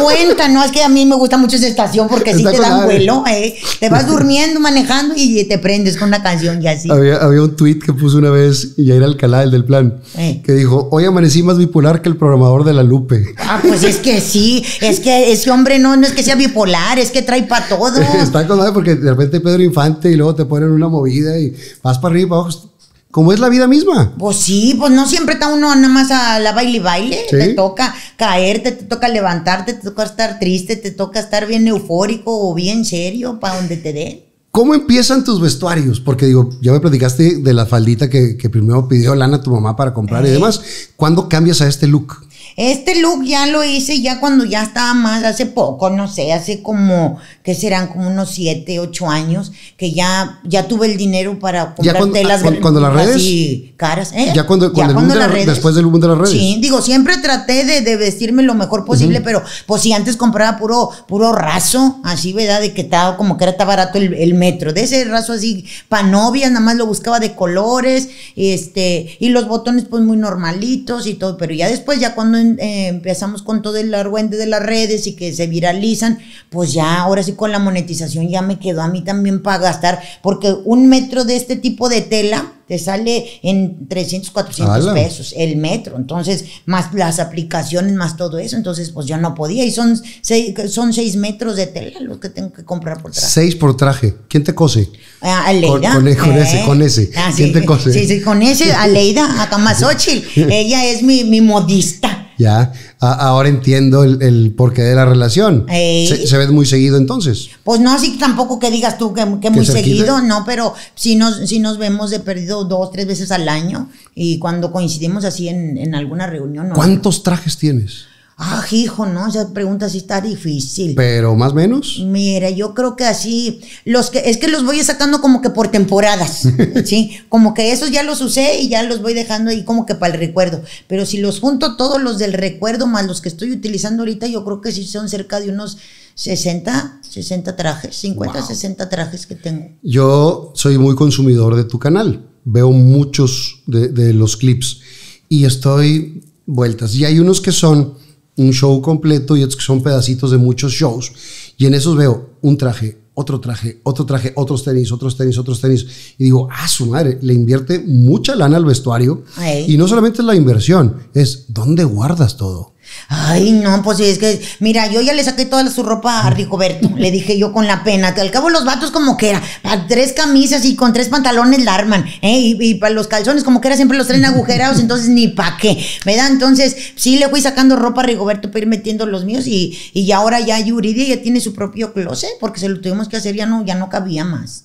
S1: cuenta, no, es que a mí me gusta mucho esa estación porque si te da vuelo, eh. Te vas durmiendo, manejando y te prendes con una canción y así. Había,
S2: un tweet que puso una vez y ya Alcalá, el del plan, eh. que dijo, hoy amanecí más bipolar que el programador de la Lupe.
S1: Ah, pues es que sí, es que ese hombre no, no es que sea bipolar, es que trae para todo.
S2: Está con porque de repente Pedro Infante y luego te ponen una movida y vas para arriba y para abajo como es la vida misma.
S1: Pues sí, pues no siempre está uno nada más a la baile y baile. Te toca caerte, te toca levantarte, te toca estar triste, te toca estar bien eufórico o bien serio para donde te dé.
S2: ¿Cómo empiezan tus vestuarios? Porque digo, ya me platicaste de la faldita que, primero pidió lana tu mamá para comprar y demás. ¿Cuándo cambias a este look?
S1: Este look ya lo hice ya cuando ya estaba más, hace poco, no sé, hace como, que serán como unos 7, 8 años, que ya, ya tuve el dinero para comprar cuando, telas. Ah, las redes. Así, caras, ¿eh? Ya cuando, las redes. Después
S2: del boom de las redes. Sí,
S1: digo, siempre traté de, vestirme lo mejor posible, pero pues si antes compraba puro, puro raso, así, ¿verdad? De que estaba como que era tan barato el, metro. De ese raso así, para novias, nada más lo buscaba de colores, este, y los botones pues muy normalitos y todo, pero ya después, ya cuando eh, empezamos con todo el argüente de las redes y que se viralizan, pues ya ahora sí con la monetización ya me quedó a mí también para gastar, porque un metro de este tipo de tela te sale en 300, 400 pesos el metro. Entonces, más las aplicaciones, más todo eso. Entonces, pues yo no podía. Y son seis, son seis metros de tela los que tengo que comprar por
S2: traje. Seis por traje. ¿Quién te cose?
S1: A ah, Aleida. Con, ese, con ese. ¿Eh? Ah, ¿Quién te cose? Sí, sí, con ese, Aleida Acamazochil. Ella es mi, mi modista.
S2: Ya ahora entiendo el, porqué de la relación. Se, ve muy seguido entonces?
S1: Pues no, así tampoco que digas tú que, muy seguido, no, pero si nos, nos vemos de perdido dos, tres veces al año y cuando coincidimos así en, en alguna reunión. ¿Cuántos
S2: trajes tienes?
S1: Ah, hijo, no, esa pregunta sí está difícil. Pero más o menos. Mira, yo creo que así, los que, es que los voy sacando como que por temporadas, ¿sí? Como que esos ya los usé y ya los voy dejando ahí como que para el recuerdo. Pero si los junto todos los del recuerdo más los que estoy utilizando ahorita, yo creo que sí son cerca de unos 60, 60 trajes, 50, 60 trajes que tengo.
S2: Yo soy muy consumidor de tu canal, veo muchos de los clips y estoy vueltas. Y hay unos que son un show completo y son pedacitos de muchos shows. Y en esos veo un traje, otro traje, otro traje, otros tenis, otros tenis, otros tenis. Y digo, ah, su madre, le invierte mucha lana al vestuario. Y no solamente es la inversión, es dónde guardas todo.
S1: Ay, no, pues es que, mira, yo ya le saqué toda su ropa a Rigoberto, le dije yo con la pena, que al cabo los vatos como que era, tres camisas y con tres pantalones la arman, ¿eh? y, para los calzones como que era siempre los traen agujerados, entonces ni pa' qué, ¿verdad? Entonces sí le fui sacando ropa a Rigoberto para ir metiendo los míos y, y ahora ya Yuridia ya tiene su propio closet porque se lo tuvimos que hacer, ya no, ya no cabía más.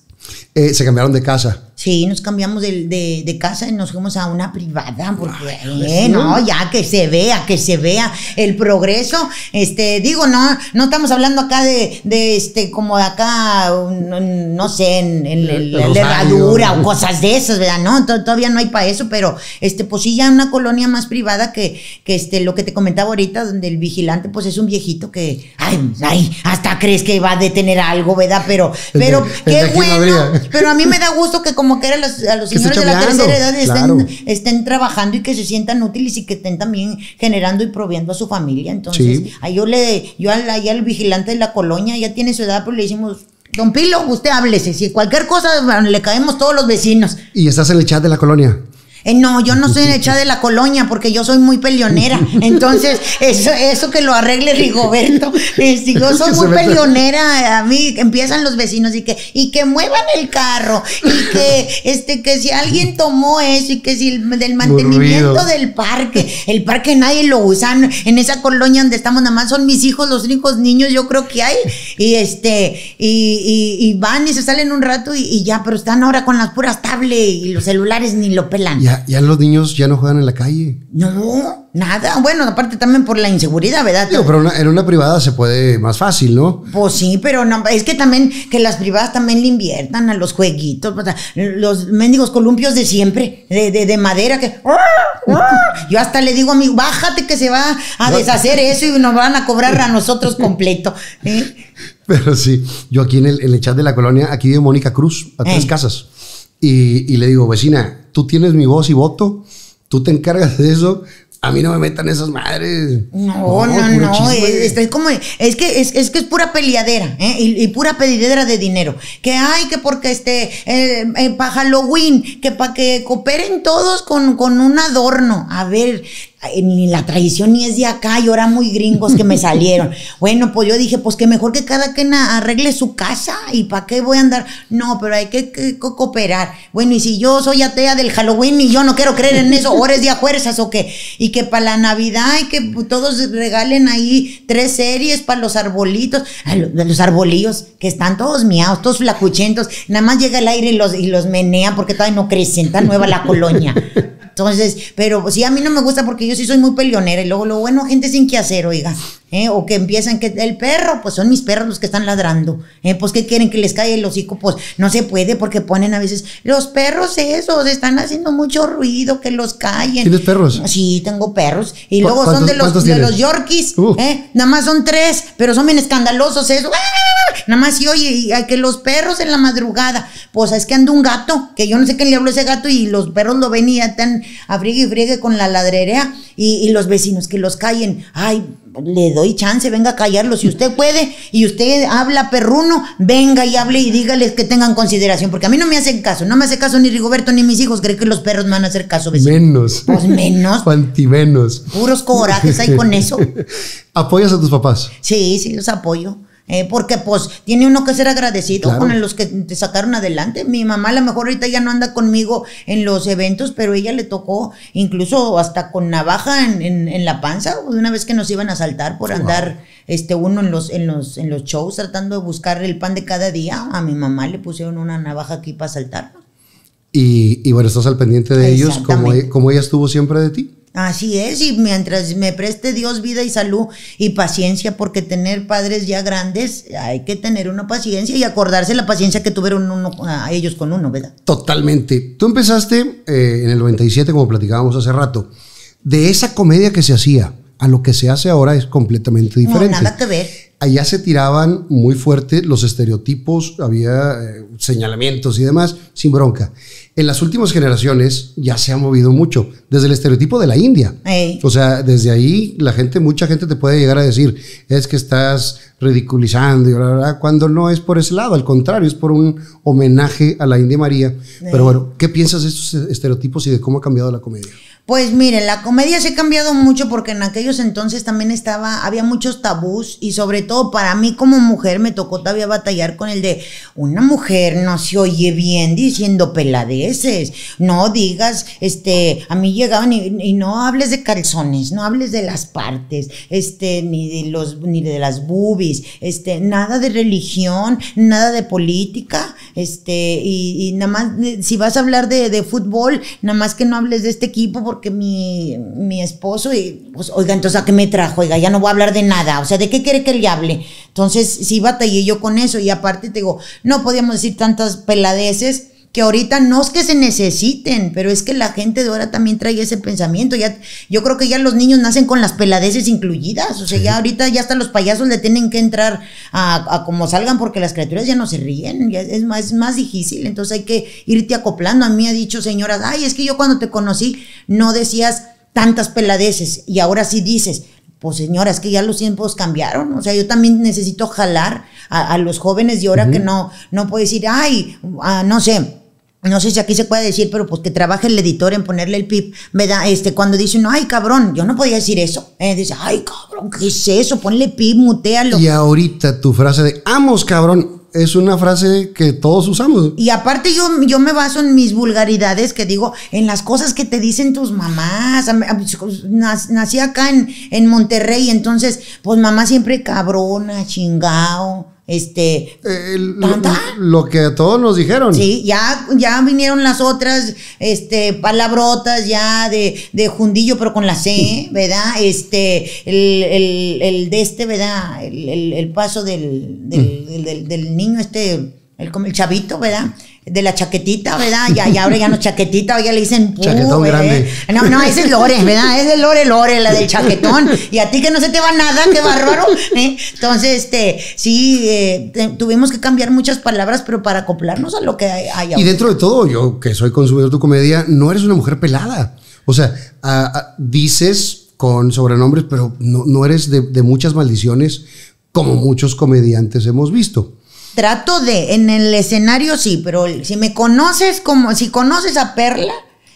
S2: Eh, se cambiaron de casa.
S1: Sí, nos cambiamos de, casa y nos fuimos a una privada, porque eh, no, ya que se vea, que se vea el progreso. Este, digo, no, no estamos hablando acá de, de este, como acá, no, sé, en, la herradura o cosas de esas, ¿verdad? No, todavía no hay para eso, pero este, pues sí, ya una colonia más privada que, que este, lo que te comentaba ahorita, donde el vigilante, pues es un viejito que, ay, ay, hasta crees que va a detener algo, ¿verdad? Pero, pero, qué bueno. Pero a mí me da gusto que como como que a los, a los señores de la tercera edad estén, trabajando y que se sientan útiles y que estén también generando y proviendo a su familia. Entonces, ahí yo le, yo al, al vigilante de la colonia, ya tiene su edad, pues le decimos, Don Pilo, usted háblese. Si cualquier cosa, le caemos todos los vecinos. Y estás en el chat de la colonia. Eh, no, yo no soy hecha de la colonia porque yo soy muy peleonera. Entonces, eso, eso que lo arregle Rigoberto. yo soy muy peleonera, a mí empiezan los vecinos y que, y que muevan el carro, y que, este, que si alguien tomó eso, y que si del mantenimiento del parque, el parque nadie lo usa. En esa colonia donde estamos nada más son mis hijos, los únicos niños yo creo que hay. Y este, y, y, van y se salen un rato y, y, ya, pero están ahora con las puras tablets y los celulares ni lo pelan.
S2: Ya, los niños ya no juegan en la calle.
S1: No, nada. Bueno, aparte también por la inseguridad, ¿verdad? pero en
S2: una privada se puede más fácil, ¿no?
S1: Pues sí, pero no, es que también, que las privadas también le inviertan a los jueguitos, los mendigos columpios de siempre, de, de, madera, que... ¡ah! ¡Ah! Yo hasta le digo a mi, bájate que se va a deshacer eso y nos van a cobrar a nosotros completo. ¿eh?
S2: Pero sí, yo aquí en el, chat de la colonia, aquí vive Mónica Cruz, a tres eh. casas. Y, le digo, vecina, tú tienes mi voz y voto, tú te encargas de eso. A mí no me metan esas madres.
S1: No, no, no. Es, que, es, que es pura peleadera, ¿eh? y, pura pedidera de dinero. Que hay que porque este, eh, eh, para Halloween, que para que cooperen todos con, con un adorno. A ver, ni la tradición ni es de acá y ahora muy gringos que me salieron. Bueno, pues yo dije, pues que mejor que cada quien arregle su casa y para qué voy a andar. No, pero hay que, cooperar. Bueno, y si yo soy atea del Halloween y yo no quiero creer en eso, ahora es día fuerzas o qué. Y que para la Navidad hay que todos regalen ahí tres series para los arbolitos, los arbolillos que están todos miados, todos flacuchentos. Nada más llega el aire y los, y los menea porque todavía no crecen, tan nueva la colonia. Entonces, pero sí, a mí no me gusta porque yo sí soy muy peleonera y luego lo bueno, gente sin qué hacer, oiga. ¿eh? o que empiezan que el perro, pues son mis perros los que están ladrando, ¿eh? pues que quieren que les caiga el hocico, pues no se puede porque ponen a veces, los perros esos están haciendo mucho ruido, que los callen. ¿Tienes perros? Sí, tengo perros. Y luego son de los, de los yorkies, uh. ¿eh? nada más son tres, pero son bien escandalosos eso. ¡Ah! Nada más y oye, hay que los perros en la madrugada, pues es que anda un gato, que yo no sé qué le habló ese gato y los perros lo venían tan a y friegue con la ladrera. y, y los vecinos que los callen. Ay, le doy chance, venga a callarlo si usted puede y usted habla perruno, venga y hable y dígales que tengan consideración, porque a mí no me hacen caso, no me hace caso ni Rigoberto ni mis hijos, creo que los perros me van a hacer caso.
S2: Menos. Pues menos. menos. Puros corajes hay con eso. ¿Apoyas a tus papás?
S1: Sí, sí, los apoyo. Eh, porque pues tiene uno que ser agradecido con los que te sacaron adelante. Mi mamá a lo mejor ahorita ya no anda conmigo en los eventos, pero ella le tocó incluso hasta con navaja en, la panza, una vez que nos iban a saltar por andar este uno en los, en los, en los shows tratando de buscar el pan de cada día. A mi mamá le pusieron una navaja aquí para saltar.
S2: Y, y bueno, estás al pendiente de ellos, como, e, como ella estuvo siempre de ti.
S1: Así es, y mientras me preste Dios vida y salud y paciencia, porque tener padres ya grandes, hay que tener una paciencia y acordarse la paciencia que tuvieron uno, a ellos con uno, ¿verdad?
S2: Totalmente. Tú empezaste eh, en el 97, como platicábamos hace rato, de esa comedia que se hacía a lo que se hace ahora es completamente diferente. No, nada que ver allá se tiraban muy fuerte los estereotipos, había eh, señalamientos y demás, sin bronca. En las últimas generaciones ya se ha movido mucho, desde el estereotipo de la India. O sea, desde ahí la gente, mucha gente te puede llegar a decir, es que estás ridiculizando, y cuando no es por ese lado, al contrario, es por un homenaje a la India María. Pero bueno, ¿qué piensas de estos estereotipos y de cómo ha cambiado la comedia?
S1: Pues miren, la comedia se ha cambiado mucho porque en aquellos entonces también estaba, había muchos tabús y sobre todo para mí como mujer me tocó todavía batallar con el de una mujer no se oye bien diciendo peladeces, no digas, este, a mí llegaban y, no hables de calzones, no hables de las partes, este, ni de los, ni de las boobies, este, nada de religión, nada de política, este, y, nada más, si vas a hablar de, de fútbol, nada más que no hables de este equipo porque que mi, mi esposo, y, pues, oiga, entonces a qué me trajo, oiga, ya no voy a hablar de nada, o sea, ¿de qué quiere que le hable? Entonces, sí batallé yo con eso y aparte te digo, no podíamos decir tantas peladeces que ahorita no es que se necesiten, pero es que la gente de ahora también trae ese pensamiento. Ya, yo creo que ya los niños nacen con las peladeces incluidas. O sea, ya ahorita ya hasta los payasos le tienen que entrar a, como salgan porque las criaturas ya no se ríen. Ya es, más, es más difícil. Entonces hay que irte acoplando. A mí ha dicho señoras, ay, es que yo cuando te conocí no decías tantas peladeces y ahora sí dices, pues señora, es que ya los tiempos cambiaron, o sea, yo también necesito jalar a, los jóvenes de ahora que no, no puedo decir, ay, ah, no sé, no sé si aquí se puede decir, pero pues que trabaje el editor en ponerle el pip, me da, este, cuando dice no, ay cabrón, yo no podía decir eso. Eh, dice, ay cabrón, ¿qué es eso? Ponle pip, mutealo.
S2: Y ahorita tu frase de, amos cabrón, es una frase que todos usamos.
S1: Y aparte yo, yo me baso en mis vulgaridades que digo, en las cosas que te dicen tus mamás. Nací acá en, en Monterrey, entonces, pues mamá siempre cabrona, chingao este.
S2: Eh, lo, que todos nos dijeron. Sí,
S1: ya, ya vinieron las otras este, palabrotas ya de, de Jundillo, pero con la C, ¿verdad? Este, el, el, de este, ¿verdad? El, paso del, del, mm. del, del, niño, este, el, el chavito, ¿verdad? de la chaquetita, ¿verdad? Ya, ya ahora ya no chaquetita, ahora ya le dicen uh, chaquetón grande. No, no, ese es Lore, ¿verdad? Es de Lore, Lore, la del chaquetón. Y a ti que no se te va nada, qué bárbaro. ¿eh? Entonces, este, sí, eh, eh, tuvimos que cambiar muchas palabras, pero para acoplarnos a lo que hay, ahora. Y dentro de
S2: todo, yo que soy consumidor de tu comedia, no eres una mujer pelada. O sea, dices con sobrenombres, pero no, eres de, de muchas maldiciones como muchos comediantes hemos visto.
S1: Trato de, en el escenario sí, pero si me conoces como, si conoces a Perla,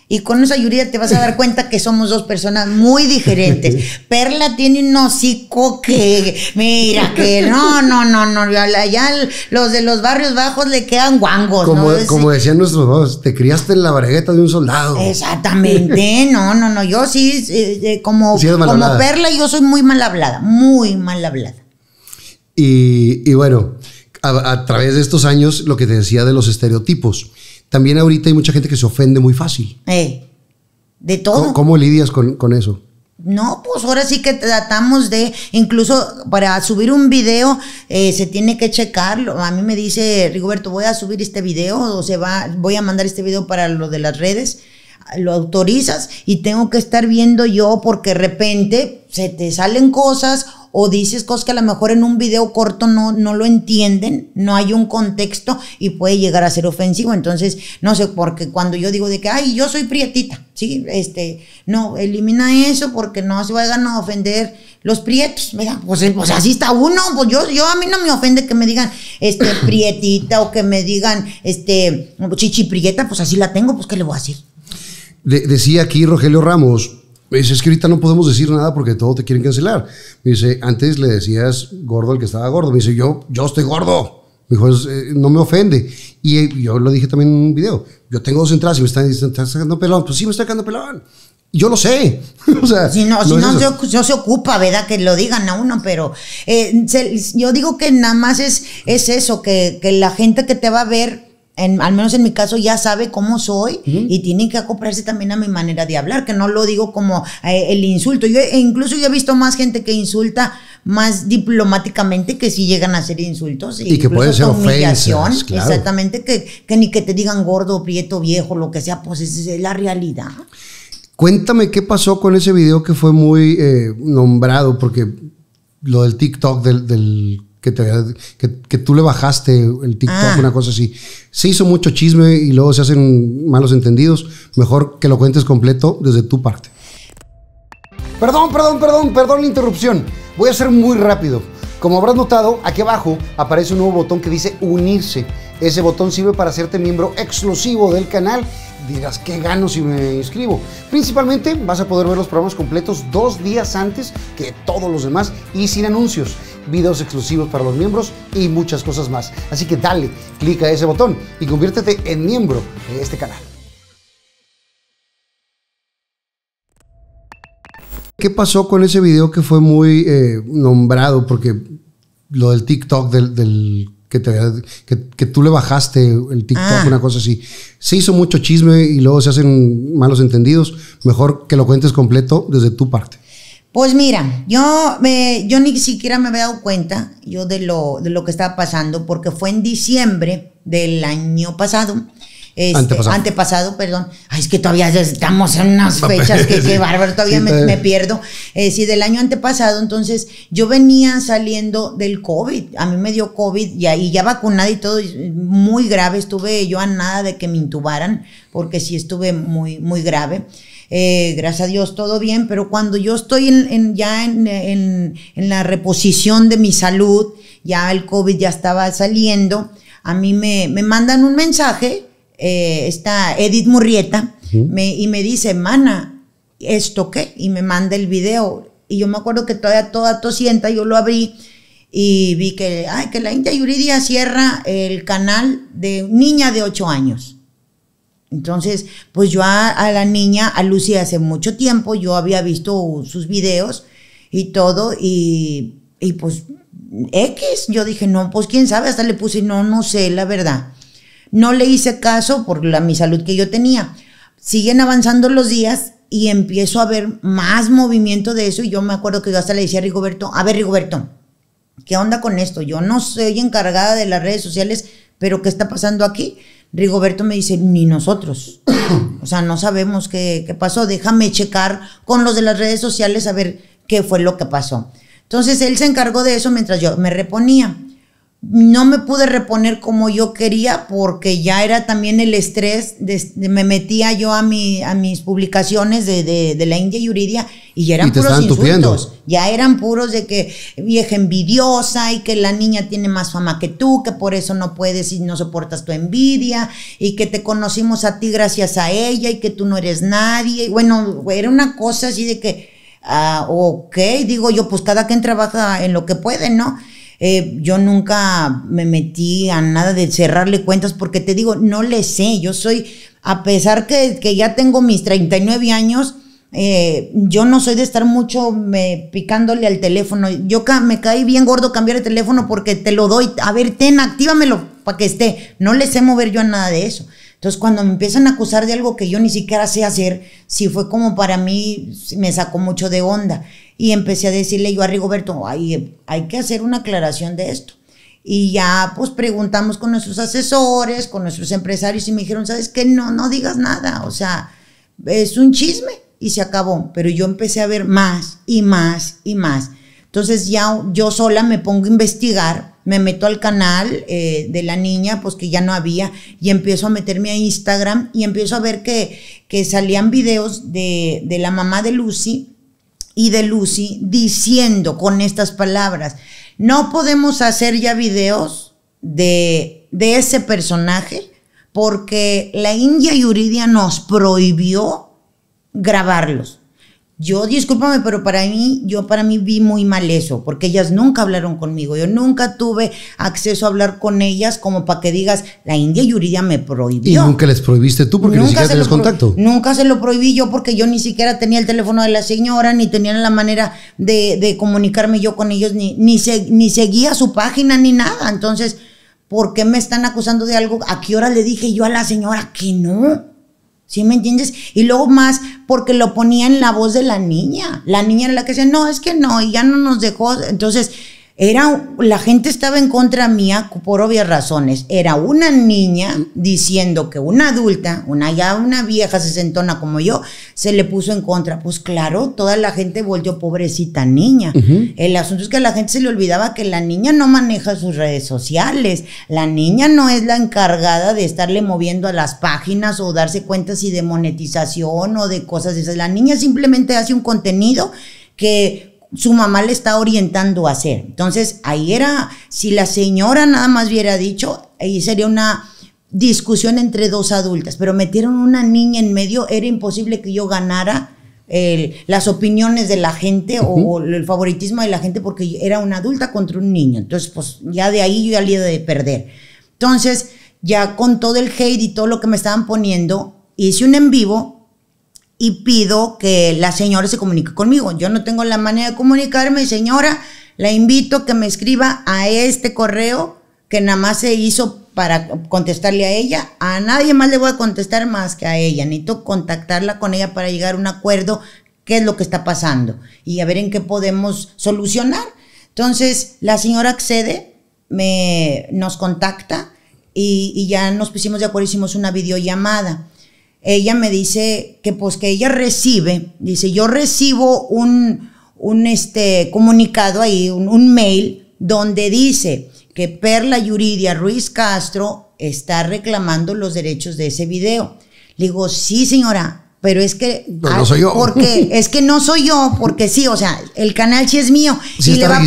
S1: y con esa Yurida te vas a dar cuenta que somos dos personas muy diferentes. Perla tiene un hocico que, mira, que no, no, no, no. Ya, los de los barrios bajos le quedan guangos. Como,
S2: decían nuestros dos, te criaste en la bragueta de un soldado.
S1: Exactamente, no, no, no. Yo sí, eh, eh, como, Perla, yo soy muy mal hablada, muy mal hablada.
S2: y bueno, a, través de estos años lo que te decía de los estereotipos. También ahorita hay mucha gente que se ofende muy fácil.
S1: Eh, de todo.
S2: ¿Cómo, lidias con, con, eso?
S1: No, pues ahora sí que tratamos de, incluso para subir un video eh, se tiene que checarlo. A mí me dice Rigoberto, voy a subir este video o se va, voy a mandar este video para lo de las redes lo autorizas y tengo que estar viendo yo porque de repente se te salen cosas o dices cosas que a lo mejor en un video corto no, no lo entienden, no hay un contexto y puede llegar a ser ofensivo. Entonces, no sé, porque cuando yo digo de que, ay, yo soy prietita, ¿sí? Este, no, elimina eso porque no se vayan a ofender los prietos, O Pues, eh, pues así está uno, pues yo, yo a mí no me ofende que me digan, este, prietita o que me digan, este, chichi prieta, pues así la tengo, pues ¿qué le voy a decir?
S2: decía aquí Rogelio Ramos, me dice, es que ahorita no podemos decir nada porque todo te quieren cancelar. Me dice, antes le decías gordo al que estaba gordo. Me dice, yo, yo estoy gordo. Me dijo, eh, no me ofende. Y eh, yo lo dije también en un video. Yo tengo dos entradas y me están sacando pelón? Pues sí, me
S1: está sacando pelón.
S2: Yo lo sé. si
S1: no, si no, se, ocupa, ¿verdad? Que lo digan a uno, pero eh, yo digo que nada más es, es eso, que, que la gente que te va a ver al menos en mi caso, ya sabe cómo soy y tienen que acoplarse también a mi manera de hablar, que no lo digo como eh, el insulto. Yo e incluso yo he visto más gente que insulta más diplomáticamente que si llegan a ser insultos. Y que pueden ser ofensas. Exactamente, que, ni que te digan gordo, prieto, viejo, lo que sea, pues es la realidad.
S2: Cuéntame qué pasó con ese video que fue muy eh, nombrado, porque lo del TikTok del que, te, que, tú le bajaste el TikTok, ah. una cosa así. Se hizo mucho chisme y luego se hacen malos entendidos. Mejor que lo cuentes completo desde tu parte. Perdón, perdón, perdón, perdón la interrupción. Voy a ser muy rápido. Como habrás notado, aquí abajo aparece un nuevo botón que dice unirse. Ese botón sirve para hacerte miembro exclusivo del canal. Dirás, ¿qué gano si me inscribo? Principalmente vas a poder ver los programas completos dos días antes que todos los demás y sin anuncios, videos exclusivos para los miembros y muchas cosas más. Así que dale, clica ese botón y conviértete en miembro de este canal. ¿Qué pasó con ese video que fue muy eh, nombrado? Porque lo del TikTok del que, te, que, tú le bajaste el TikTok, ah. una cosa así. Se hizo mucho chisme y luego se hacen malos entendidos. Mejor que lo cuentes completo desde tu parte.
S1: Pues mira, yo, me, yo ni siquiera me había dado cuenta yo de lo, de lo que estaba pasando porque fue en diciembre del año pasado este, antepasado. perdón. Ay, es que todavía estamos en unas fechas que, sí. bárbaro, todavía me, pierdo. Eh, sí, del año antepasado, entonces yo venía saliendo del COVID. A mí me dio COVID y ahí ya vacunada y todo, muy grave. Estuve yo a nada de que me intubaran, porque sí estuve muy, muy grave. Eh, gracias a Dios todo bien, pero cuando yo estoy en, ya en, en, en la reposición de mi salud, ya el COVID ya estaba saliendo, a mí me, me mandan un mensaje eh, está Edith Murrieta y me dice, mana, ¿esto qué? Y me manda el video. Y yo me acuerdo que todavía toda tosienta, yo lo abrí y vi que, ay, que la India Yuridia cierra el canal de niña de 8 años. Entonces, pues yo a, la niña, a Lucy, hace mucho tiempo, yo había visto sus videos y todo, y, y pues X, yo dije, no, pues quién sabe, hasta le puse, no, no sé, la verdad. No le hice caso por la, mi salud que yo tenía. Siguen avanzando los días y empiezo a ver más movimiento de eso. Y yo me acuerdo que yo hasta le decía a Rigoberto, a ver Rigoberto, ¿qué onda con esto? Yo no soy encargada de las redes sociales, pero ¿qué está pasando aquí? Rigoberto me dice, ni nosotros. o sea, no sabemos qué, qué pasó. Déjame checar con los de las redes sociales a ver qué fue lo que pasó. Entonces él se encargó de eso mientras yo me reponía no me pude reponer como yo quería porque ya era también el estrés, de, me metía yo a, mi, a mis publicaciones de, de la India y Uridia y ya eran puros insultos, ya eran puros de que vieja envidiosa y que la niña tiene más fama que tú, que por eso no puedes y no soportas tu envidia y que te conocimos a ti gracias a ella y que tú no eres nadie, y bueno, era una cosa así de que, ah, ok, digo yo, pues cada quien trabaja en lo que puede, ¿no? Eh, yo nunca me metí a nada de cerrarle cuentas porque te digo, no le sé. Yo soy, a pesar que, que ya tengo mis 39 años, eh, yo no soy de estar mucho me, picándole al teléfono. Yo me caí bien gordo cambiar el teléfono porque te lo doy. A ver, ten, actívamelo para que esté. No le sé mover yo a nada de eso. Entonces, cuando me empiezan a acusar de algo que yo ni siquiera sé hacer, sí fue como para mí, me sacó mucho de onda. Y empecé a decirle yo a Rigoberto, hay que hacer una aclaración de esto. Y ya pues preguntamos con nuestros asesores, con nuestros empresarios y me dijeron, ¿sabes qué? No, no digas nada, o sea, es un chisme y se acabó. Pero yo empecé a ver más y más y más. Entonces ya yo sola me pongo a investigar, me meto al canal eh, de la niña, pues que ya no había, y empiezo a meterme a Instagram y empiezo a ver que, salían videos de, de la mamá de Lucy y de Lucy diciendo con estas palabras, no podemos hacer ya videos de, de ese personaje porque la India Yuridia nos prohibió grabarlos. Yo, discúlpame, pero para mí, yo para mí vi muy mal eso, porque ellas nunca hablaron conmigo, yo nunca tuve acceso a hablar con ellas como para que digas, la India Yuridia me prohibió. Y nunca les
S2: prohibiste tú porque ni siquiera tenías contacto.
S1: Nunca se lo prohibí yo porque yo ni siquiera tenía el teléfono de la señora, ni tenía la manera de, de comunicarme yo con ellos, ni, ni, ni seguía su página, ni nada. Entonces, ¿por qué me están acusando de algo? ¿A qué hora le dije yo a la señora que no? ¿Sí me entiendes? Y luego más porque lo ponía en la voz de la niña. La niña era la que decía, no, es que no, y ya no nos dejó. Entonces, era, la gente estaba en contra mía por obvias razones. Era una niña diciendo que una adulta, una ya una vieja sesentona como yo, se le puso en contra. Pues claro, toda la gente volvió pobrecita niña. El asunto es que a la gente se le olvidaba que la niña no maneja sus redes sociales. La niña no es la encargada de estarle moviendo a las páginas o darse cuenta si de monetización o de cosas de esas. La niña simplemente hace un contenido que su mamá le está orientando a hacer. Entonces, ahí era, si la señora nada más hubiera dicho, ahí sería una discusión entre dos adultas, pero metieron una niña en medio, era imposible que yo ganara las opiniones de la gente o, el favoritismo de la gente porque era una adulta contra un niño. Entonces, pues ya de ahí yo ya le de perder. Entonces, ya con todo el hate y todo lo que me estaban poniendo, hice un en vivo y pido que la señora se comunique conmigo. Yo no tengo la manera de comunicarme, señora, la invito a que me escriba a este correo que nada más se hizo para contestarle a ella. A nadie más le voy a contestar más que a ella. Necesito contactarla con ella para llegar a un acuerdo, qué es lo que está pasando y a ver en qué podemos solucionar. Entonces, la señora accede, me, nos contacta y, y ya nos pusimos de acuerdo, hicimos una videollamada ella me dice que pues que ella recibe, dice, yo recibo un, un este, comunicado ahí, un, mail donde dice que Perla Yuridia Ruiz Castro está reclamando los derechos de ese video. Le digo, sí señora, pero es que no ah, soy yo. porque es que no soy yo porque sí o sea el canal sí es mío y, le va,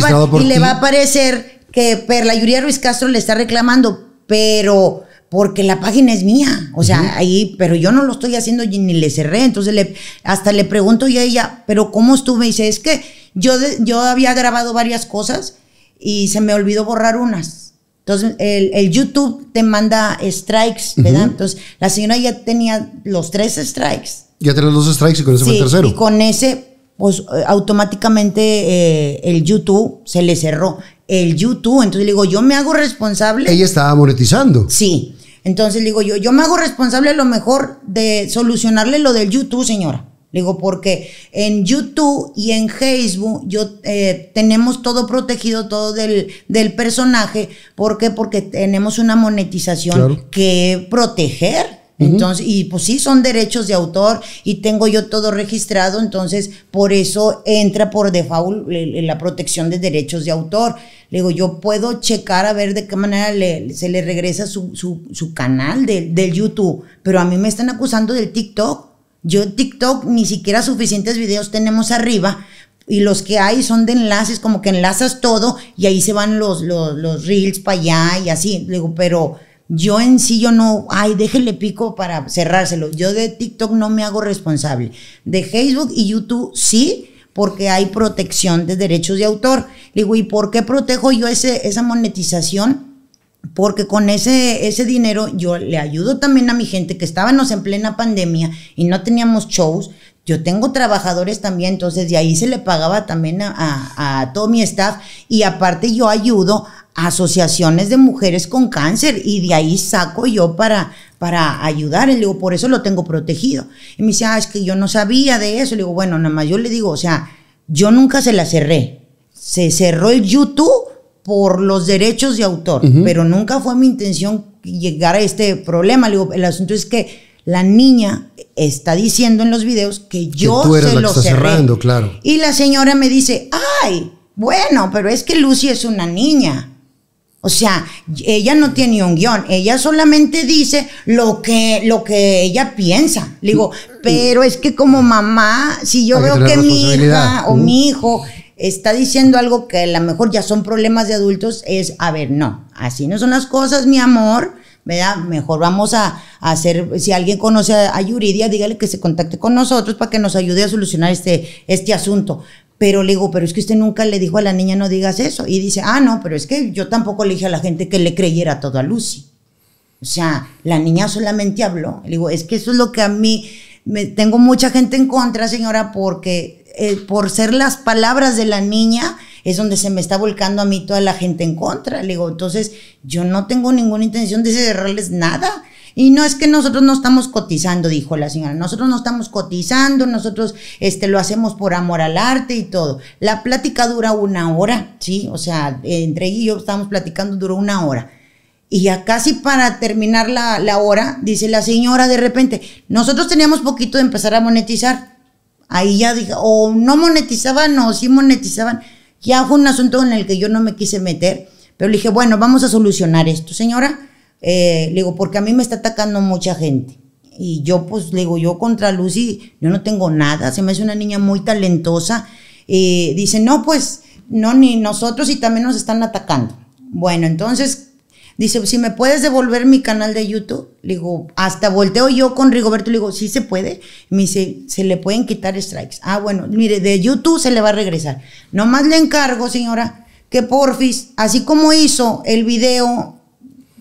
S1: a, y parecer que Perla Yuridia Ruiz Castro le está reclamando pero porque la página es mía, o sea, ahí, pero yo no lo estoy haciendo ni le cerré, entonces le, hasta le pregunto yo a ella, pero ¿cómo estuve? Y dice, es que yo, yo había grabado varias cosas y se me olvidó borrar unas. Entonces, el, YouTube te manda strikes, ¿verdad? Entonces, la señora ya tenía los tres strikes.
S2: Ya tenía los dos strikes y con ese fue el tercero. Y
S1: con ese, pues automáticamente eh, el YouTube se le cerró el YouTube. Entonces le digo, yo me hago responsable. Ella estaba monetizando. Sí. Entonces digo yo, yo me hago responsable a lo mejor de solucionarle lo del YouTube, señora. digo, porque en YouTube y en Facebook yo eh, tenemos todo protegido, todo del, del personaje. ¿Por qué? Porque tenemos una monetización que proteger y pues sí, son derechos de autor y tengo yo todo registrado, entonces por eso entra por default la protección de derechos de autor. Le digo, yo puedo checar a ver de qué manera se le regresa su, canal del YouTube, pero a mí me están acusando del TikTok. Yo TikTok ni siquiera suficientes videos tenemos arriba y los que hay son de enlaces, como que enlazas todo y ahí se van los, los, los reels para allá y así. Le digo, pero yo en sí, yo no, ay, déjenle pico para cerrárselo. Yo de TikTok no me hago responsable. De Facebook y YouTube sí, porque hay protección de derechos de autor. Digo, ¿y por qué protejo yo ese, esa monetización? porque con ese, ese dinero yo le ayudo también a mi gente que estábamos en plena pandemia y no teníamos shows. Yo tengo trabajadores también, entonces de ahí se le pagaba también a, a, a todo mi staff y aparte yo ayudo asociaciones de mujeres con cáncer y de ahí saco yo para, para ayudar. le digo, por eso lo tengo protegido. Y me dice, ah, es que yo no sabía de eso. Le digo, bueno, nada más yo le digo, o sea, yo nunca se la cerré. Se cerró el YouTube por los derechos de autor, pero nunca fue mi intención llegar a este problema. Le digo, el asunto es que la niña está diciendo en los videos que yo se lo cerré. Y la señora me dice, "Ay, bueno, pero es que Lucy es una niña." O sea, ella no tiene un guión, ella solamente dice lo que, lo que ella piensa. Le digo, pero es que como mamá, si yo veo que, mi hija o mi mm. hijo está diciendo algo que a lo mejor ya son problemas de adultos, es, a ver, no, así no son las cosas, mi amor. ¿verdad? Mejor vamos a, hacer, si alguien conoce a, a, Yuridia, dígale que se contacte con nosotros para que nos ayude a solucionar este, este asunto. Pero le digo, pero es que usted nunca le dijo a la niña no digas eso. Y dice, ah, no, pero es que yo tampoco le dije a la gente que le creyera todo a Lucy. O sea, la niña solamente habló. Le digo, es que eso es lo que a mí, me, tengo mucha gente en contra, señora, porque eh, por ser las palabras de la niña, es donde se me está volcando a mí toda la gente en contra. Le digo, entonces yo no tengo ninguna intención de cerrarles nada. Y no es que nosotros no estamos cotizando, dijo la señora. Nosotros no estamos cotizando, nosotros este, lo hacemos por amor al arte y todo. La plática dura una hora, ¿sí? O sea, entre ella y yo estábamos platicando, duró una hora. Y ya casi para terminar la, la hora, dice la señora de repente, nosotros teníamos poquito de empezar a monetizar. Ahí ya dijo, o no monetizaban o sí monetizaban ya fue un asunto en el que yo no me quise meter, pero le dije, bueno, vamos a solucionar esto, señora. Eh, le digo, porque a mí me está atacando mucha gente. Y yo, pues, le digo, yo contra Lucy, yo no tengo nada, se me hace una niña muy talentosa. Y eh, dice, no, pues, no, ni nosotros y también nos están atacando. Bueno, entonces, Dice, si me puedes devolver mi canal de YouTube. Le digo, hasta volteo yo con Rigoberto. Le digo, sí se puede. Me dice, se le pueden quitar strikes. Ah, bueno, mire, de YouTube se le va a regresar. Nomás le encargo, señora, que porfis, así como hizo el video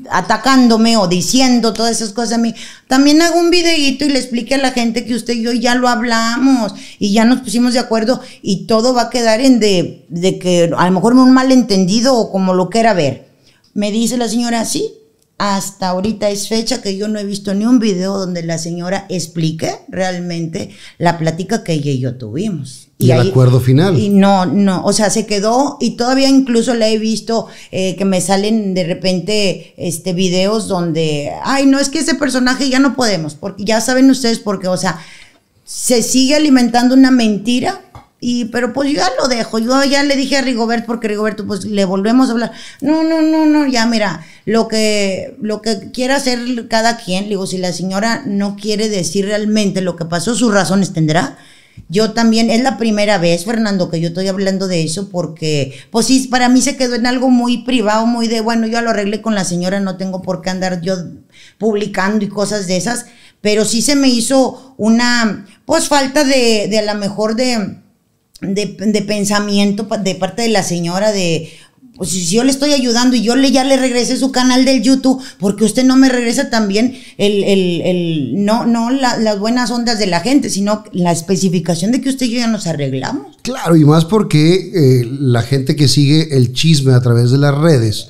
S1: atacándome o diciendo todas esas cosas a mí. También hago un videíto y le explique a la gente que usted y yo ya lo hablamos y ya nos pusimos de acuerdo y todo va a quedar en de, de que a lo mejor un malentendido o como lo quiera ver. Me dice la señora, sí, hasta ahorita es fecha que yo no he visto ni un video donde la señora explique realmente la plática que ella y yo tuvimos. Y, el acuerdo final. Y no, no, o sea, se quedó y todavía incluso la he visto eh, que me salen de repente este videos donde, ay, no es que ese personaje ya no podemos, porque ya saben ustedes porque, o sea, se sigue alimentando una mentira y, pero pues yo ya lo dejo. Yo ya le dije a Rigoberto, porque Rigoberto, pues le volvemos a hablar. No, no, no, no, ya mira, lo que, lo que quiera hacer cada quien, digo, si la señora no quiere decir realmente lo que pasó, sus razones tendrá. Yo también, es la primera vez, Fernando, que yo estoy hablando de eso porque, pues sí, para mí se quedó en algo muy privado, muy de, bueno, yo lo arreglé con la señora, no tengo por qué andar yo publicando y cosas de esas, pero sí se me hizo una, pues falta de, de a lo mejor de, de, pensamiento de parte de la señora de, pues, si yo le estoy ayudando y yo le, ya le regresé su canal del YouTube, porque usted no me regresa también el, no, no las buenas ondas de la gente, sino la especificación de que usted y yo ya nos arreglamos.
S2: Claro, y más porque eh, la gente que sigue el chisme a través de las redes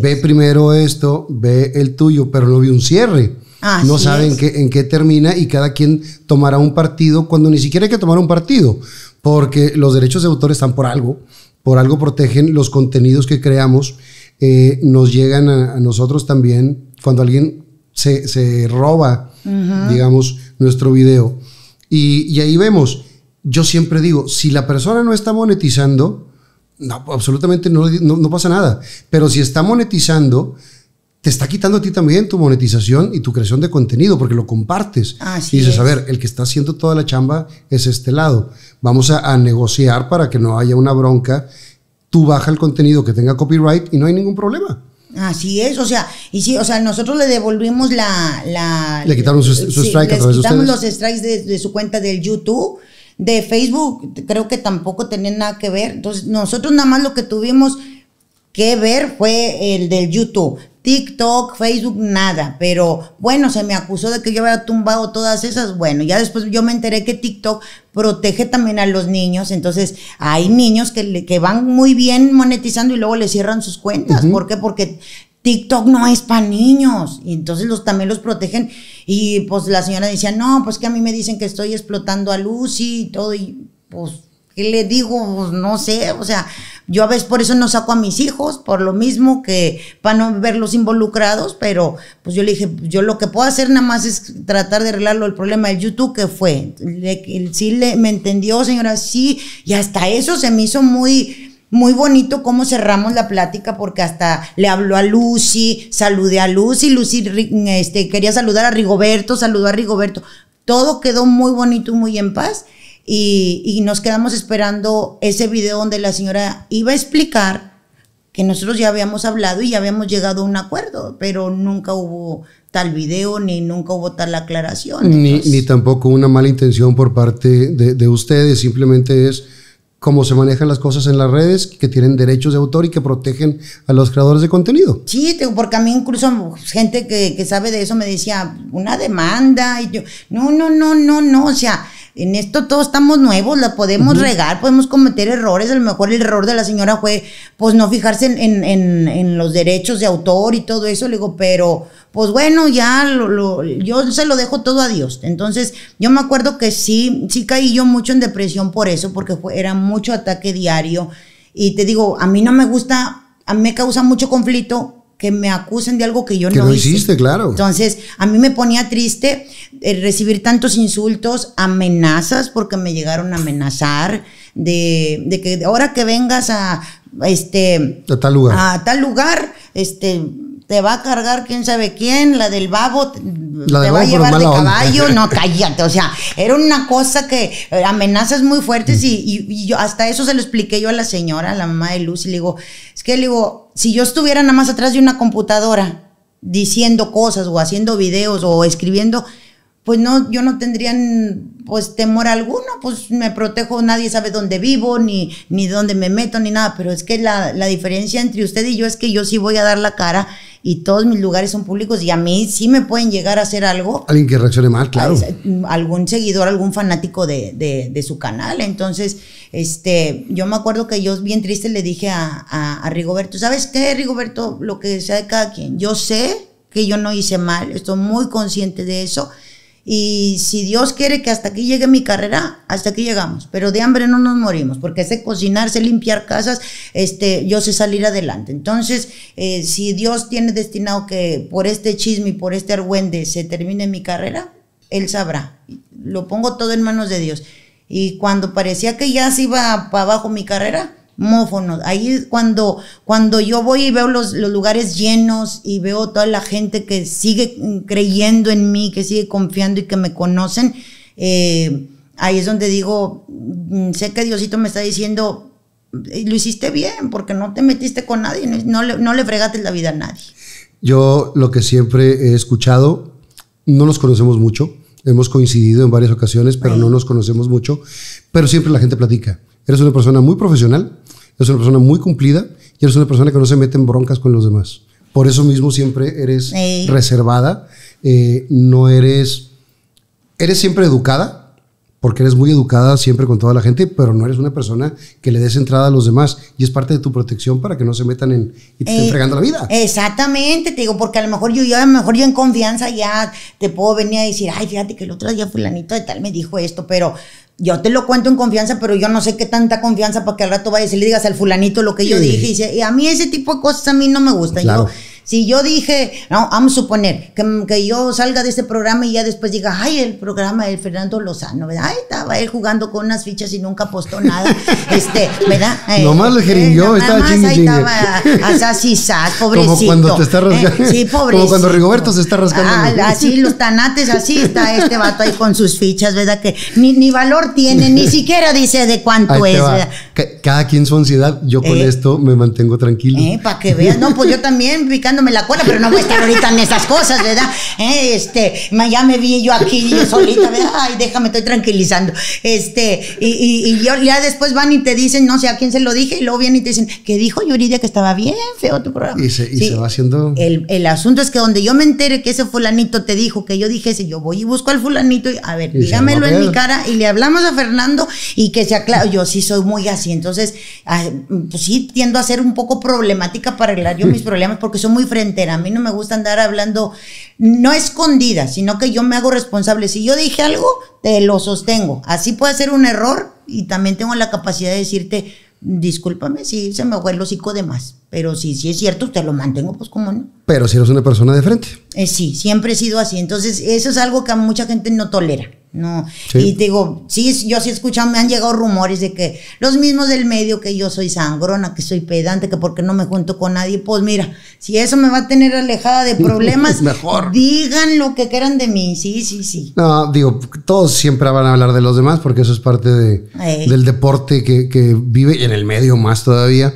S2: ve primero esto, ve el tuyo, pero no ve un cierre.
S1: Ah, no saben
S2: en qué, termina y cada quien tomará un partido cuando ni siquiera hay que tomar un partido, porque los derechos de autor están por algo, por algo protegen los contenidos que creamos, eh, nos llegan a, nosotros también cuando alguien se, roba, digamos, nuestro video. Y, ahí vemos, yo siempre digo, si la persona no está monetizando, absolutamente no pasa nada, pero si está monetizando, te está quitando a ti también tu monetización y tu creación de contenido porque lo compartes. Así y dices, a ver, el que está haciendo toda la chamba es este lado. Vamos a, negociar para que no haya una bronca. Tú baja el contenido que tenga copyright y no hay ningún problema.
S1: Así es, o sea, y sí, o sea, nosotros le devolvimos la... le quitaron su, strike a través de ustedes. los strikes de, su cuenta del YouTube de Facebook creo que tampoco tenían nada que ver. Entonces, nosotros nada más lo que tuvimos que ver fue el del YouTube. TikTok, Facebook, nada. Pero bueno, se me acusó de que yo había tumbado todas esas. Bueno, ya después yo me enteré que TikTok protege también a los niños. Entonces, hay niños que, que van muy bien monetizando y luego le cierran sus cuentas. ¿Por qué? Porque TikTok no es para niños. Y entonces los, también los protegen. Y pues la señora decía, no, pues que a mí me dicen que estoy explotando a Lucy y todo. Y pues ¿qué le digo? Pues, no sé, o sea, yo a veces por eso no saco a mis hijos, por lo mismo que para no verlos involucrados, pero pues yo le dije, yo lo que puedo hacer nada más es tratar de arreglarlo el problema de YouTube que fue. sí me entendió, señora, sí, y hasta eso se me hizo muy muy bonito cómo cerramos la plática porque hasta le habló a Lucy, saludé a Lucy, Lucy este, quería saludar a Rigoberto, saludó a Rigoberto. Todo quedó muy bonito muy en paz. Y, nos quedamos esperando ese video donde la señora iba a explicar que nosotros ya habíamos hablado y ya habíamos llegado a un acuerdo, pero nunca hubo tal video ni nunca hubo tal aclaración. ni, ni,
S2: tampoco una mala intención por parte de, ustedes, simplemente es cómo se manejan las cosas en las redes, que tienen derechos de autor y que protegen a los creadores de contenido.
S1: Sí, porque a mí incluso gente que, que sabe de eso me decía, una demanda, y yo, no, no, no, no, no, o sea, en esto todos estamos nuevos, la podemos regar, podemos cometer errores. A lo mejor el error de la señora fue, pues, no fijarse en, los derechos de autor y todo eso. Le digo, pero, pues bueno, ya lo, yo se lo dejo todo a Dios. Entonces, yo me acuerdo que sí, sí caí yo mucho en depresión por eso, porque era mucho ataque diario. Y te digo, a mí no me gusta, a mí me causa mucho conflicto que me acusen de algo que yo no, hice. claro. Entonces, a mí me ponía triste eh, recibir tantos insultos, amenazas, porque me llegaron a amenazar de, de que ahora que vengas a este a tal lugar, a tal lugar este te va a cargar quién sabe quién, la del babo te va a llevar de caballo, no, cállate, o sea, era una cosa que eh, amenazas muy fuertes y, yo hasta eso se lo expliqué yo a la señora, a la mamá de Luz, y le digo, es que le digo, si yo estuviera nada más atrás de una computadora diciendo cosas o haciendo videos o escribiendo, pues no, yo no tendría pues temor alguno, pues me protejo, nadie sabe dónde vivo, ni, ni dónde me meto, ni nada, pero es que la, la diferencia entre usted y yo es que yo sí voy a dar la cara y todos mis lugares son públicos y a mí sí me pueden llegar a hacer algo.
S2: Alguien que reaccione mal, claro.
S1: Mm, algún seguidor, algún fanático de, su canal. Entonces, este, yo me acuerdo que yo bien triste le dije a, a Rigoberto, ¿sabes qué, Rigoberto? Lo que sea de cada quien. Yo sé que yo no hice mal, estoy muy consciente de eso y si Dios quiere que hasta aquí llegue mi carrera, hasta aquí llegamos. Pero de hambre no nos morimos, porque sé cocinar, sé limpiar casas, este, yo sé salir adelante. Entonces, eh, si Dios tiene destinado que por este chisme y por este argüende se termine mi carrera, Él sabrá. Lo pongo todo en manos de Dios. Y cuando parecía que ya se iba para abajo mi carrera, Mófonos. Ahí cuando, cuando yo voy y veo los, lugares llenos y veo toda la gente que sigue creyendo en mí, que sigue confiando y que me conocen, eh, ahí es donde digo, mm, sé que Diosito me está diciendo, eh, lo hiciste bien, porque no te metiste con nadie, no, le, no fregaste la vida a nadie.
S2: Yo lo que siempre he escuchado, no nos conocemos mucho, hemos coincidido en varias ocasiones, pero no nos conocemos mucho, pero siempre la gente platica. Eres una persona muy profesional, Eres una persona muy cumplida y eres una persona que no se mete en broncas con los demás. Por eso mismo siempre eres reservada, eh, no eres... Eres siempre educada, porque eres muy educada siempre con toda la gente, pero no eres una persona que le des entrada a los demás y es parte de tu protección para que no se metan en y te estén eh, fregando la vida.
S1: Exactamente, te digo, porque a lo mejor yo, ya, mejor yo en confianza ya te puedo venir a decir, ay, fíjate que el otro día fulanito de tal me dijo esto, pero yo te lo cuento en confianza, pero yo no sé qué tanta confianza para que al rato vayas y le digas al fulanito lo que yo dije. Y, a mí ese tipo de cosas a mí no me gusta. Si yo dije, vamos a suponer que, que, yo salga de este programa y ya después diga, ay, el programa del Fernando Lozano, ¿verdad? Ahí estaba él jugando con unas fichas y nunca apostó nada, este, ¿verdad? Eh, nomás le eh, jeringueó, estaba chingue, ahí chingue. estaba Sas, pobrecito. Como cuando te está eh, rascando. sí, pobrecito. Como cuando
S2: Rigoberto se está rascando. Ah, así, los tanates, así está este
S1: vato ahí con sus fichas, ¿verdad? Que ni, ni valor tiene, ni siquiera dice de cuánto es, ¿verdad?
S2: Cada quien su ansiedad, yo con esto me mantengo tranquilo.
S1: para que veas, no, pues yo también picando me la cuela pero no voy a estar ahorita en esas cosas, ¿verdad? Eh, este, ya me vi yo aquí yo solita, ¿verdad? Ay, déjame, estoy tranquilizando. Este, y, y, y ya después van y te dicen, no sé a quién se lo dije, y luego vienen y te dicen, ¿qué dijo Yuridia que estaba bien feo tu
S2: programa. Y se, va haciendo.
S1: El, asunto es que donde yo me entere que ese fulanito te dijo que yo dije yo voy y busco al fulanito y a ver, dígamelo en mi cara y le hablamos a Fernando y que se aclare. Yo sí soy muy así, entonces, ah, pues sí tiendo a ser un poco problemática para arreglar yo mis problemas porque soy muy Frente a mí no me gusta andar hablando, no escondida, sino que yo me hago responsable. Si yo dije algo, te lo sostengo. Así puede ser un error y también tengo la capacidad de decirte, discúlpame si se me fue el hocico de más, pero si, es cierto, te lo mantengo, pues como no.
S2: Pero si eres una persona de frente.
S1: Eh, sí, siempre he sido así. Entonces, eso es algo que a mucha gente no tolera. No. Y digo, sí, yo sí he me han llegado rumores de que los mismos del medio que yo soy sangrona, que soy pedante, que porque no me junto con nadie, pues mira, si eso me va a tener alejada de pues problemas, mejor. Digan lo que quieran de mí, sí, sí, sí.
S2: No, digo, todos siempre van a hablar de los demás porque eso es parte de, eh. del deporte que, que vive en el medio más todavía.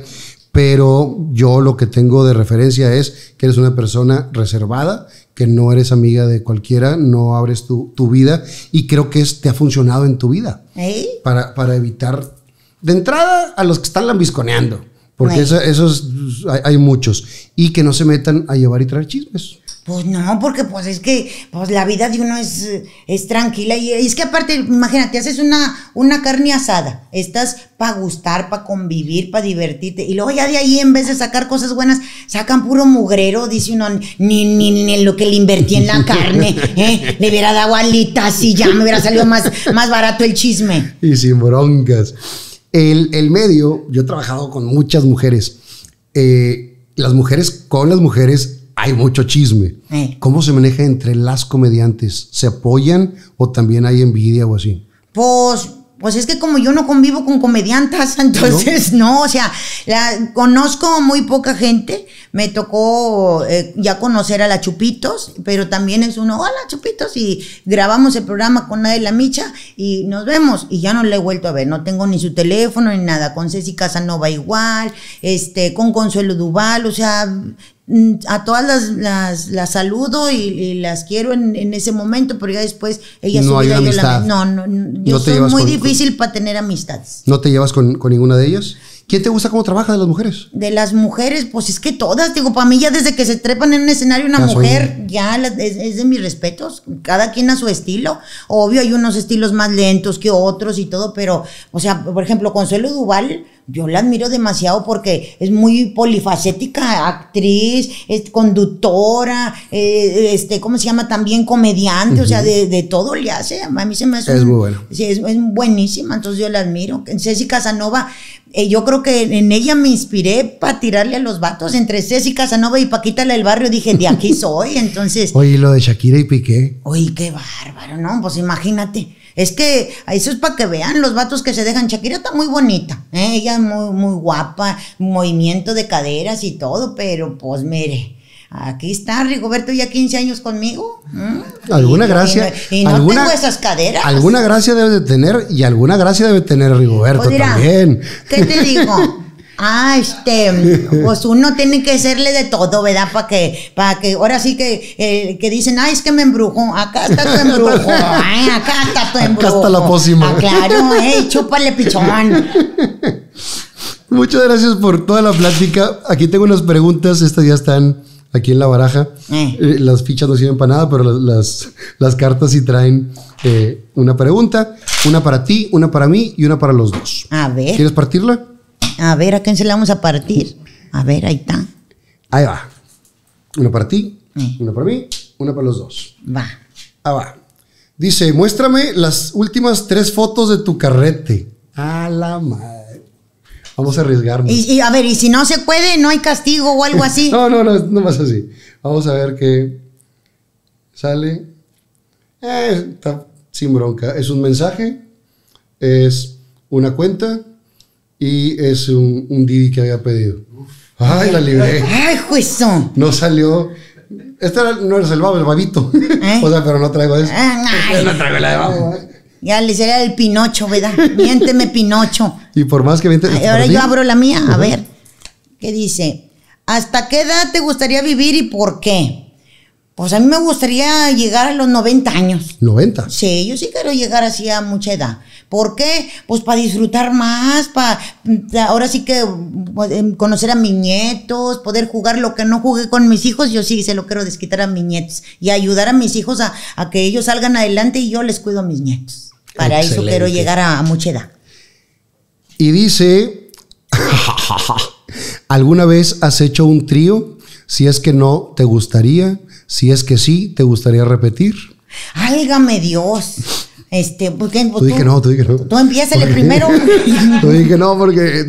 S2: Pero yo lo que tengo de referencia es que eres una persona reservada que no eres amiga de cualquiera, no abres tu, vida y creo que te ha funcionado en tu vida ¿Eh? para, para, evitar de entrada a los que están lambisconeando, porque esos hay, muchos, y que no se metan a llevar y traer chismes.
S1: Pues no, porque pues es que pues la vida de uno es, es tranquila y, es que aparte, imagínate, haces una, una carne asada, estás para gustar, para convivir, para divertirte y luego ya de ahí en vez de sacar cosas buenas, sacan puro mugrero, dice uno, ni, ni, lo que le invertí en la carne, ¿eh? le hubiera dado alitas y ya me hubiera salido más, más barato el
S2: chisme. Y sin broncas. El, medio, yo he trabajado con muchas mujeres, eh, las mujeres con las mujeres hay mucho chisme. ¿Cómo se maneja entre las comediantes? ¿Se apoyan o también hay envidia o así?
S1: Pues pues es que como yo no convivo con comediantas, entonces no, o sea, la, conozco muy poca gente. Me tocó eh, ya conocer a la Chupitos, pero también es uno, hola Chupitos, y grabamos el programa con Nadie la Micha y nos vemos. Y ya no le he vuelto a ver, no tengo ni su teléfono ni nada. Con Ceci Casanova igual, este, con Consuelo Duval, o sea, Mm, a todas las, las, saludo y, las quiero en, ese momento, pero ya después ella no hay una la, No, no, yo soy muy difícil para tener amistades.
S2: ¿No te llevas con, ninguna de ellas? ¿Quién te gusta cómo trabaja de las mujeres?
S1: De las mujeres, pues es que todas, digo, para mí ya desde que se trepan en un escenario una mujer, ya es, es, de mis respetos, cada quien a su estilo. Obvio, hay unos estilos más lentos que otros y todo, pero, o sea, por ejemplo, Consuelo Duval, yo la admiro demasiado porque es muy polifacética, actriz, es conductora, eh, este, ¿cómo se llama? También comediante, o sea, de, de, todo le hace. A mí se me hace. Es muy bueno. Sí, es, buenísima, entonces yo la admiro. Ceci Casanova, eh, yo creo que en ella me inspiré para tirarle a los vatos. Entre Ceci Casanova y Paquita la del barrio dije, de aquí soy, entonces. Oye,
S2: lo de Shakira y Piqué.
S1: Oye, qué bárbaro, ¿no? Pues imagínate. Es que eso es para que vean los vatos que se dejan. Shakira está muy bonita, ¿eh? ella muy, muy guapa, movimiento de caderas y todo, pero pues mire. Aquí está Rigoberto ya 15 años conmigo. ¿eh?
S2: Alguna gracia. Y, no tengo esas caderas. Alguna gracia debe de tener y alguna gracia debe tener Rigoberto también. ¿Qué te digo?
S1: Ah, este, pues uno tiene que hacerle de todo, ¿verdad? Para que, para que, ahora sí que, eh, que dicen, ay, es que me embrujo, acá está tu embrujo, acá está tu embrujo. Acá está la pócima. Ah, claro, eh, chúpale pichón.
S2: Muchas gracias por toda la plática. Aquí tengo unas preguntas, estas ya están aquí en la baraja. Eh. Eh, las fichas no sirven para nada, pero las, las, las cartas sí traen una pregunta, una para ti, una para mí y una para los dos.
S1: A ver. ¿Quieres partirla? A ver, ¿a quién se la vamos a partir? A ver, ahí está.
S2: Ahí va. Uno para ti, una para mí, una para los dos. Va. Ah, va. Dice, muéstrame las últimas tres fotos de tu carrete. A la madre. Vamos a arriesgarnos. Y,
S1: a ver, y si no se puede, no hay castigo o algo así. no, no,
S2: no, no más así. Vamos a ver qué sale. Eh, está sin bronca. Es un mensaje, es una cuenta y es un, un que había pedido. ¡Ay, la libré! ¡Ay, juezón! No salió. Este no es el babo, el babito. ¿Eh? o sea, pero no traigo eso. Ah, no
S1: traigo la de babo. Ya le sería el Pinocho, ¿verdad? Miénteme, Pinocho.
S2: Y por más que miente. Ahora yo abro la mía, a ver.
S1: ¿Qué dice? ¿Hasta qué edad te gustaría vivir y por qué? Pues a mí me gustaría llegar a los 90 años. ¿90? Sí, yo sí quiero llegar así a mucha edad. ¿Por qué? Pues para disfrutar más, para ahora sí que pues, em, conocer a mis nietos, poder jugar lo que no jugué con mis hijos, yo sí se lo quiero desquitar a mis nietos y ayudar a mis hijos a, que ellos salgan adelante y yo les cuido a mis nietos. Para eso quiero llegar a, a mucha edad.
S2: Y dice, ¿alguna vez has hecho un trío? Si es que no, ¿te gustaría? Si es que sí, ¿te gustaría repetir?
S1: Álgame Dios. Este, porque pues, tú, tú que no, tú dije no. Tú empiezas primero.
S2: tú dije que no porque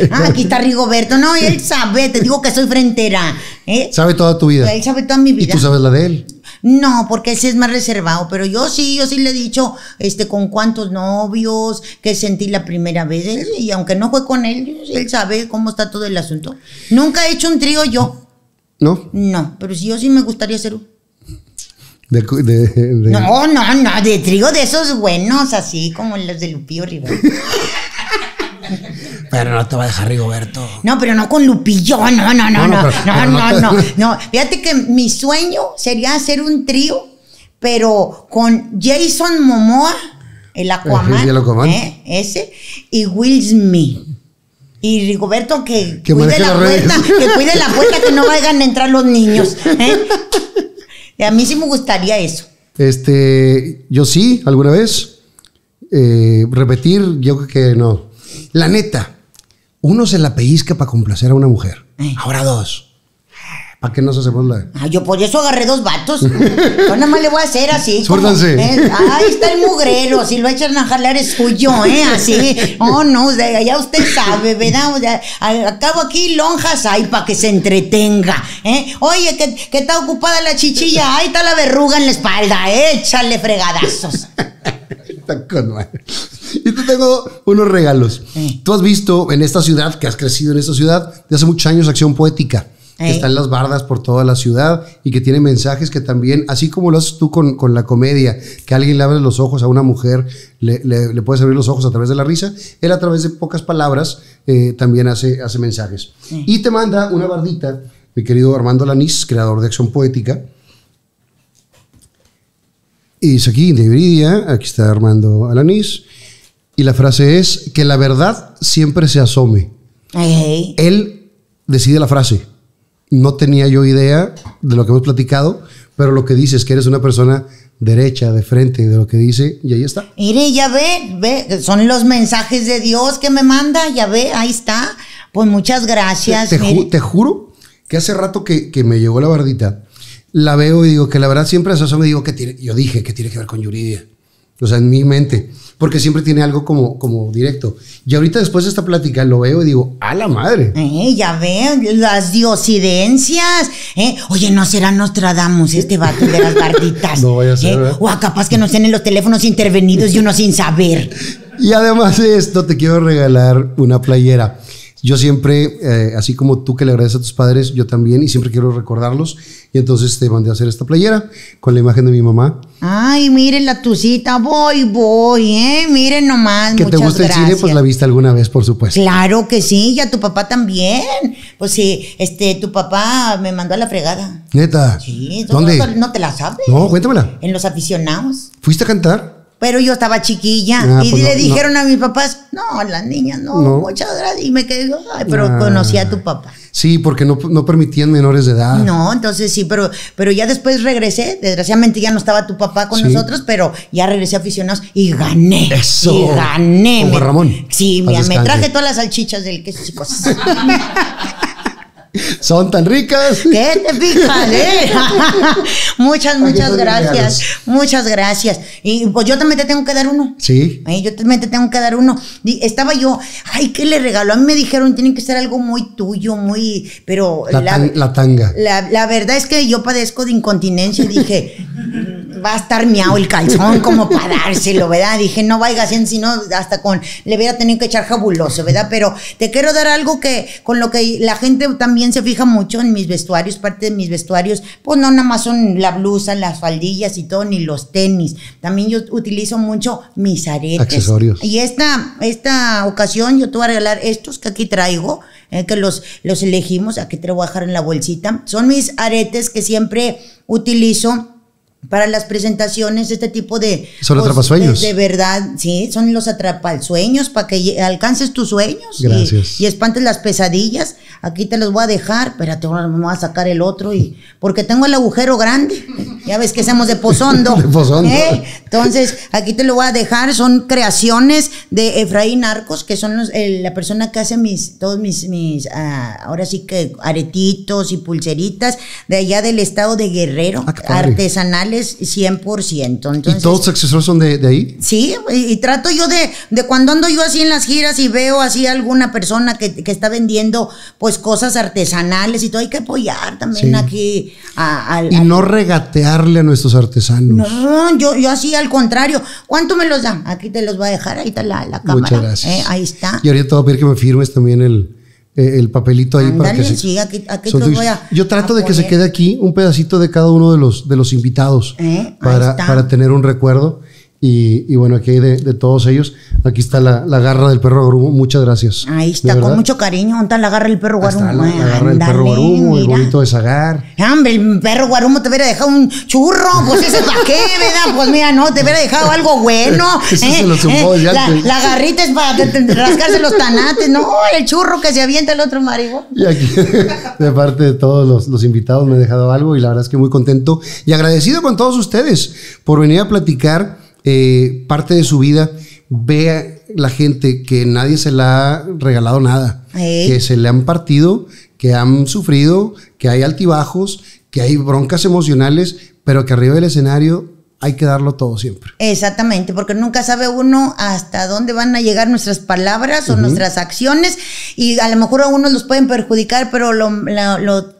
S1: Ah, aquí está Rigoberto. No, él sabe, te digo que soy frentera. ¿eh?
S2: Sabe toda tu vida. Él
S1: sabe toda mi vida. ¿Y tú sabes la de él? No, porque él es más reservado, pero yo sí, yo sí le he dicho, este, con cuántos novios, que sentí la primera vez, ¿eh? y aunque no fue con él, él sabe cómo está todo el asunto. Nunca he hecho un trío yo. ¿No? No, pero sí, yo sí me gustaría hacer un
S2: no,
S1: no, no, de trigo de esos buenos, así como los de Lupillo Rivera.
S2: Pero no te va a dejar Rigoberto.
S1: No, pero no con Lupillo, no, no, no, no, no, no, Fíjate que mi sueño sería hacer un trío, pero con Jason Momoa, el Aquaman, Eh, ese, y Will Smith. Y Rigoberto que, que cuide la puerta, que cuide la puerta que no vayan a entrar los niños. ¿eh? A mí sí me gustaría eso.
S2: Este, yo sí, alguna vez. Eh, repetir, yo creo que no. La neta, uno se la pellizca para complacer a una mujer. Ahora dos. ¿A qué nos hacemos la.?
S1: Ah, yo por eso agarré dos vatos. Yo nada más le voy a hacer así. Suéltanse. ¿eh? Ahí está el mugrero. Si lo echan a jalar es suyo, ¿eh? Así. Oh, no. Ya usted sabe, ¿verdad? acabo aquí lonjas ahí para que se entretenga, ¿eh? Oye, que, está ocupada la chichilla. Ahí está la verruga en la espalda. Échale fregadazos.
S2: Y te tengo unos regalos. Tú has visto en esta ciudad, que has crecido en esta ciudad, de hace muchos años, Acción Poética que están las bardas por toda la ciudad y que tiene mensajes que también, así como lo haces tú con, la comedia, que alguien le abre los ojos a una mujer, le, le, puedes abrir los ojos a través de la risa, él a través de pocas palabras eh, también hace, hace mensajes. Y te manda una bardita, mi querido Armando Lanís, creador de Acción Poética. Y dice aquí, de Viridia, aquí está Armando Alanís, y la frase es, que la verdad siempre se asome. Él decide la frase no tenía yo idea de lo que hemos platicado, pero lo que dices es que eres una persona derecha, de frente, de lo que dice, y ahí está.
S1: Mire, ya ve, ve, son los mensajes de Dios que me manda, ya ve, ahí está. Pues muchas gracias. Te,
S2: juro que hace rato que, que, me llegó la bardita, la veo y digo que la verdad siempre a eso me digo que tiene, yo dije que tiene que ver con Yuridia. O sea, en mi mente porque siempre tiene algo como, como directo. Y ahorita después de esta plática lo veo y digo, a la madre. Eh,
S1: ya veo, las diosidencias. Eh. Oye, ¿no será Nostradamus este vato de las barditas? no vaya a ser. Eh, o a capaz que nos en los teléfonos intervenidos y uno sin saber.
S2: Y además de esto, te quiero regalar una playera. Yo siempre, eh, así como tú que le agradeces a tus padres, yo también, y siempre quiero recordarlos. Y entonces te mandé a hacer esta playera con la imagen de mi mamá
S1: Ay, miren la tucita, voy, voy, ¿eh? Miren nomás, ¿Que te gusta el cine? Pues la
S2: viste alguna vez, por supuesto.
S1: Claro que sí, y a tu papá también. Pues sí, este, tu papá me mandó a la fregada. ¿Neta? Sí. ¿Dónde? No, te la sabes.
S2: No, cuéntamela.
S1: En Los Aficionados.
S2: ¿Fuiste a cantar?
S1: Pero yo estaba chiquilla ah, y pues le dijeron a mis papás, no, a las niñas, no, muchas gracias. Y me quedé, ay, pero ah. conocí a tu papá.
S2: Sí, porque no, no, permitían menores de edad. No,
S1: entonces sí, pero, pero ya después regresé. Desgraciadamente ya no estaba tu papá con nosotros, pero ya regresé aficionados y gané. Eso. Y gané. Como Ramón. Sí, me traje todas las salchichas del queso y cosas. Son tan ricas. ¿Qué te ¿eh? fijas muchas, muchas gracias. Muchas gracias. Y pues yo también te tengo que dar uno. Sí. yo también te tengo que dar uno. estaba yo, ay, ¿qué le regaló? A mí me dijeron, tiene que ser algo muy tuyo, muy. Pero. La, tanga. La, la verdad es que yo padezco de incontinencia y dije va a estar miau el calzón como para dárselo, ¿verdad? Dije, no vaya haciendo, sino hasta con, le hubiera tenido que echar jabuloso, ¿verdad? Pero te quiero dar algo que, con lo que la gente también se fija mucho en mis vestuarios, parte de mis vestuarios, pues no nada más son la blusa, las faldillas y todo, ni los tenis. También yo utilizo mucho mis aretes. Accesorios. Y esta, esta ocasión yo te voy a regalar estos que aquí traigo, eh, que los, los elegimos, aquí te voy a dejar en la bolsita. Son mis aretes que siempre utilizo para las presentaciones, este tipo de... Son atrapasueños. De, verdad, sí, son los atrapasueños para que alcances tus sueños. Gracias. Y, espantes las pesadillas. Aquí te los voy a dejar, espérate, ahora me voy a sacar el otro y... Porque tengo el agujero grande. Ya ves que hacemos de pozondo. de pozondo. ¿Eh? Entonces, aquí te lo voy a dejar. Son creaciones de Efraín Arcos, que son la persona que hace mis, todos mis, mis ah, ahora sí que aretitos y pulseritas de allá del estado de Guerrero, ah, artesanales 100%. ¿Y todos los
S2: accesorios son de, ahí?
S1: Sí, y, trato yo de, de cuando ando yo así en las giras y veo así alguna persona que, está vendiendo pues cosas artesanales y todo, hay que apoyar también aquí al, Y no
S2: regatearle a nuestros artesanos.
S1: No, yo, yo así al contrario. ¿Cuánto me los da Aquí te los voy a dejar, ahí está la, cámara. Muchas gracias. ¿eh? ahí está. Y
S2: ahorita te voy a pedir que me firmes también el... Eh, el papelito ahí para que yo trato de que se quede aquí un pedacito de cada uno de los, de los invitados
S1: eh, para, para,
S2: tener un recuerdo. Y, bueno, aquí hay de, todos ellos. Aquí está la, la garra del perro guarumo. Muchas gracias. Ahí está, con mucho
S1: cariño. ¿Dónde la garra del perro guarumo? Está eh, la, garra del perro guarumo, el
S2: bonito de Zagar.
S1: Eh, hombre, el perro guarumo te hubiera dejado un churro. Pues ese para qué, ¿verdad? Pues mira, no, te hubiera dejado algo bueno. eh, eh la, garrita es para rascarse los tanates. No, el churro que se avienta el otro marido. Y
S2: aquí, de parte de todos los, los invitados, me he dejado algo y la verdad es que muy contento y agradecido con todos ustedes por venir a platicar eh, parte de su vida vea la gente que nadie se le ha regalado nada, que se le han partido, que han sufrido, que hay altibajos, que hay broncas emocionales, pero que arriba del escenario hay que darlo todo siempre.
S1: Exactamente, porque nunca sabe uno hasta dónde van a llegar nuestras palabras o nuestras acciones y a lo mejor a unos los pueden perjudicar, pero lo,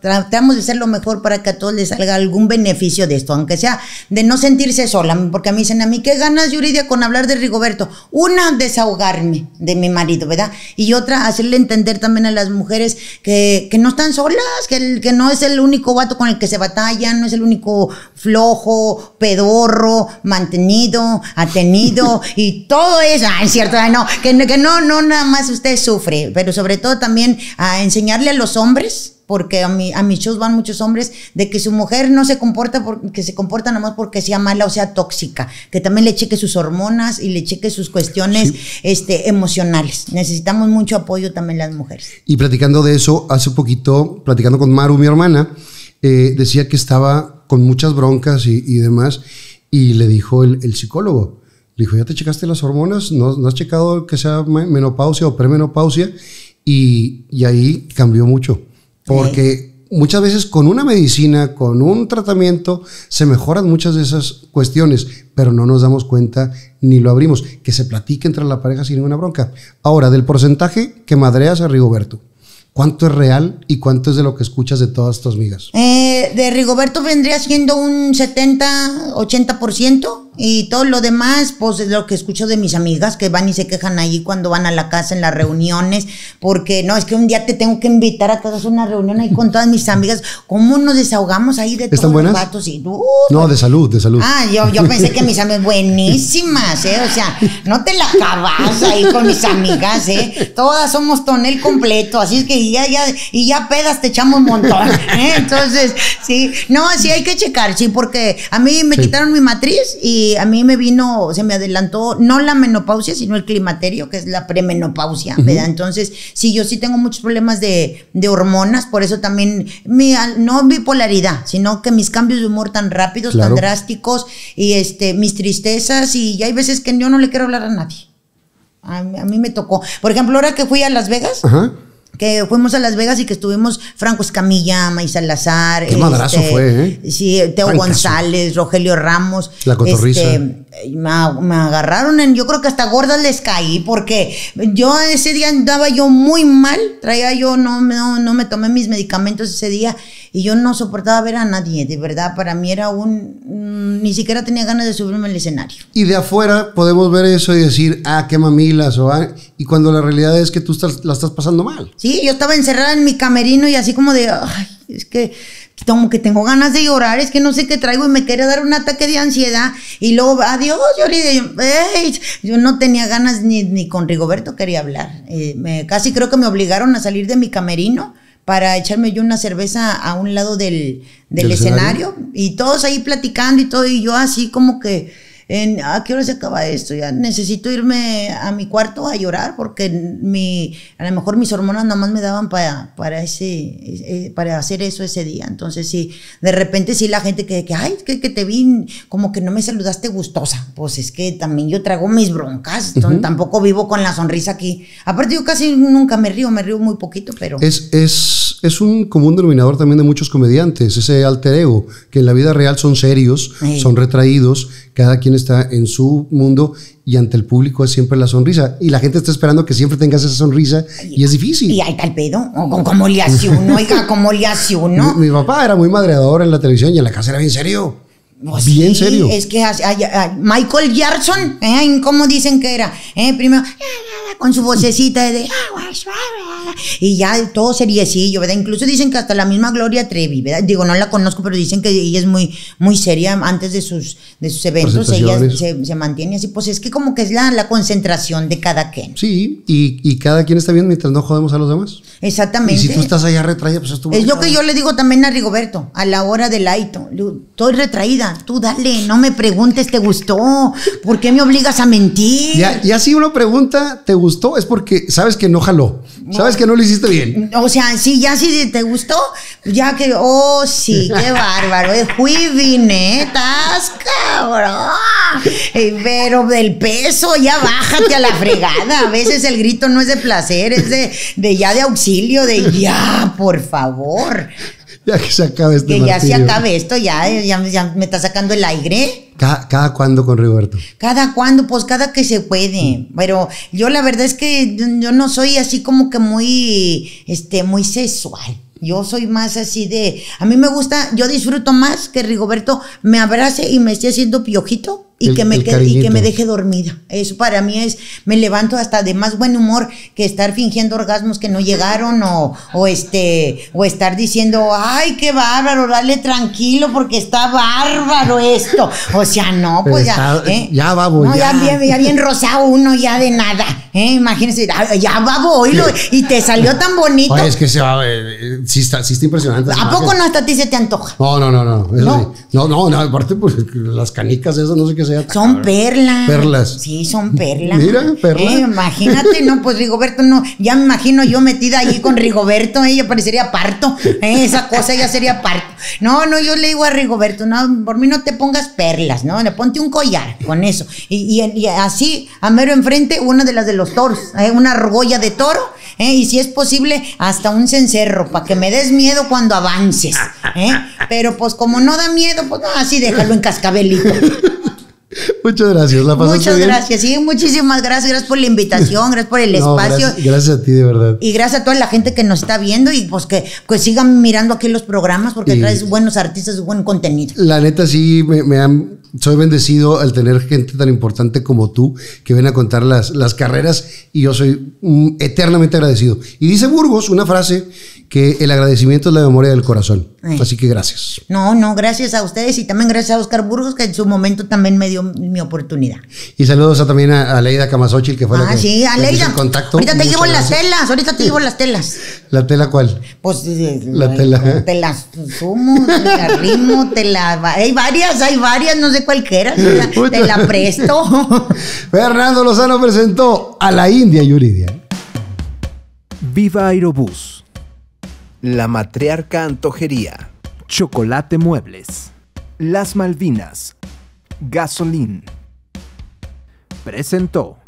S1: tratamos de hacer lo mejor para que a todos les salga algún beneficio de esto, aunque sea de no sentirse sola, porque a mí dicen, a mí qué ganas, Yuridia, con hablar de Rigoberto. Una, desahogarme de mi marido, ¿verdad? Y otra, hacerle entender también a las mujeres que, que no están solas, que, que no es el único vato con el que se batalla, no es el único flojo, pedor mantenido, atenido y todo eso. Ah, es cierto, no, que, no, no, nada más usted sufre, pero sobre todo también a enseñarle a los hombres porque a, mi, a mis shows van muchos hombres, de que su mujer no se comporta, porque se comporta nada más porque sea mala o sea tóxica, que también le cheque sus hormonas y le cheque sus cuestiones este, emocionales. Necesitamos mucho apoyo también las mujeres.
S2: Y platicando de eso, hace poquito, platicando con Maru, mi hermana, eh, decía que estaba con muchas broncas y, y demás, y le dijo el, psicólogo, le dijo, ¿ya te checaste las hormonas? ¿No, has checado que sea menopausia o premenopausia? Y, y ahí cambió mucho. Porque muchas veces con una medicina, con un tratamiento, se mejoran muchas de esas cuestiones, pero no nos damos cuenta ni lo abrimos. Que se platique entre la pareja sin ninguna bronca. Ahora, del porcentaje que madreas a Rigoberto. ¿Cuánto es real y cuánto es de lo que escuchas de todas tus amigas?
S1: Eh, de Rigoberto vendría siendo un 70, 80%. Y todo lo demás, pues es lo que escucho de mis amigas que van y se quejan ahí cuando van a la casa en las reuniones, porque no, es que un día te tengo que invitar a todas una reunión ahí con todas mis amigas. ¿Cómo nos desahogamos ahí de todos los buenas Y, ¡uh!
S2: no, de salud, de salud. Ah, yo, pensé que mis
S1: amigas, buenísimas, ¿eh? O sea, no te la acabas ahí con mis amigas, ¿eh? Todas somos tonel completo, así es que ya, ya, y ya pedas te echamos un montón, ¿eh? Entonces, sí, no, sí hay que checar, sí, porque a mí me quitaron mi matriz y a mí me vino, se me adelantó no la menopausia, sino el climaterio, que es la premenopausia, me da Entonces, sí, yo sí tengo muchos problemas de, hormonas, por eso también, mi, no bipolaridad, sino que mis cambios de humor tan rápidos, tan drásticos, y este, mis tristezas, y hay veces que yo no le quiero hablar a nadie. A mí, me tocó. Por ejemplo, ahora que fui a Las Vegas, que fuimos a Las Vegas y que estuvimos Franco Escamilla, Maíz Salazar. Qué este, fue, ¿eh? Sí, Teo González, Rogelio Ramos. La cotorriza. Este, me, agarraron en, yo creo que hasta gordas les caí, porque yo ese día andaba yo muy mal, traía yo, no, no, no me tomé mis medicamentos ese día y yo no soportaba ver a nadie, de verdad, para mí era un, mm, ni siquiera tenía ganas de subirme al escenario.
S2: Y de afuera podemos ver eso y decir, ah, qué mamilas, o ah", y cuando la realidad es que tú estás, la estás pasando mal.
S1: Sí, yo estaba encerrada en mi camerino y así como de, ay, es que como que tengo ganas de llorar, es que no sé qué traigo y me quería dar un ataque de ansiedad. Y luego, adiós, dije, Hey. Yo no tenía ganas ni, con Rigoberto quería hablar. Eh, casi creo que me obligaron a salir de mi camerino para echarme yo una cerveza a un lado del, escenario. y todos ahí platicando y todo y yo así como que ¿a ah, qué hora se acaba esto? Ya necesito irme a mi cuarto a llorar porque mi, a lo mejor mis hormonas más me daban para, para, ese, e-, e-, para hacer eso ese día. Entonces, sí, de repente sí la gente que, que ay, que, te vi como que no me saludaste gustosa. Pues es que también yo trago mis broncas, tampoco vivo con la sonrisa aquí. Aparte yo casi nunca me río, me río muy poquito, pero...
S2: Es, es, un común denominador también de muchos comediantes, ese altereo, que en la vida real son serios, son retraídos, cada quien está en su mundo y ante el público es siempre la sonrisa. Y la gente está esperando que siempre tengas esa sonrisa y, es difícil. Y ahí está pedo. ¿Cómo le hace uno? Oiga, ¿cómo le hace uno? Mi, papá era muy madreador en la televisión y en la casa era bien serio. bien serio. Es
S1: que Michael Jackson, ¿eh? ¿cómo dicen que era? ¿Eh? Primero, con su vocecita de ah, y ya todo seriecillo, ¿verdad? Incluso dicen que hasta la misma Gloria Trevi, ¿verdad? Digo, no la conozco, pero dicen que ella es muy, muy seria antes de sus, de sus eventos, ella se, mantiene así. Pues es que como que es la, la concentración de cada quien. Sí,
S2: y, cada quien está bien mientras no jodemos a los demás. Exactamente. Y si tú estás allá retraída, pues
S1: es tu Es lo que yo le digo también a Rigoberto, a la hora del aito. Estoy retraída, tú dale, no me preguntes, ¿te gustó? ¿Por qué me obligas a mentir? y así uno pregunta,
S2: ¿te gustó? gustó es porque sabes que no jaló. Sabes que no lo hiciste bien.
S1: O sea, sí, ya si te gustó, ya que, oh, sí, qué bárbaro. Es eh, juivinetas, cabrón. Eh, pero del peso, ya bájate a la fregada. A veces el grito no es de placer, es de, de ya de auxilio, de ya, por favor.
S2: ya que se acabe
S1: esto Que ya se acabe esto, ya, ya, me está sacando el aire.
S2: ¿Cada, cada cuándo con Rigoberto?
S1: Cada cuándo, pues cada que se puede. Mm. Pero yo la verdad es que yo no soy así como que muy, este, muy sexual. Yo soy más así de, a mí me gusta, yo disfruto más que Rigoberto me abrace y me esté haciendo piojito y, que me que me deje dormido Eso para mí es, me levanto hasta de más buen humor que estar fingiendo orgasmos que no llegaron o, o este, o estar diciendo, ay, qué bárbaro, dale tranquilo porque está bárbaro esto. O sea, no, pues ya. ¿eh? Ya va, voy. ya. bien, rosado uno, ya de nada. ¿eh? Imagínense, ya va, voy, y te salió tan bonito. es
S2: que se va, eh, eh, sí, está, está impresionante. ¿A poco no
S1: hasta a ti se te antoja?
S2: No, no, no, no. no, no, no, aparte, pues las canicas, eso no sé qué se son perlas.
S1: Sí, son perlas. Mira, perlas. Eh, imagínate, no, pues Rigoberto, no. Ya me imagino yo metida allí con Rigoberto, ella parecería parto. Eh, esa cosa ya sería parto. No, no, yo le digo a Rigoberto, no, por mí no te pongas perlas, ¿no? Le ponte un collar con eso. Y, así, a mero enfrente, una de las de los toros, eh, una argolla de toro, y si es posible, hasta un cencerro, para que me des miedo cuando avances. Pero pues como no da miedo, pues no, así déjalo en cascabelito.
S2: Muchas gracias, la pasaste Muchas gracias,
S1: sí, muchísimas gracias, gracias por la invitación, gracias por el espacio. Gracias,
S2: gracias, a ti, de verdad.
S1: Y gracias a toda la gente que nos está viendo y pues que, pues sigan mirando aquí los programas porque traes buenos artistas, buen contenido.
S2: La neta, sí, me, han soy bendecido al tener gente tan importante como tú que ven a contar las, las carreras y yo soy eternamente agradecido. Y dice Burgos una frase que el agradecimiento es la memoria del corazón. Eh. Así que gracias.
S1: No, no, gracias a ustedes y también gracias a Oscar Burgos, que en su momento también me dio mi oportunidad.
S2: Y saludos también a, Leida Camasochil, que fue la ah, que. Ah, sí, a Leida. contacto. Ahorita te llevo las telas,
S1: ahorita te llevo las telas.
S2: ¿La tela cuál?
S1: Pues. Eh,
S2: la, la eh, tela.
S1: Te las sumo, te la rimo, te la. Hay varias, hay varias, no sé cualquiera. Te la, te la presto.
S2: Fernando Lozano presentó a la India Yuridia. Viva Aerobús la Matriarca Antojería, Chocolate Muebles, Las Malvinas, Gasolín. Presentó.